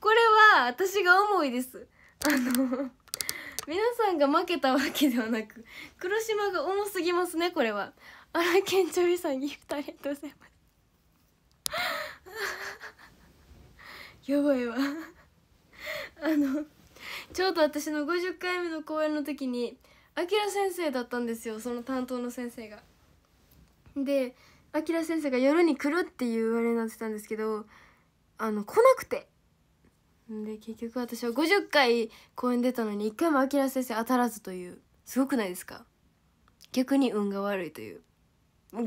これは私が重いですあの皆さんが負けたわけではなく黒島が重すぎますねこれは荒んちょびさんギフトありがとうございます (laughs) やばいわあのちょうど私の50回目の公演の時にあきら先生だったんですよその担当の先生がであきら先生が夜に来るって言われになってたんですけどあの来なくてで結局私は50回公演出たのに1回も明先生当たらずというすごくないですか逆に運が悪いという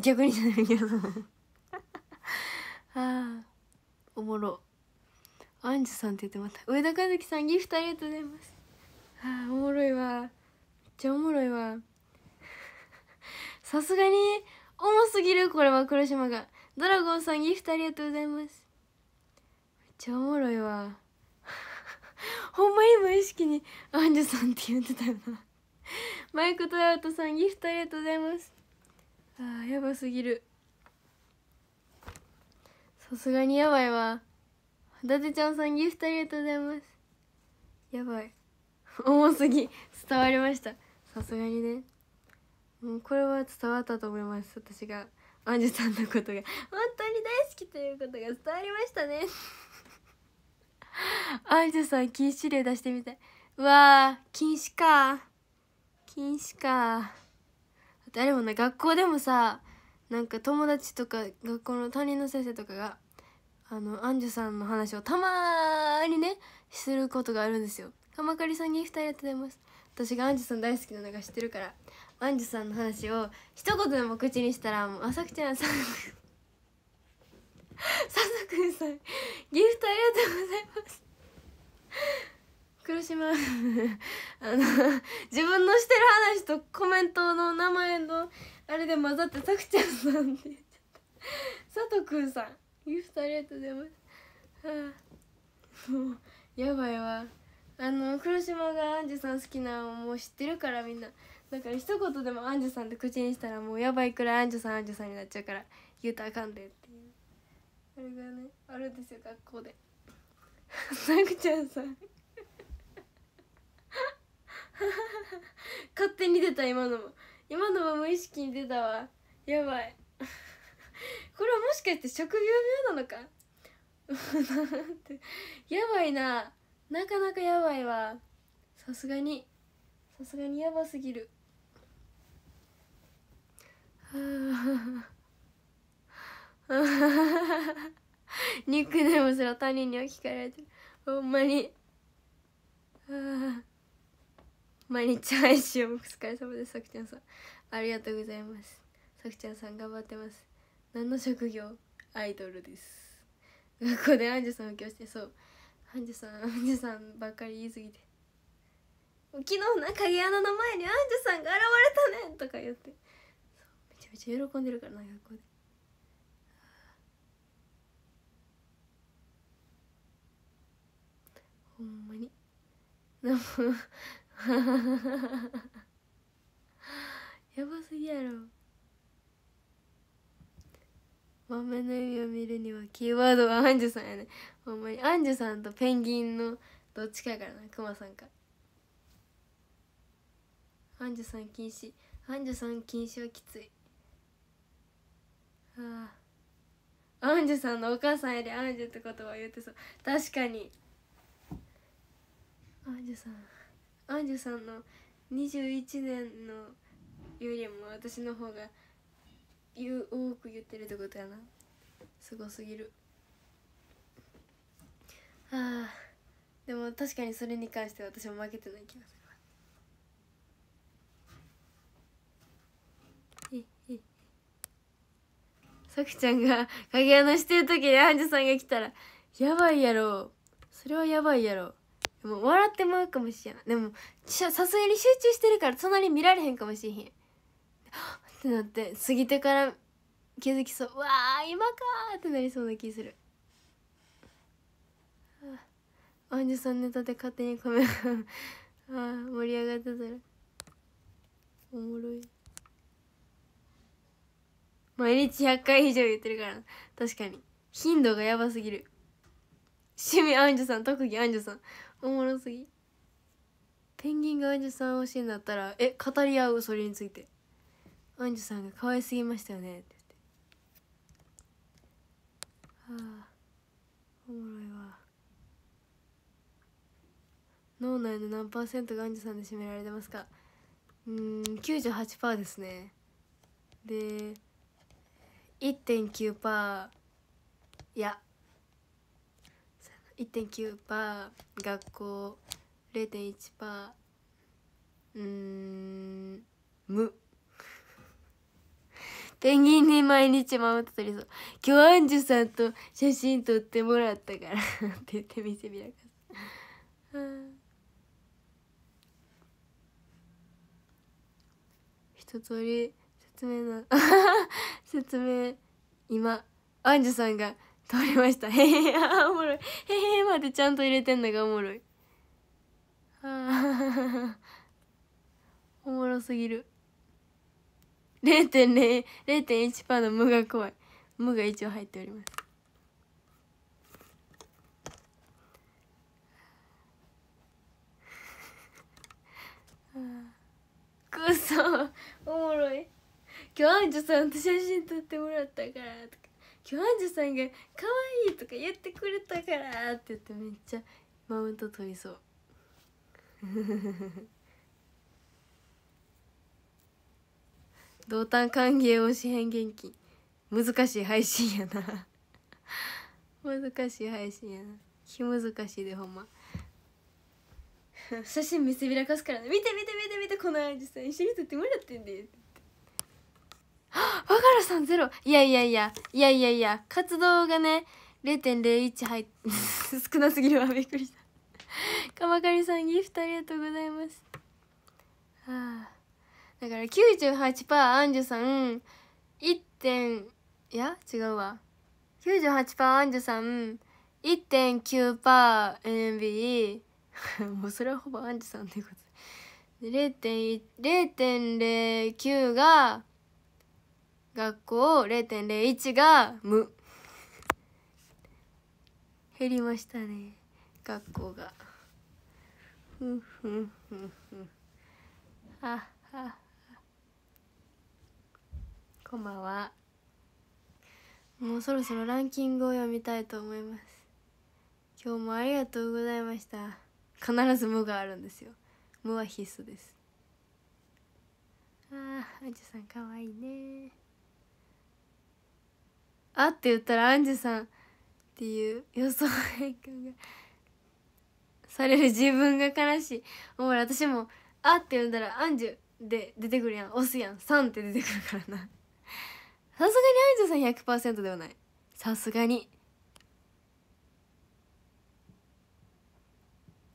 逆にじゃないけどは (laughs) あおもろアンジュさんって言ってまた上田和樹さんギフトありがとうございますはあおもろいわめっちゃおもろいわ (laughs) さすがに重すぎるこれは黒島がドラゴンさんギフトありがとうございますめっちゃおもろいわほんま今意識に「アンジュさん」って言ってたよなマイク・トラウトさんギフトありがとうございますあーやばすぎるさすがにやばいわ伊達ちゃんさんギフトありがとうございますやばい重すぎ伝わりましたさすがにねもうこれは伝わったと思います私がアンジュさんのことが本当に大好きということが伝わりましたねアイジュさん禁止令出してみたいうわー禁止か禁止か誰もな学校でもさなんか友達とか学校の担任の先生とかがあのアンジュさんの話をたまにねすることがあるんですよ鎌刈さんに2人やってます私がアンジュさん大好きなのが知ってるからアンジュさんの話を一言でも口にしたらもう「あくちゃんさん (laughs) 佐藤くんさんギフトありがとうございます黒島 (laughs) あの自分のしてる話とコメントの名前のあれで混ざってさくちゃんさんって言っちゃった佐藤くんさんギフトありがとうございます、はあ、もうやばいわあの黒島がアンジュさん好きなのもう知ってるからみんなだから一言でもアンジュさんって口にしたらもうやばいくらいアンジュさんアンジュさんになっちゃうから言うたらあかんでってあれがねあるんですよ学校でさくちゃんさん勝手に出た今のも今のも無意識に出たわやばいこれはもしかして職業病なのかやばいななかなかやばいわさすがにさすがにやばすぎるはあニックネームすら他人に置き換えられてるほんまに毎日配信をお疲れ様ですさくちゃんさんありがとうございますさくちゃんさん頑張ってます何の職業アイドルです学校でアンジュさんを教してそうアンジュさんアンジュさんばっかり言いすぎて昨日な影穴の前にアンジュさんが現れたねんとか言ってめちゃめちゃ喜んでるからな学校でほんまに (laughs) やばすぎやろ豆の意味を見るにはキーワードはアンジュさんやねほんまにアンジュさんとペンギンのどっちかやからなクマさんかアンジュさん禁止アンジュさん禁止はきついああアンジュさんのお母さんよりアンジュって言葉を言ってそう確かにアンジュさんアンジュさんの21年のよりも私の方が言う多く言ってるってことやなすごすぎるああでも確かにそれに関して私も負けてない気がするさくちゃんが影穴してる時にアンジュさんが来たらやばいやろそれはやばいやろも笑ってまうかもしれんでもさすがに集中してるから隣見られへんかもしれへんってなって過ぎてから気づきそううわー今かってなりそうな気するアンジュさんネタで勝手にカメラあ盛り上がってたらおもろい毎日100回以上言ってるから確かに頻度がやばすぎる趣味アンジュさん特技アンジュさんおもろすぎペンギンがアンジュさんをいんだったらえ語り合うそれについてアンジュさんが可愛すぎましたよねって言ってはあおもろいわ脳内の何パーセントがアンジュさんで占められてますかうん98%ですねで1.9%いや1.9%学校0.1%うん無 (laughs) ペンギンに毎日マウント取りそう今日アンジュさんと写真撮ってもらったからって言って見せびらかすと通り説明な (laughs) 説明今アンジュさんが通りましたへへへあおもろいへへまでちゃんと入れてんのがおもろいあおもろすぎる0.0.1%の無が怖い無が一応入っておりますくそおもろい今日アンジュさんと写真撮ってもらったからとか今日アンジュさんが「可愛いとか言ってくれたから」って言ってめっちゃマウント取りそう同担歓迎を支援元気難しい配信やな難しい配信やな気難しいでほんま写真見せびらかすからね見て見て見て見てこのアンジさん一緒に撮ってもらってんでってあ和らさんゼロいやいやいやいやいやいや活動がね0.01入っ (laughs) 少なすぎるわびっくりした鎌刈さんギフトありがとうございますはあだから98%アンジュさん1点いや違うわ98%アンジュさん 1.9%NMB (laughs) もうそれはほぼアンジュさんってことで0.09が学校0.01が無減りましたね学校がふんふんふんふんははこんばんはもうそろそろランキングを読みたいと思います今日もありがとうございました必ず無があるんですよ無は必須ですあああじさんかわいいねあって言ったらアンジュさんっていう予想変換がされる自分が悲しいほら私も「あ」って呼んだら「アンジュ」で出てくるやん「押すやん「さん」って出てくるからな (laughs) さすがにアンジュさん100%ではないさすがに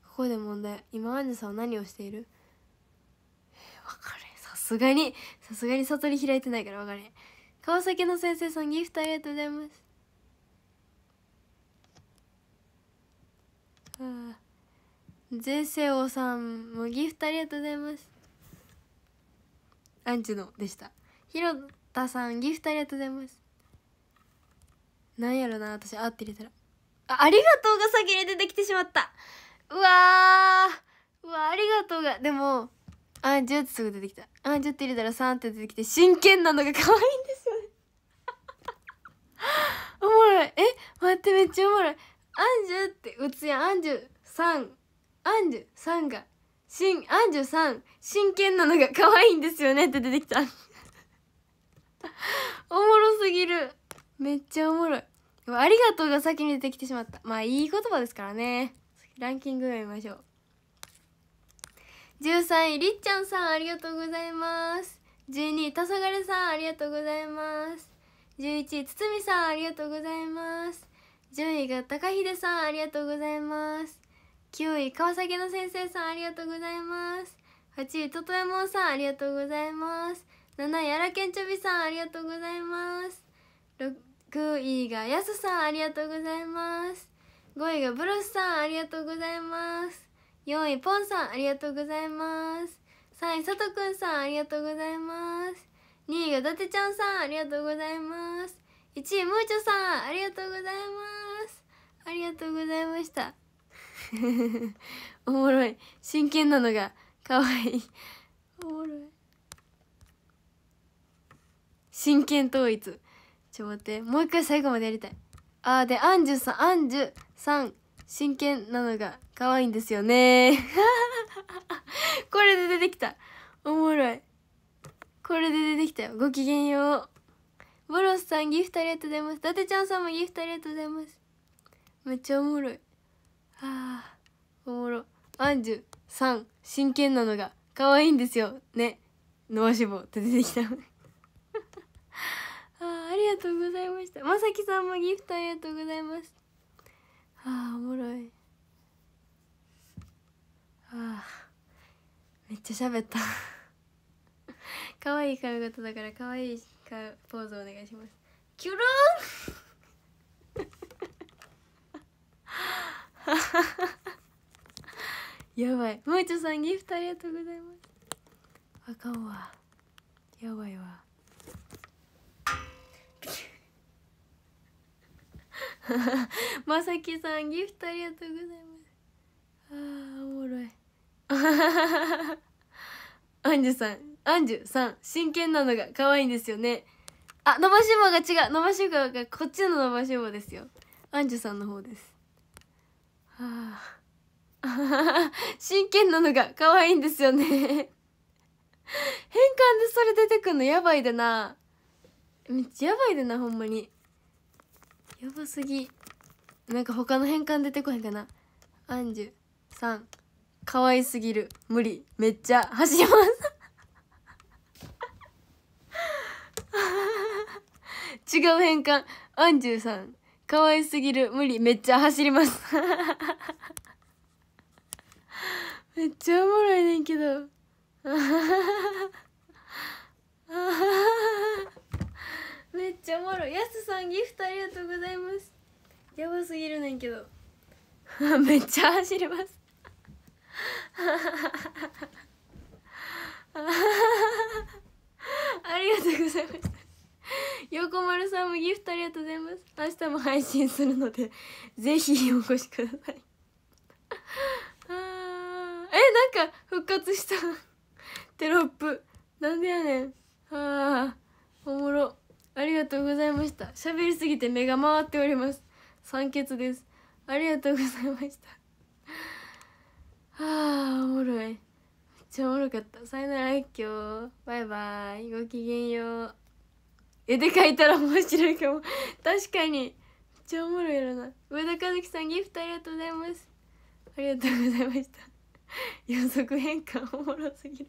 ここで問題今アンジュさんは何をしているえー、分かれさすがにさすがに悟り開いてないから分かれ川崎の先生さんギフトありがとうございますん税制王さんもギフトありがとうございますアンチュのでした広田さんギフトありがとうございますなんやろな私あって入れたらあありがとうが先に出てきてしまったうわうわありがとうがでもあんちゅってすぐ出てきたあんちゅって入れたら3って出てきて真剣なのが可愛いんですよおもろいえ待ってめっちゃおもろいアンジュって打つやんアンジュさんアンジュさんがしんアンジュさん真剣なのが (laughs) 可愛いんですよねって出てきた (laughs) おもろすぎるめっちゃおもろいありがとうが先に出てきてしまったまあいい言葉ですからねランキング読みましょう13位りっちゃんさんありがとうございます12位が昏さんありがとうございます11位つつみさんありがとうございます10位が高秀さんありがとうございます9位川崎の先生さんありがとうございます8位ととえもんさんありがとうございます7位あらけんちょびさんありがとうございます6位がやすさんありがとうございます5位がブロスさんありがとうございます4位ポンさんありがとうございます3位さとくんさんありがとうございます2位がだてちゃんさんありがとうございます1位もうちょさんありがとうございますありがとうございました (laughs) おもろい真剣なのがかわいいおもろい真剣統一ちょっと待ってもう一回最後までやりたいあーでアンジュさんアンジュさん真剣なのが可愛いんですよね (laughs) これで出てきたおもろいこれで出てきたよごきげんようボロスさんギフトありがとうございます伊達ちゃんさんもギフトありがとうございますめっちゃおもろいあーおもろアンジュさん真剣なのが可愛いんですよね伸ばし棒って出てきた (laughs) あありがとうございましたまさきさんもギフトありがとうございますああおもろいああめっちゃ喋った可愛い髪型だから可愛いかポーズお願いしますキュロン (laughs) やばいもうちょさんギフトありがとうございますあかんわやばいわ (laughs) まさきさんギフトありがとうございますあーおもろい (laughs) アンジュさんアンジュさん真剣なのが可愛いんですよねあ伸ばし棒が違う伸ばし棒がこっちの伸ばし棒ですよアンジュさんの方ですはあ真剣なのが可愛いんですよね変換でそれ出てくんのやばいでなめっちゃやばいでなほんまにやばすぎなんか他の変換出てこへんかなアンジュさん可愛すぎる無理めっちゃ走ります違う変換アンジュさん可愛すぎる無理めっちゃ走ります (laughs) めっちゃおもろいねんけど (laughs) めっちゃおもろいやすさんギフトありがとうございますやばすぎるねんけど (laughs) めっちゃ走りますありがとうございます (laughs) 横丸さんもギフトありがとうございます明日も配信するので (laughs) ぜひお越しください (laughs) あえなんか復活したテロップなんでやねんあおもろありがとうございました喋りすぎて目が回っております酸欠ですありがとうございましたあーおもろいめっちゃおもろかったさよなら今日バイバイごきげんよう絵で描いたら面白いかも確かに超おもろいやろな上田和樹さんギフトありがとうございますありがとうございました予測変換おもろすぎる